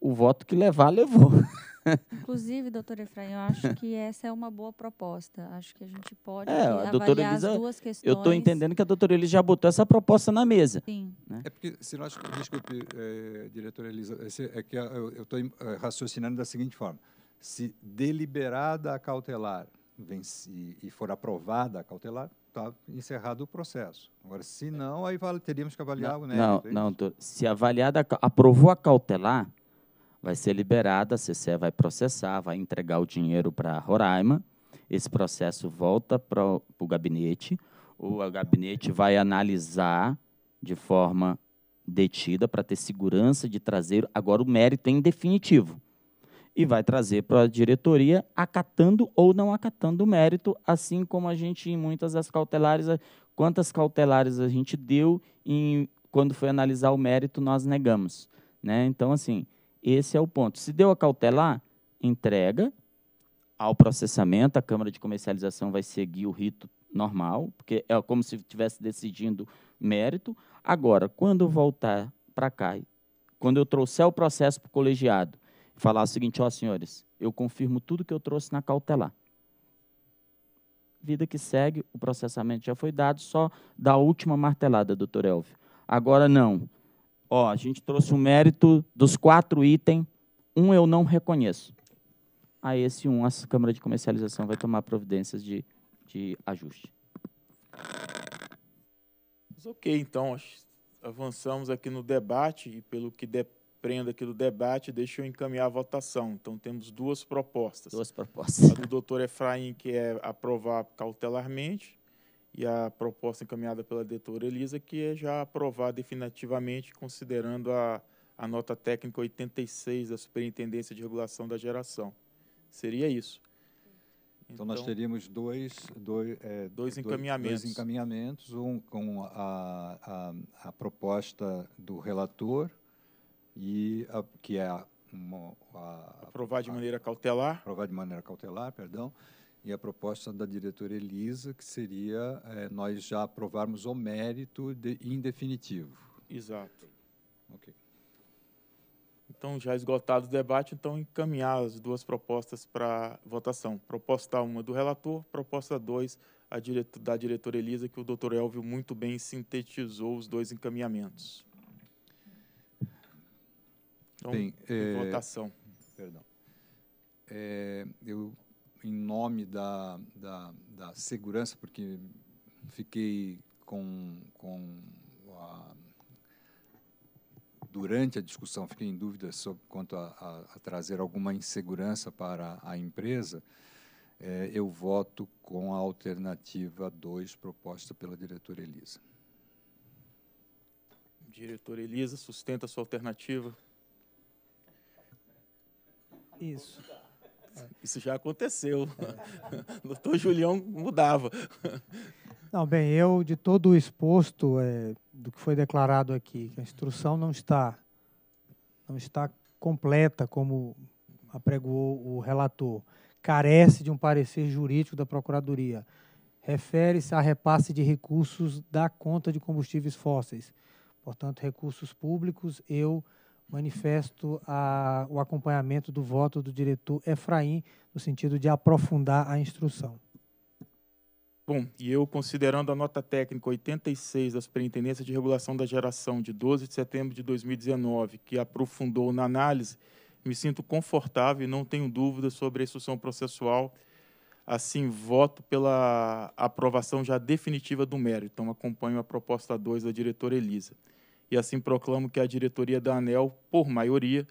o voto que levar, levou. [laughs] Inclusive, doutor Efraim, eu acho que essa é uma boa proposta. Acho que a gente pode é, a doutora Elisa, as duas questões. Eu estou entendendo que a doutora Elisa já botou essa proposta na mesa. Sim. Né? É porque, se nós... Desculpe, é, diretora Elisa, é que eu estou é, raciocinando da seguinte forma se deliberada a cautelar venci, e for aprovada a cautelar, está encerrado o processo. Agora, se é. não, aí teríamos que avaliar não, o né, Não, é não, doutor. Se avaliada, aprovou a cautelar, vai ser liberada, a CCE vai processar, vai entregar o dinheiro para Roraima, esse processo volta para o gabinete, o gabinete vai analisar de forma detida para ter segurança de trazer agora o mérito em é definitivo e vai trazer para a diretoria, acatando ou não acatando o mérito, assim como a gente em muitas das cautelares, quantas cautelares a gente deu e quando foi analisar o mérito nós negamos, né? Então assim, esse é o ponto. Se deu a cautelar, entrega ao processamento, a Câmara de Comercialização vai seguir o rito normal, porque é como se estivesse decidindo mérito. Agora, quando voltar para cá, quando eu trouxer o processo para o colegiado falar o seguinte, ó senhores, eu confirmo tudo que eu trouxe na cautelar. Vida que segue, o processamento já foi dado, só da última martelada, doutor Elvio. Agora não. Ó, a gente trouxe o mérito dos quatro itens, um eu não reconheço. A esse um, a Câmara de Comercialização vai tomar providências de, de ajuste. Mas ok, então, avançamos aqui no debate e pelo que depende desprenda aqui do debate, deixa eu encaminhar a votação. Então, temos duas propostas. Duas propostas. A do doutor Efraim, que é aprovar cautelarmente, e a proposta encaminhada pela doutora Elisa, que é já aprovar definitivamente, considerando a, a nota técnica 86 da Superintendência de Regulação da Geração. Seria isso. Então, então, nós teríamos dois, dois, é, dois, encaminhamentos. dois encaminhamentos. um com a, a, a proposta do relator e a, que é uma, a, aprovar de a, maneira cautelar. Aprovar de maneira cautelar, perdão. E a proposta da diretora Elisa, que seria é, nós já aprovarmos o mérito de, em definitivo. Exato. Ok. Então, já esgotado o debate, então encaminhar as duas propostas para votação. Proposta 1 do relator, proposta 2 da diretora Elisa, que o doutor Elvio muito bem sintetizou os dois encaminhamentos. Então, Bem, é, votação. Perdão. É, eu, em nome da, da, da, segurança, porque fiquei com, com a, durante a discussão, fiquei em dúvida sobre quanto a, a, a trazer alguma insegurança para a empresa, é, eu voto com a alternativa 2 proposta pela diretora Elisa. Diretora Elisa, sustenta a sua alternativa. Isso. Isso já aconteceu. É. [laughs] Doutor Julião mudava. Não, bem, eu, de todo o exposto é, do que foi declarado aqui, que a instrução não está, não está completa, como apregoou o relator, carece de um parecer jurídico da Procuradoria. Refere-se a repasse de recursos da conta de combustíveis fósseis. Portanto, recursos públicos, eu manifesto a, o acompanhamento do voto do diretor Efraim, no sentido de aprofundar a instrução. Bom, e eu, considerando a nota técnica 86 da Superintendência de Regulação da Geração, de 12 de setembro de 2019, que aprofundou na análise, me sinto confortável e não tenho dúvidas sobre a instrução processual. Assim, voto pela aprovação já definitiva do mérito. Então, acompanho a proposta 2 da diretora Elisa e assim proclamo que a diretoria da ANEL, por maioria,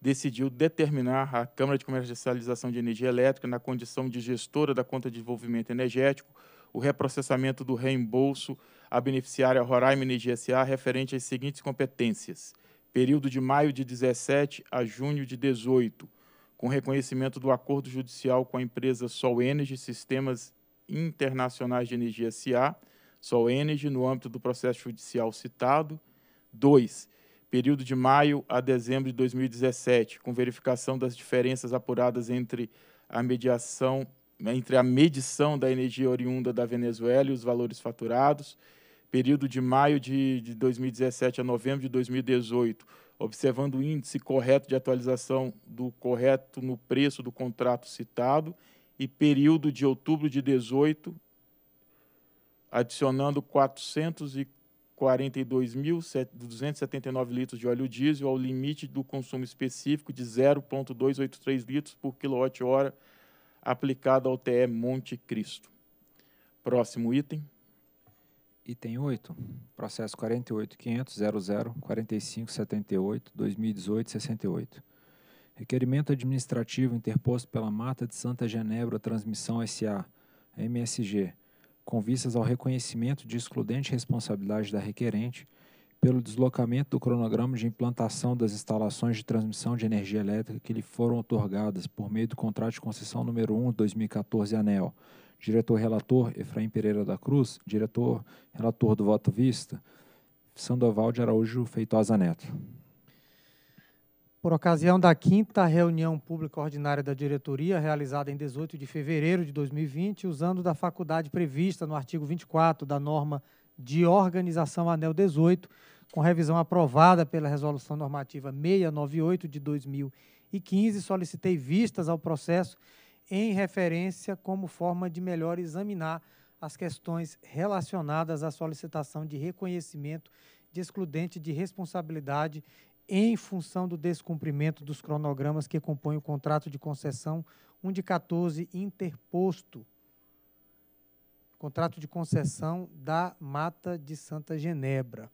decidiu determinar a Câmara de Comercialização de Energia Elétrica, na condição de gestora da conta de desenvolvimento energético, o reprocessamento do reembolso à beneficiária Roraima Energia SA referente às seguintes competências: período de maio de 17 a junho de 18, com reconhecimento do acordo judicial com a empresa Sol Energy Sistemas Internacionais de Energia SA, Sol Energy, no âmbito do processo judicial citado, 2, período de maio a dezembro de 2017, com verificação das diferenças apuradas entre a mediação entre a medição da energia oriunda da Venezuela e os valores faturados, período de maio de, de 2017 a novembro de 2018, observando o índice correto de atualização do correto no preço do contrato citado, e período de outubro de 18, adicionando 440 42.279 litros de óleo diesel ao limite do consumo específico de 0,283 litros por quilowatt-hora aplicado ao TE Monte Cristo. Próximo item. Item 8, processo 48.500.00.4578.2018.68. Requerimento administrativo interposto pela Mata de Santa Genebra Transmissão S.A., MSG, com vistas ao reconhecimento de excludente responsabilidade da requerente pelo deslocamento do cronograma de implantação das instalações de transmissão de energia elétrica que lhe foram otorgadas por meio do contrato de concessão número 1 2014 ANEL. Diretor relator Efraim Pereira da Cruz, diretor relator do voto vista Sandoval de Araújo Feitosa Neto. Por ocasião da quinta reunião pública ordinária da diretoria, realizada em 18 de fevereiro de 2020, usando da faculdade prevista no artigo 24 da norma de organização Anel 18, com revisão aprovada pela Resolução Normativa 698 de 2015, solicitei vistas ao processo em referência como forma de melhor examinar as questões relacionadas à solicitação de reconhecimento de excludente de responsabilidade em função do descumprimento dos cronogramas que compõem o contrato de concessão 1 de 14 interposto, contrato de concessão da Mata de Santa Genebra.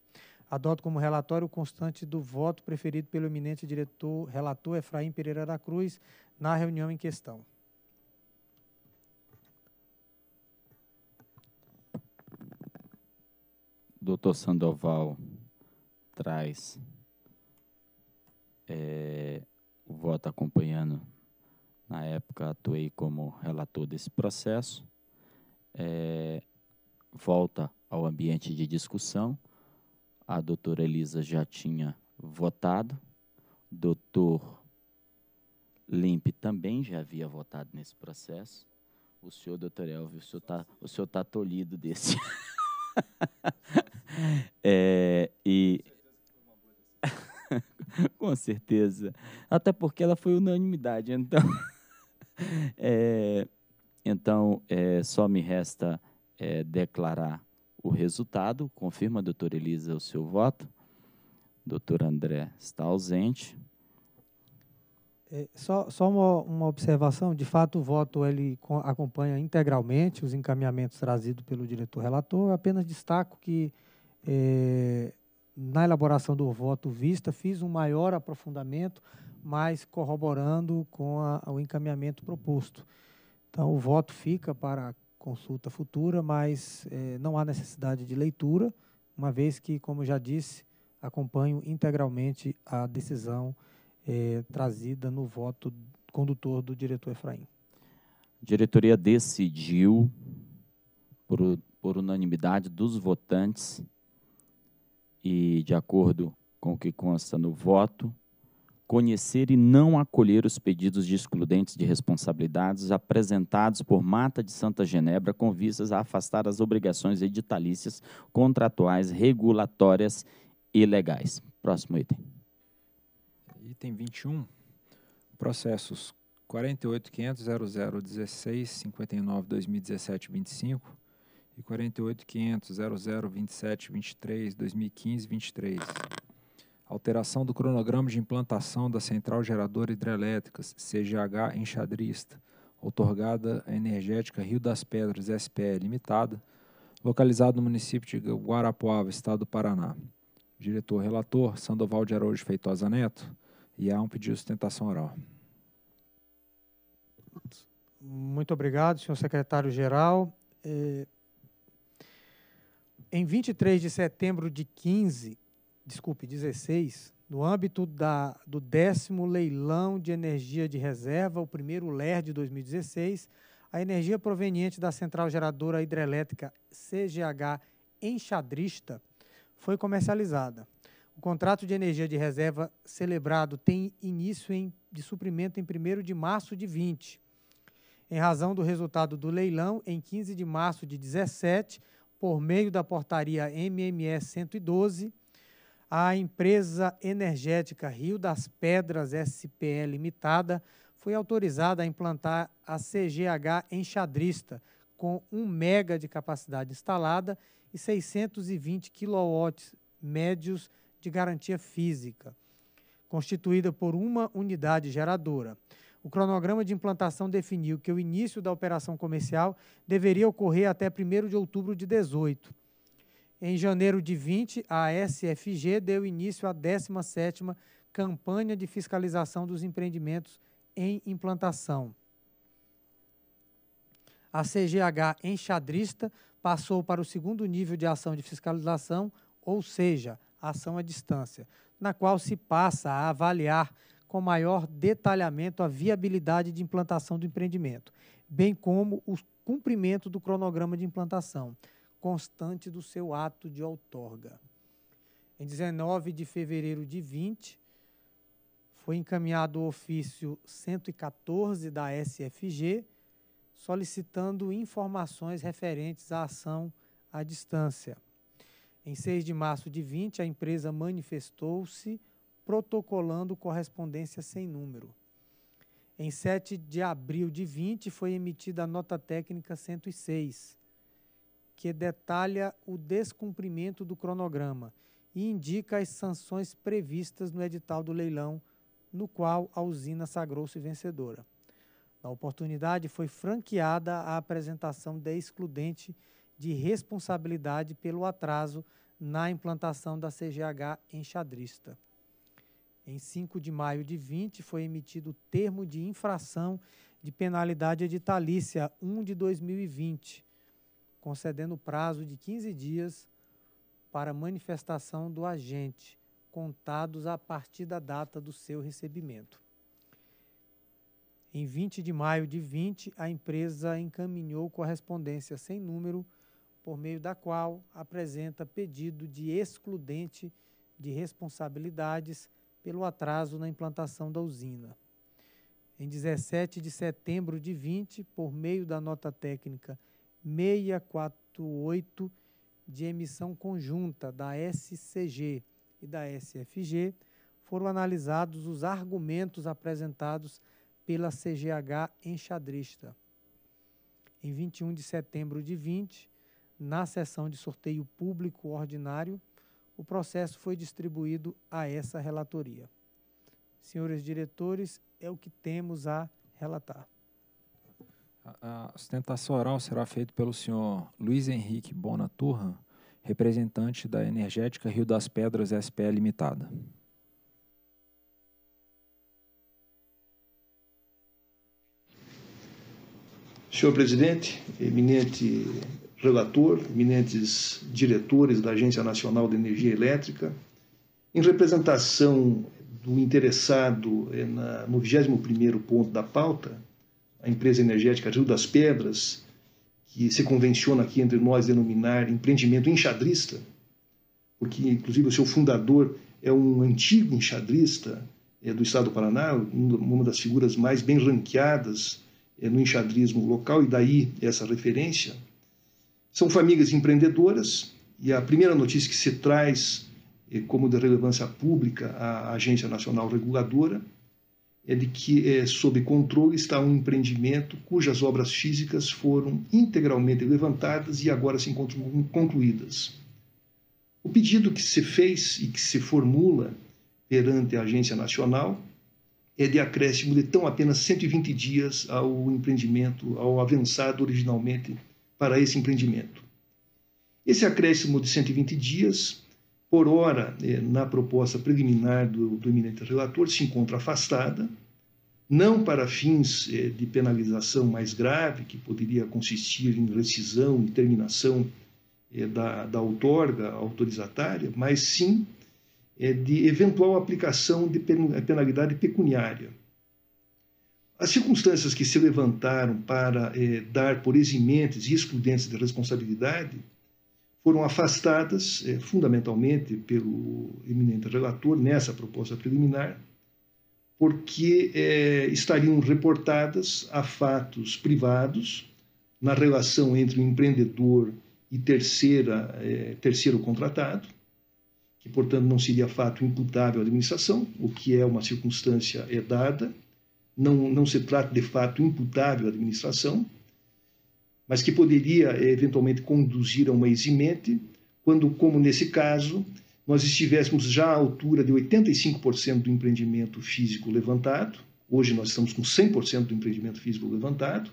Adoto como relatório o constante do voto preferido pelo eminente diretor, relator Efraim Pereira da Cruz, na reunião em questão. Doutor Sandoval traz é, o voto tá acompanhando, na época atuei como relator desse processo, é, volta ao ambiente de discussão, a doutora Elisa já tinha votado, doutor Limpe também já havia votado nesse processo, o senhor, doutor Elvio, o senhor está tá tolhido desse. [laughs] é, [laughs] Com certeza. Até porque ela foi unanimidade, então. [laughs] é, então, é, só me resta é, declarar o resultado. Confirma, doutora Elisa, o seu voto. Doutor André está ausente. É, só, só uma, uma, observação, de fato o voto ele acompanha integralmente os encaminhamentos trazidos pelo diretor relator, Eu apenas destaco que é, na elaboração do voto vista, fiz um maior aprofundamento, mas corroborando com a, o encaminhamento proposto. Então, o voto fica para consulta futura, mas eh, não há necessidade de leitura, uma vez que, como já disse, acompanho integralmente a decisão eh, trazida no voto condutor do diretor Efraim. A diretoria decidiu, por, por unanimidade dos votantes, e, de acordo com o que consta no voto, conhecer e não acolher os pedidos de excludentes de responsabilidades apresentados por Mata de Santa Genebra com vistas a afastar as obrigações editalícias, contratuais, regulatórias e legais. Próximo item. Item 21. Processos 48.500.0016.59.2017.25 e 48500 Alteração do cronograma de implantação da Central Geradora Hidrelétrica CGH em otorgada outorgada à Energética Rio das Pedras SPE Limitada, localizado no município de Guarapuava, estado do Paraná. Diretor relator Sandoval de Araújo Feitosa Neto, e há um pedido de sustentação oral. Muito obrigado, senhor secretário-geral. Eh, em 23 de setembro de 15, desculpe, 16, no âmbito da, do décimo leilão de energia de reserva, o primeiro LER de 2016, a energia proveniente da central geradora hidrelétrica CGH Enxadrista foi comercializada. O contrato de energia de reserva celebrado tem início em, de suprimento em 1 de março de 20. Em razão do resultado do leilão, em 15 de março de 17, por meio da portaria MME 112, a empresa energética Rio das Pedras SPE Limitada foi autorizada a implantar a CGH enxadrista com 1 mega de capacidade instalada e 620 kW médios de garantia física, constituída por uma unidade geradora o cronograma de implantação definiu que o início da operação comercial deveria ocorrer até 1 de outubro de 18. Em janeiro de 20, a SFG deu início à 17ª campanha de fiscalização dos empreendimentos em implantação. A CGH enxadrista passou para o segundo nível de ação de fiscalização, ou seja, ação à distância, na qual se passa a avaliar com maior detalhamento a viabilidade de implantação do empreendimento, bem como o cumprimento do cronograma de implantação, constante do seu ato de outorga. Em 19 de fevereiro de 20, foi encaminhado o ofício 114 da SFG, solicitando informações referentes à ação à distância. Em 6 de março de 20, a empresa manifestou-se protocolando correspondência sem número. Em 7 de abril de 20 foi emitida a nota técnica 106, que detalha o descumprimento do cronograma e indica as sanções previstas no edital do leilão, no qual a usina sagrou-se vencedora. Na oportunidade, foi franqueada a apresentação da excludente de responsabilidade pelo atraso na implantação da CGH enxadrista. Em 5 de maio de 20, foi emitido o termo de infração de penalidade editalícia 1 de 2020, concedendo prazo de 15 dias para manifestação do agente, contados a partir da data do seu recebimento. Em 20 de maio de 20, a empresa encaminhou correspondência sem número, por meio da qual apresenta pedido de excludente de responsabilidades pelo atraso na implantação da usina. Em 17 de setembro de 20, por meio da nota técnica 648 de emissão conjunta da SCG e da SFG, foram analisados os argumentos apresentados pela CGH enxadrista. Em 21 de setembro de 20, na sessão de sorteio público ordinário, o processo foi distribuído a essa relatoria. Senhores diretores, é o que temos a relatar. A sustentação oral será feita pelo senhor Luiz Henrique Bonaturra, representante da Energética Rio das Pedras SPE Limitada. Senhor presidente, eminente relator, eminentes diretores da Agência Nacional de Energia Elétrica, em representação do interessado eh, na, no 21º ponto da pauta, a empresa energética Rio das Pedras, que se convenciona aqui entre nós denominar empreendimento enxadrista, porque inclusive o seu fundador é um antigo enxadrista é, do estado do Paraná, uma das figuras mais bem ranqueadas é, no enxadrismo local, e daí essa referência. São famílias empreendedoras, e a primeira notícia que se traz eh, como de relevância pública à Agência Nacional Reguladora é de que, é, sob controle, está um empreendimento cujas obras físicas foram integralmente levantadas e agora se encontram concluídas. O pedido que se fez e que se formula perante a Agência Nacional é de acréscimo de tão apenas 120 dias ao empreendimento, ao avançado originalmente para esse empreendimento. Esse acréscimo de 120 dias, por hora, eh, na proposta preliminar do, do eminente relator, se encontra afastada, não para fins eh, de penalização mais grave, que poderia consistir em rescisão e terminação eh, da, da outorga autorizatária, mas sim de eventual aplicação de penalidade pecuniária, as circunstâncias que se levantaram para eh, dar por eximentes e excludentes de responsabilidade foram afastadas, eh, fundamentalmente pelo eminente relator, nessa proposta preliminar, porque eh, estariam reportadas a fatos privados na relação entre o empreendedor e terceira, terceiro contratado, que, portanto, não seria fato imputável à administração, o que é uma circunstância é dada não, não se trata de fato imputável à administração, mas que poderia eventualmente conduzir a uma eximente, quando, como nesse caso, nós estivéssemos já à altura de 85% do empreendimento físico levantado, hoje nós estamos com 100% do empreendimento físico levantado,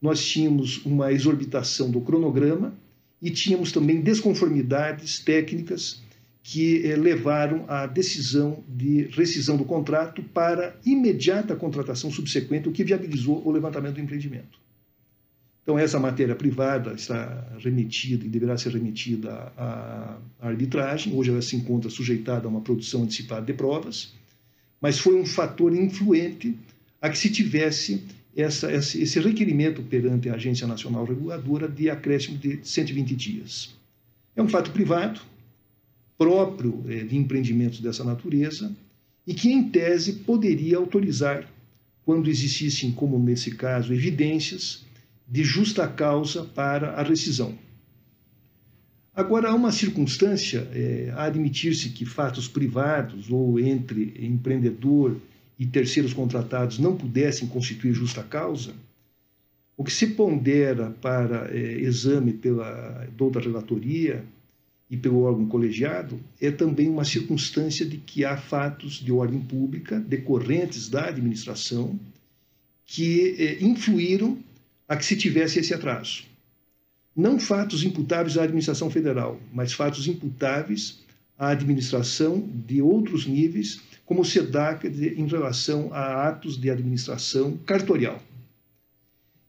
nós tínhamos uma exorbitação do cronograma e tínhamos também desconformidades técnicas que eh, levaram à decisão de rescisão do contrato para imediata contratação subsequente, o que viabilizou o levantamento do empreendimento. Então, essa matéria privada está remetida e deverá ser remetida à arbitragem. Hoje ela se encontra sujeitada a uma produção antecipada de provas, mas foi um fator influente a que se tivesse essa, esse requerimento perante a Agência Nacional Reguladora de acréscimo de 120 dias. É um fato privado, próprio é, de empreendimentos dessa natureza e que, em tese, poderia autorizar, quando existissem, como nesse caso, evidências de justa causa para a rescisão. Agora, há uma circunstância é, a admitir-se que fatos privados ou entre empreendedor e terceiros contratados não pudessem constituir justa causa, o que se pondera para é, exame pela doutora relatoria e pelo órgão colegiado é também uma circunstância de que há fatos de ordem pública decorrentes da administração que é, influíram a que se tivesse esse atraso. Não fatos imputáveis à administração federal, mas fatos imputáveis à administração de outros níveis, como o SEDAC em relação a atos de administração cartorial.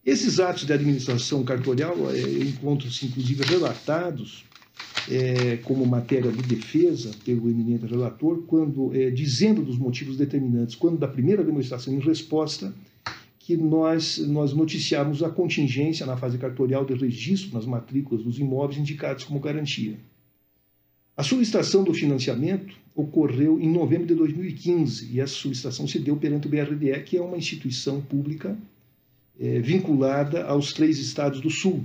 Esses atos de administração cartorial é, encontram-se, inclusive, relatados é, como matéria de defesa pelo eminente relator, quando é, dizendo dos motivos determinantes, quando da primeira demonstração em resposta, que nós, nós noticiamos a contingência na fase cartorial de registro nas matrículas dos imóveis indicados como garantia. A solicitação do financiamento ocorreu em novembro de 2015 e a solicitação se deu perante o BRDE, que é uma instituição pública é, vinculada aos três estados do Sul,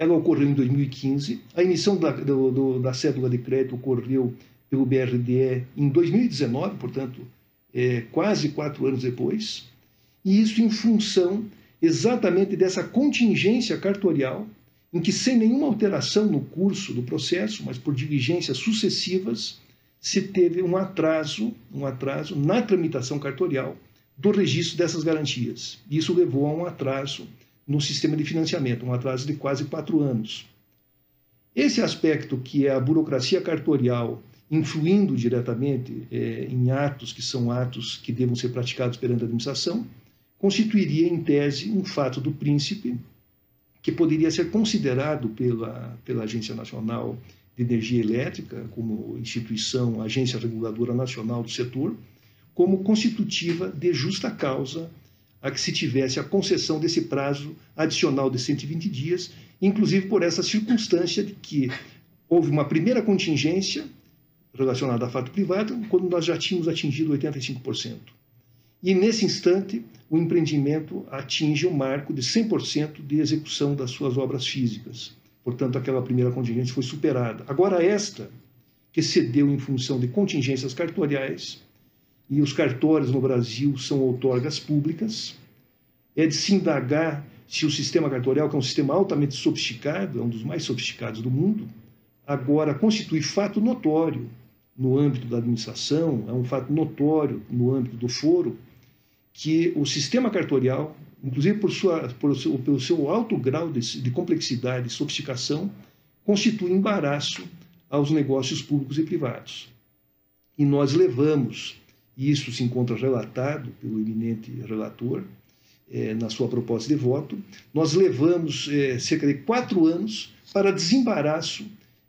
ela ocorreu em 2015. A emissão da, do, do, da cédula de crédito ocorreu pelo BRDE em 2019, portanto, é, quase quatro anos depois. E isso em função exatamente dessa contingência cartorial, em que, sem nenhuma alteração no curso do processo, mas por diligências sucessivas, se teve um atraso, um atraso na tramitação cartorial do registro dessas garantias. Isso levou a um atraso no sistema de financiamento, um atraso de quase quatro anos. Esse aspecto que é a burocracia cartorial influindo diretamente é, em atos que são atos que devam ser praticados perante a administração, constituiria, em tese, um fato do príncipe que poderia ser considerado pela, pela Agência Nacional de Energia Elétrica, como instituição, agência reguladora nacional do setor, como constitutiva de justa causa a que se tivesse a concessão desse prazo adicional de 120 dias, inclusive por essa circunstância de que houve uma primeira contingência relacionada a fato privado, quando nós já tínhamos atingido 85%. E nesse instante, o empreendimento atinge o um marco de 100% de execução das suas obras físicas. Portanto, aquela primeira contingência foi superada. Agora, esta, que cedeu em função de contingências cartoriais, e os cartórios no Brasil são outorgas públicas. É de se indagar se o sistema cartorial, que é um sistema altamente sofisticado, é um dos mais sofisticados do mundo, agora constitui fato notório no âmbito da administração, é um fato notório no âmbito do foro, que o sistema cartorial, inclusive por sua, por seu, pelo seu alto grau de, de complexidade e sofisticação, constitui embaraço aos negócios públicos e privados. E nós levamos e isso se encontra relatado pelo eminente relator é, na sua proposta de voto, nós levamos é, cerca de quatro anos para desembaraço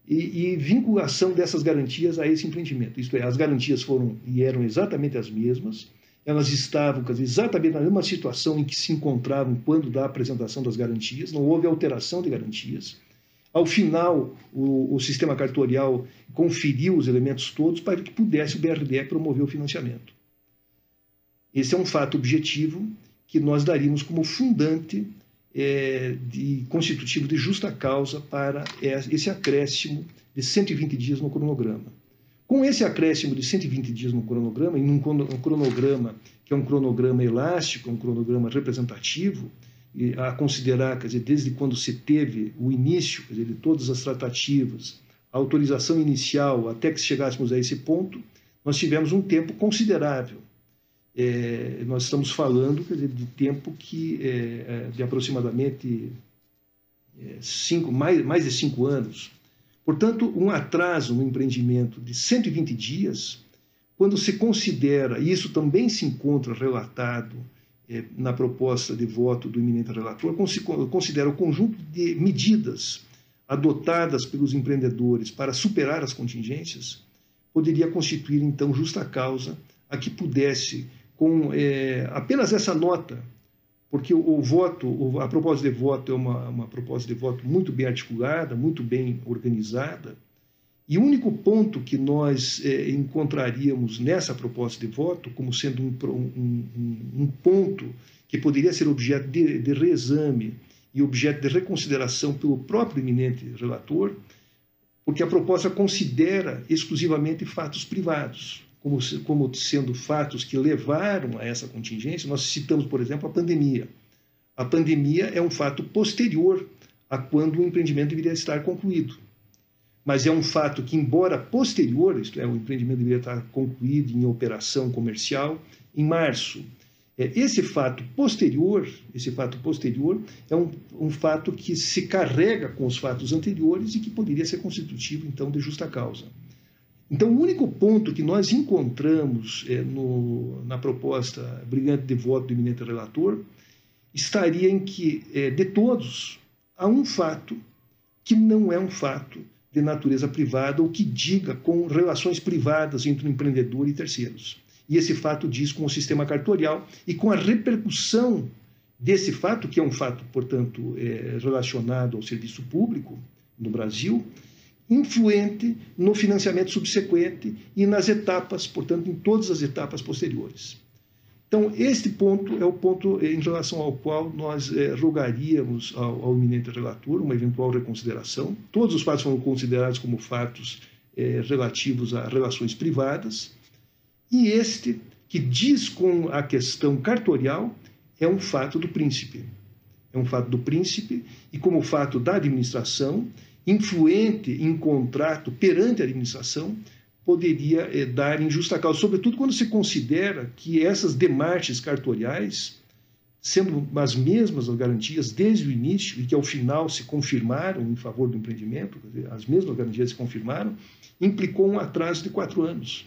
e, e, vinculação dessas garantias a esse empreendimento. Isto é, as garantias foram e eram exatamente as mesmas, elas estavam dizer, exatamente na mesma situação em que se encontravam quando da apresentação das garantias, não houve alteração de garantias ao final, o, o sistema cartorial conferiu os elementos todos para que pudesse o BRDE promover o financiamento. Esse é um fato objetivo que nós daríamos como fundante é, de constitutivo de justa causa para esse acréscimo de 120 dias no cronograma. Com esse acréscimo de 120 dias no cronograma, e num cronograma que é um cronograma elástico, um cronograma representativo, a considerar, quer dizer, desde quando se teve o início dizer, de todas as tratativas, a autorização inicial, até que chegássemos a esse ponto, nós tivemos um tempo considerável. É, nós estamos falando dizer, de tempo que é, é de aproximadamente é, cinco, mais, mais de cinco anos. Portanto, um atraso no empreendimento de 120 dias, quando se considera, e isso também se encontra relatado é, na proposta de voto do eminente relator, considera o conjunto de medidas adotadas pelos empreendedores para superar as contingências, poderia constituir, então, justa causa a que pudesse, com é, apenas essa nota, porque o, o, voto, a proposta de voto é uma, uma proposta de voto muito bem articulada, muito bem organizada, e o único ponto que nós é, encontraríamos nessa proposta de voto, como sendo um, um, um ponto que poderia ser objeto de, de reexame e objeto de reconsideração pelo próprio eminente relator, porque a proposta considera exclusivamente fatos privados, como, como sendo fatos que levaram a essa contingência. Nós citamos, por exemplo, a pandemia. A pandemia é um fato posterior a quando o empreendimento deveria estar concluído mas é um fato que, embora posterior, isto é, o empreendimento deveria estar concluído em operação comercial em março. É, esse fato posterior, esse fato posterior é um, um fato que se carrega com os fatos anteriores e que poderia ser constitutivo, então, de justa causa. Então, o único ponto que nós encontramos é, no, na proposta brilhante de voto do eminente relator estaria em que, é, de todos, há um fato que não é um fato de natureza privada ou que diga com relações privadas entre o empreendedor e terceiros. E esse fato diz com o sistema cartorial e com a repercussão desse fato, que é um fato, portanto, é, relacionado ao serviço público no Brasil, influente no financiamento subsequente e nas etapas, portanto, em todas as etapas posteriores. Então, este ponto é o ponto em relação ao qual nós é, rogaríamos ao, ao eminente relator uma eventual reconsideração. Todos os fatos foram considerados como fatos é, relativos a relações privadas. E este, que diz com a questão cartorial, é um fato do príncipe. É um fato do príncipe e, como fato da administração, influente em contrato perante a administração, poderia é, dar injusta causa, sobretudo quando se considera que essas demarches cartoriais, sendo as mesmas as garantias desde o início e que ao final se confirmaram em favor do empreendimento, as mesmas garantias se confirmaram, implicou um atraso de quatro anos.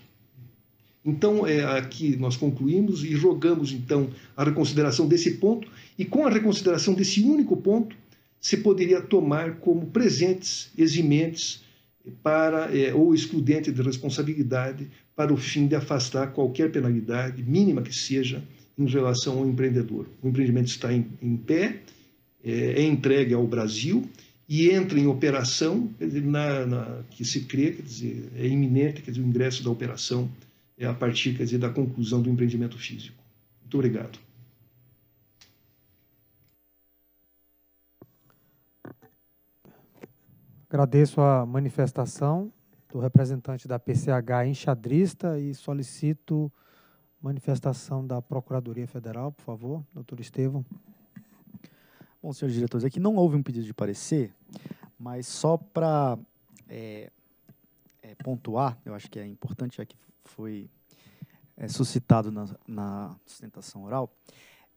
Então, é, aqui nós concluímos e rogamos, então, a reconsideração desse ponto, e com a reconsideração desse único ponto, se poderia tomar como presentes, eximentes, para é, ou excludente de responsabilidade para o fim de afastar qualquer penalidade, mínima que seja, em relação ao empreendedor. O empreendimento está em, em pé, é, é, entregue ao Brasil e entra em operação, na, na, que se crê, quer dizer, é iminente quer dizer, o ingresso da operação é, a partir quer dizer, da conclusão do empreendimento físico. Muito obrigado. Agradeço a manifestação do representante da PCH enxadrista e solicito manifestação da Procuradoria Federal, por favor, doutor Estevam. Bom, senhores diretores, aqui não houve um pedido de parecer, mas só para é, é, pontuar, eu acho que é importante, já que foi é, suscitado na, na, sustentação oral,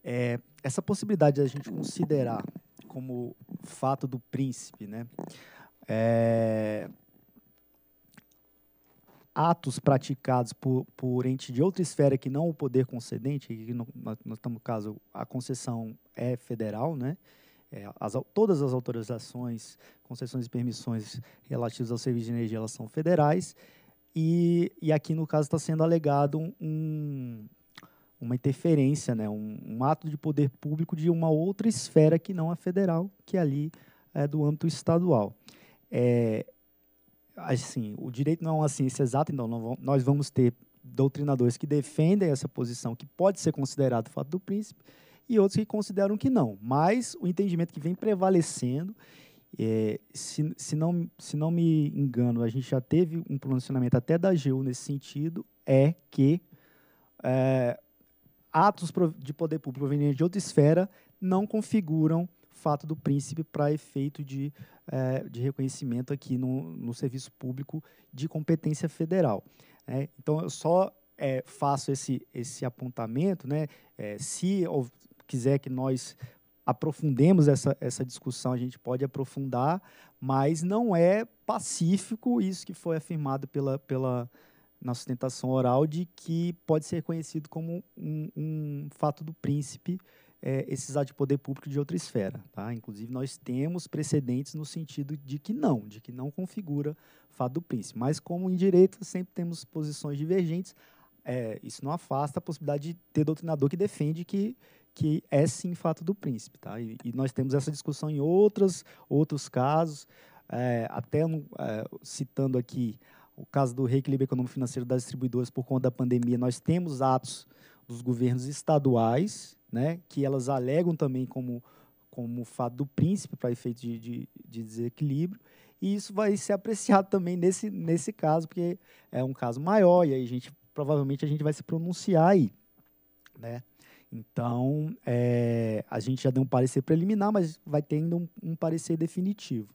é, essa possibilidade de a gente considerar como fato do príncipe, né? é, atos praticados por, por ente de outra esfera que não o poder concedente, que no, no, caso a concessão é federal, né? É, as, todas as autorizações, concessões e permissões relativas ao serviço de energia elas são federais, e, e aqui no caso está sendo alegado um, uma interferência, né? Um, um, ato de poder público de uma outra esfera que não a é federal, que é ali é do âmbito estadual é, assim, o direito não é uma ciência exata, então nós vamos ter doutrinadores que defendem essa posição, que pode ser considerado fato do príncipe, e outros que consideram que não. Mas o entendimento que vem prevalecendo, é, se, se, não, se não me engano, a gente já teve um pronunciamento até da AGU nesse sentido, é que é, atos de poder público provenientes de outra esfera não configuram fato do príncipe para efeito de, é, de reconhecimento aqui no, no serviço público de competência federal. Né? Então, eu só é, faço esse, esse apontamento, né? É, se quiser que nós aprofundemos essa, essa discussão, a gente pode aprofundar, mas não é pacífico isso que foi afirmado pela, pela, na sustentação oral de que pode ser conhecido como um, um fato do príncipe é, esses atos de poder público de outra esfera. Tá? Inclusive, nós temos precedentes no sentido de que não, de que não configura fato do príncipe. Mas, como em direito, sempre temos posições divergentes, é, isso não afasta a possibilidade de ter doutrinador que defende que, que é sim fato do príncipe. Tá? E, e nós temos essa discussão em outros outros casos, é, até é, citando aqui o caso do reequilíbrio econômico financeiro das distribuidoras por conta da pandemia, nós temos atos dos governos estaduais né, que elas alegam também como, como fato do príncipe para efeito de, de, de desequilíbrio. E isso vai ser apreciado também nesse, nesse caso, porque é um caso maior, e aí a gente, provavelmente a gente vai se pronunciar aí. Né? Então, é, a gente já deu um parecer preliminar, mas vai ter ainda um, um, parecer definitivo.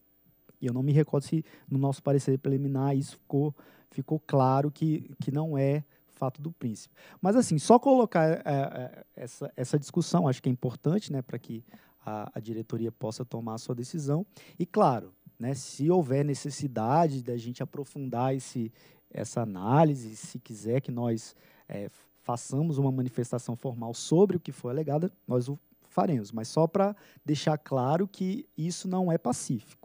E eu não me recordo se no nosso parecer preliminar isso ficou, ficou claro que, que não é fato do príncipe. Mas, assim, só colocar é, é, é, essa, essa discussão, acho que é importante né, para que a, a, diretoria possa tomar a sua decisão. E, claro, né, se houver necessidade da gente aprofundar esse, essa análise, se quiser que nós é, façamos uma manifestação formal sobre o que foi alegado, nós o faremos. Mas só para deixar claro que isso não é pacífico.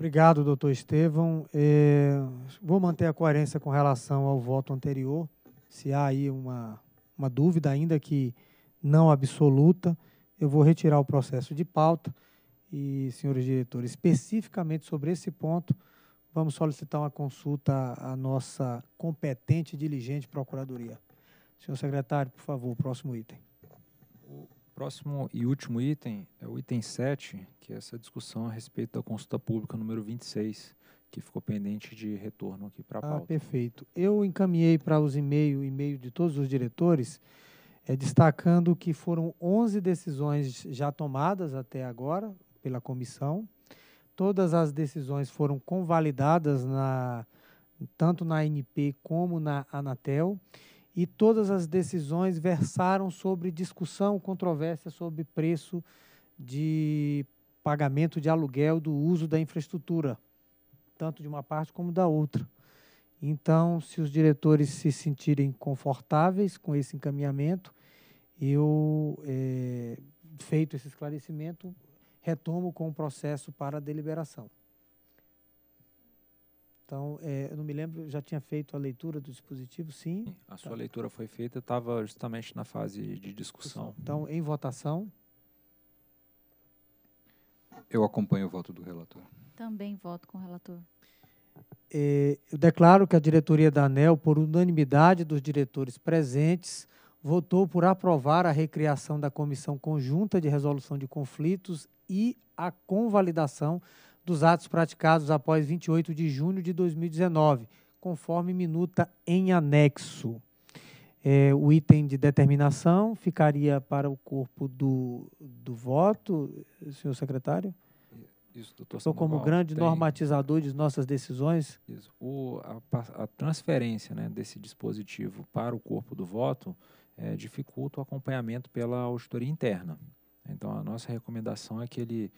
Obrigado, doutor Estevam. É, vou manter a coerência com relação ao voto anterior. Se há aí uma, uma dúvida, ainda que não absoluta, eu vou retirar o processo de pauta. E, senhores diretores, especificamente sobre esse ponto, vamos solicitar uma consulta à nossa competente e diligente Procuradoria. Senhor secretário, por favor, próximo item. Próximo e último item é o item 7, que é essa discussão a respeito da consulta pública número 26, que ficou pendente de retorno aqui para a ah, pauta. Ah, perfeito. Eu encaminhei para os e-mail, e-mail de todos os diretores, é, destacando que foram 11 decisões já tomadas até agora pela comissão. Todas as decisões foram convalidadas na, tanto na ANP como na Anatel e todas as decisões versaram sobre discussão, controvérsia sobre preço de pagamento de aluguel do uso da infraestrutura, tanto de uma parte como da outra. Então, se os diretores se sentirem confortáveis com esse encaminhamento, eu, é, feito esse esclarecimento, retomo com o processo para a deliberação. Então, é, eu não me lembro, já tinha feito a leitura do dispositivo, sim. A sua tá. leitura foi feita, estava justamente na fase de discussão. Então, em votação. Eu acompanho o voto do relator. Também voto com o relator. É, eu declaro que a diretoria da ANEL, por unanimidade dos diretores presentes, votou por aprovar a recriação da Comissão Conjunta de Resolução de Conflitos e a convalidação dos atos praticados após 28 de junho de 2019, conforme minuta em anexo. É, o item de determinação ficaria para o corpo do, do voto, senhor secretário? Isso, doutor Estou como grande tem... normatizador de nossas decisões. Isso. O, a, a, transferência né, desse dispositivo para o corpo do voto é, dificulta o acompanhamento pela auditoria interna. Então, a nossa recomendação é que ele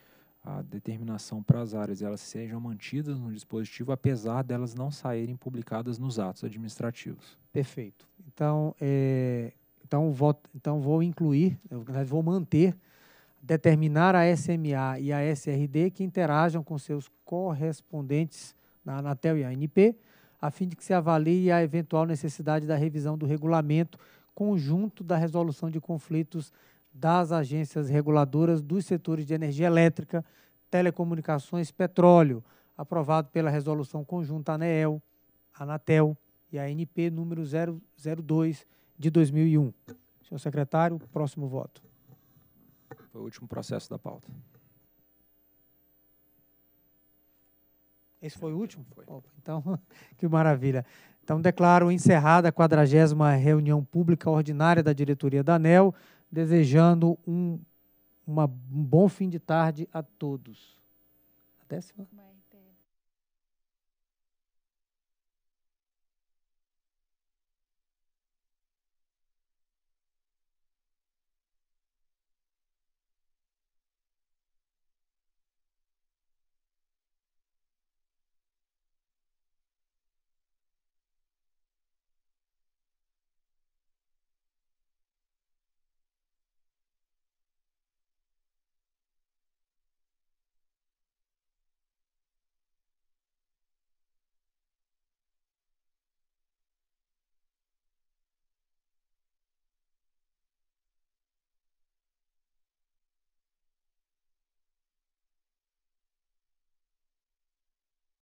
a determinação para as áreas elas sejam mantidas no dispositivo, apesar delas não saírem publicadas nos atos administrativos. Perfeito. Então, é, então, vou, então vou incluir, vou manter, determinar a SMA e a SRD que interajam com seus correspondentes na Anatel e a ANP, a fim de que se avalie a eventual necessidade da revisão do regulamento conjunto da resolução de conflitos das agências reguladoras dos setores de energia elétrica, telecomunicações, petróleo, aprovado pela resolução conjunta ANEEL, Anatel e ANP número 002 de 2001. Senhor secretário, próximo voto. Foi o último processo da pauta. Esse foi o último? Foi. Opa, então, [laughs] que maravilha. Então, declaro encerrada a 40 reunião pública ordinária da diretoria da ANEL desejando um, uma, um bom fim de tarde a todos. Até semana.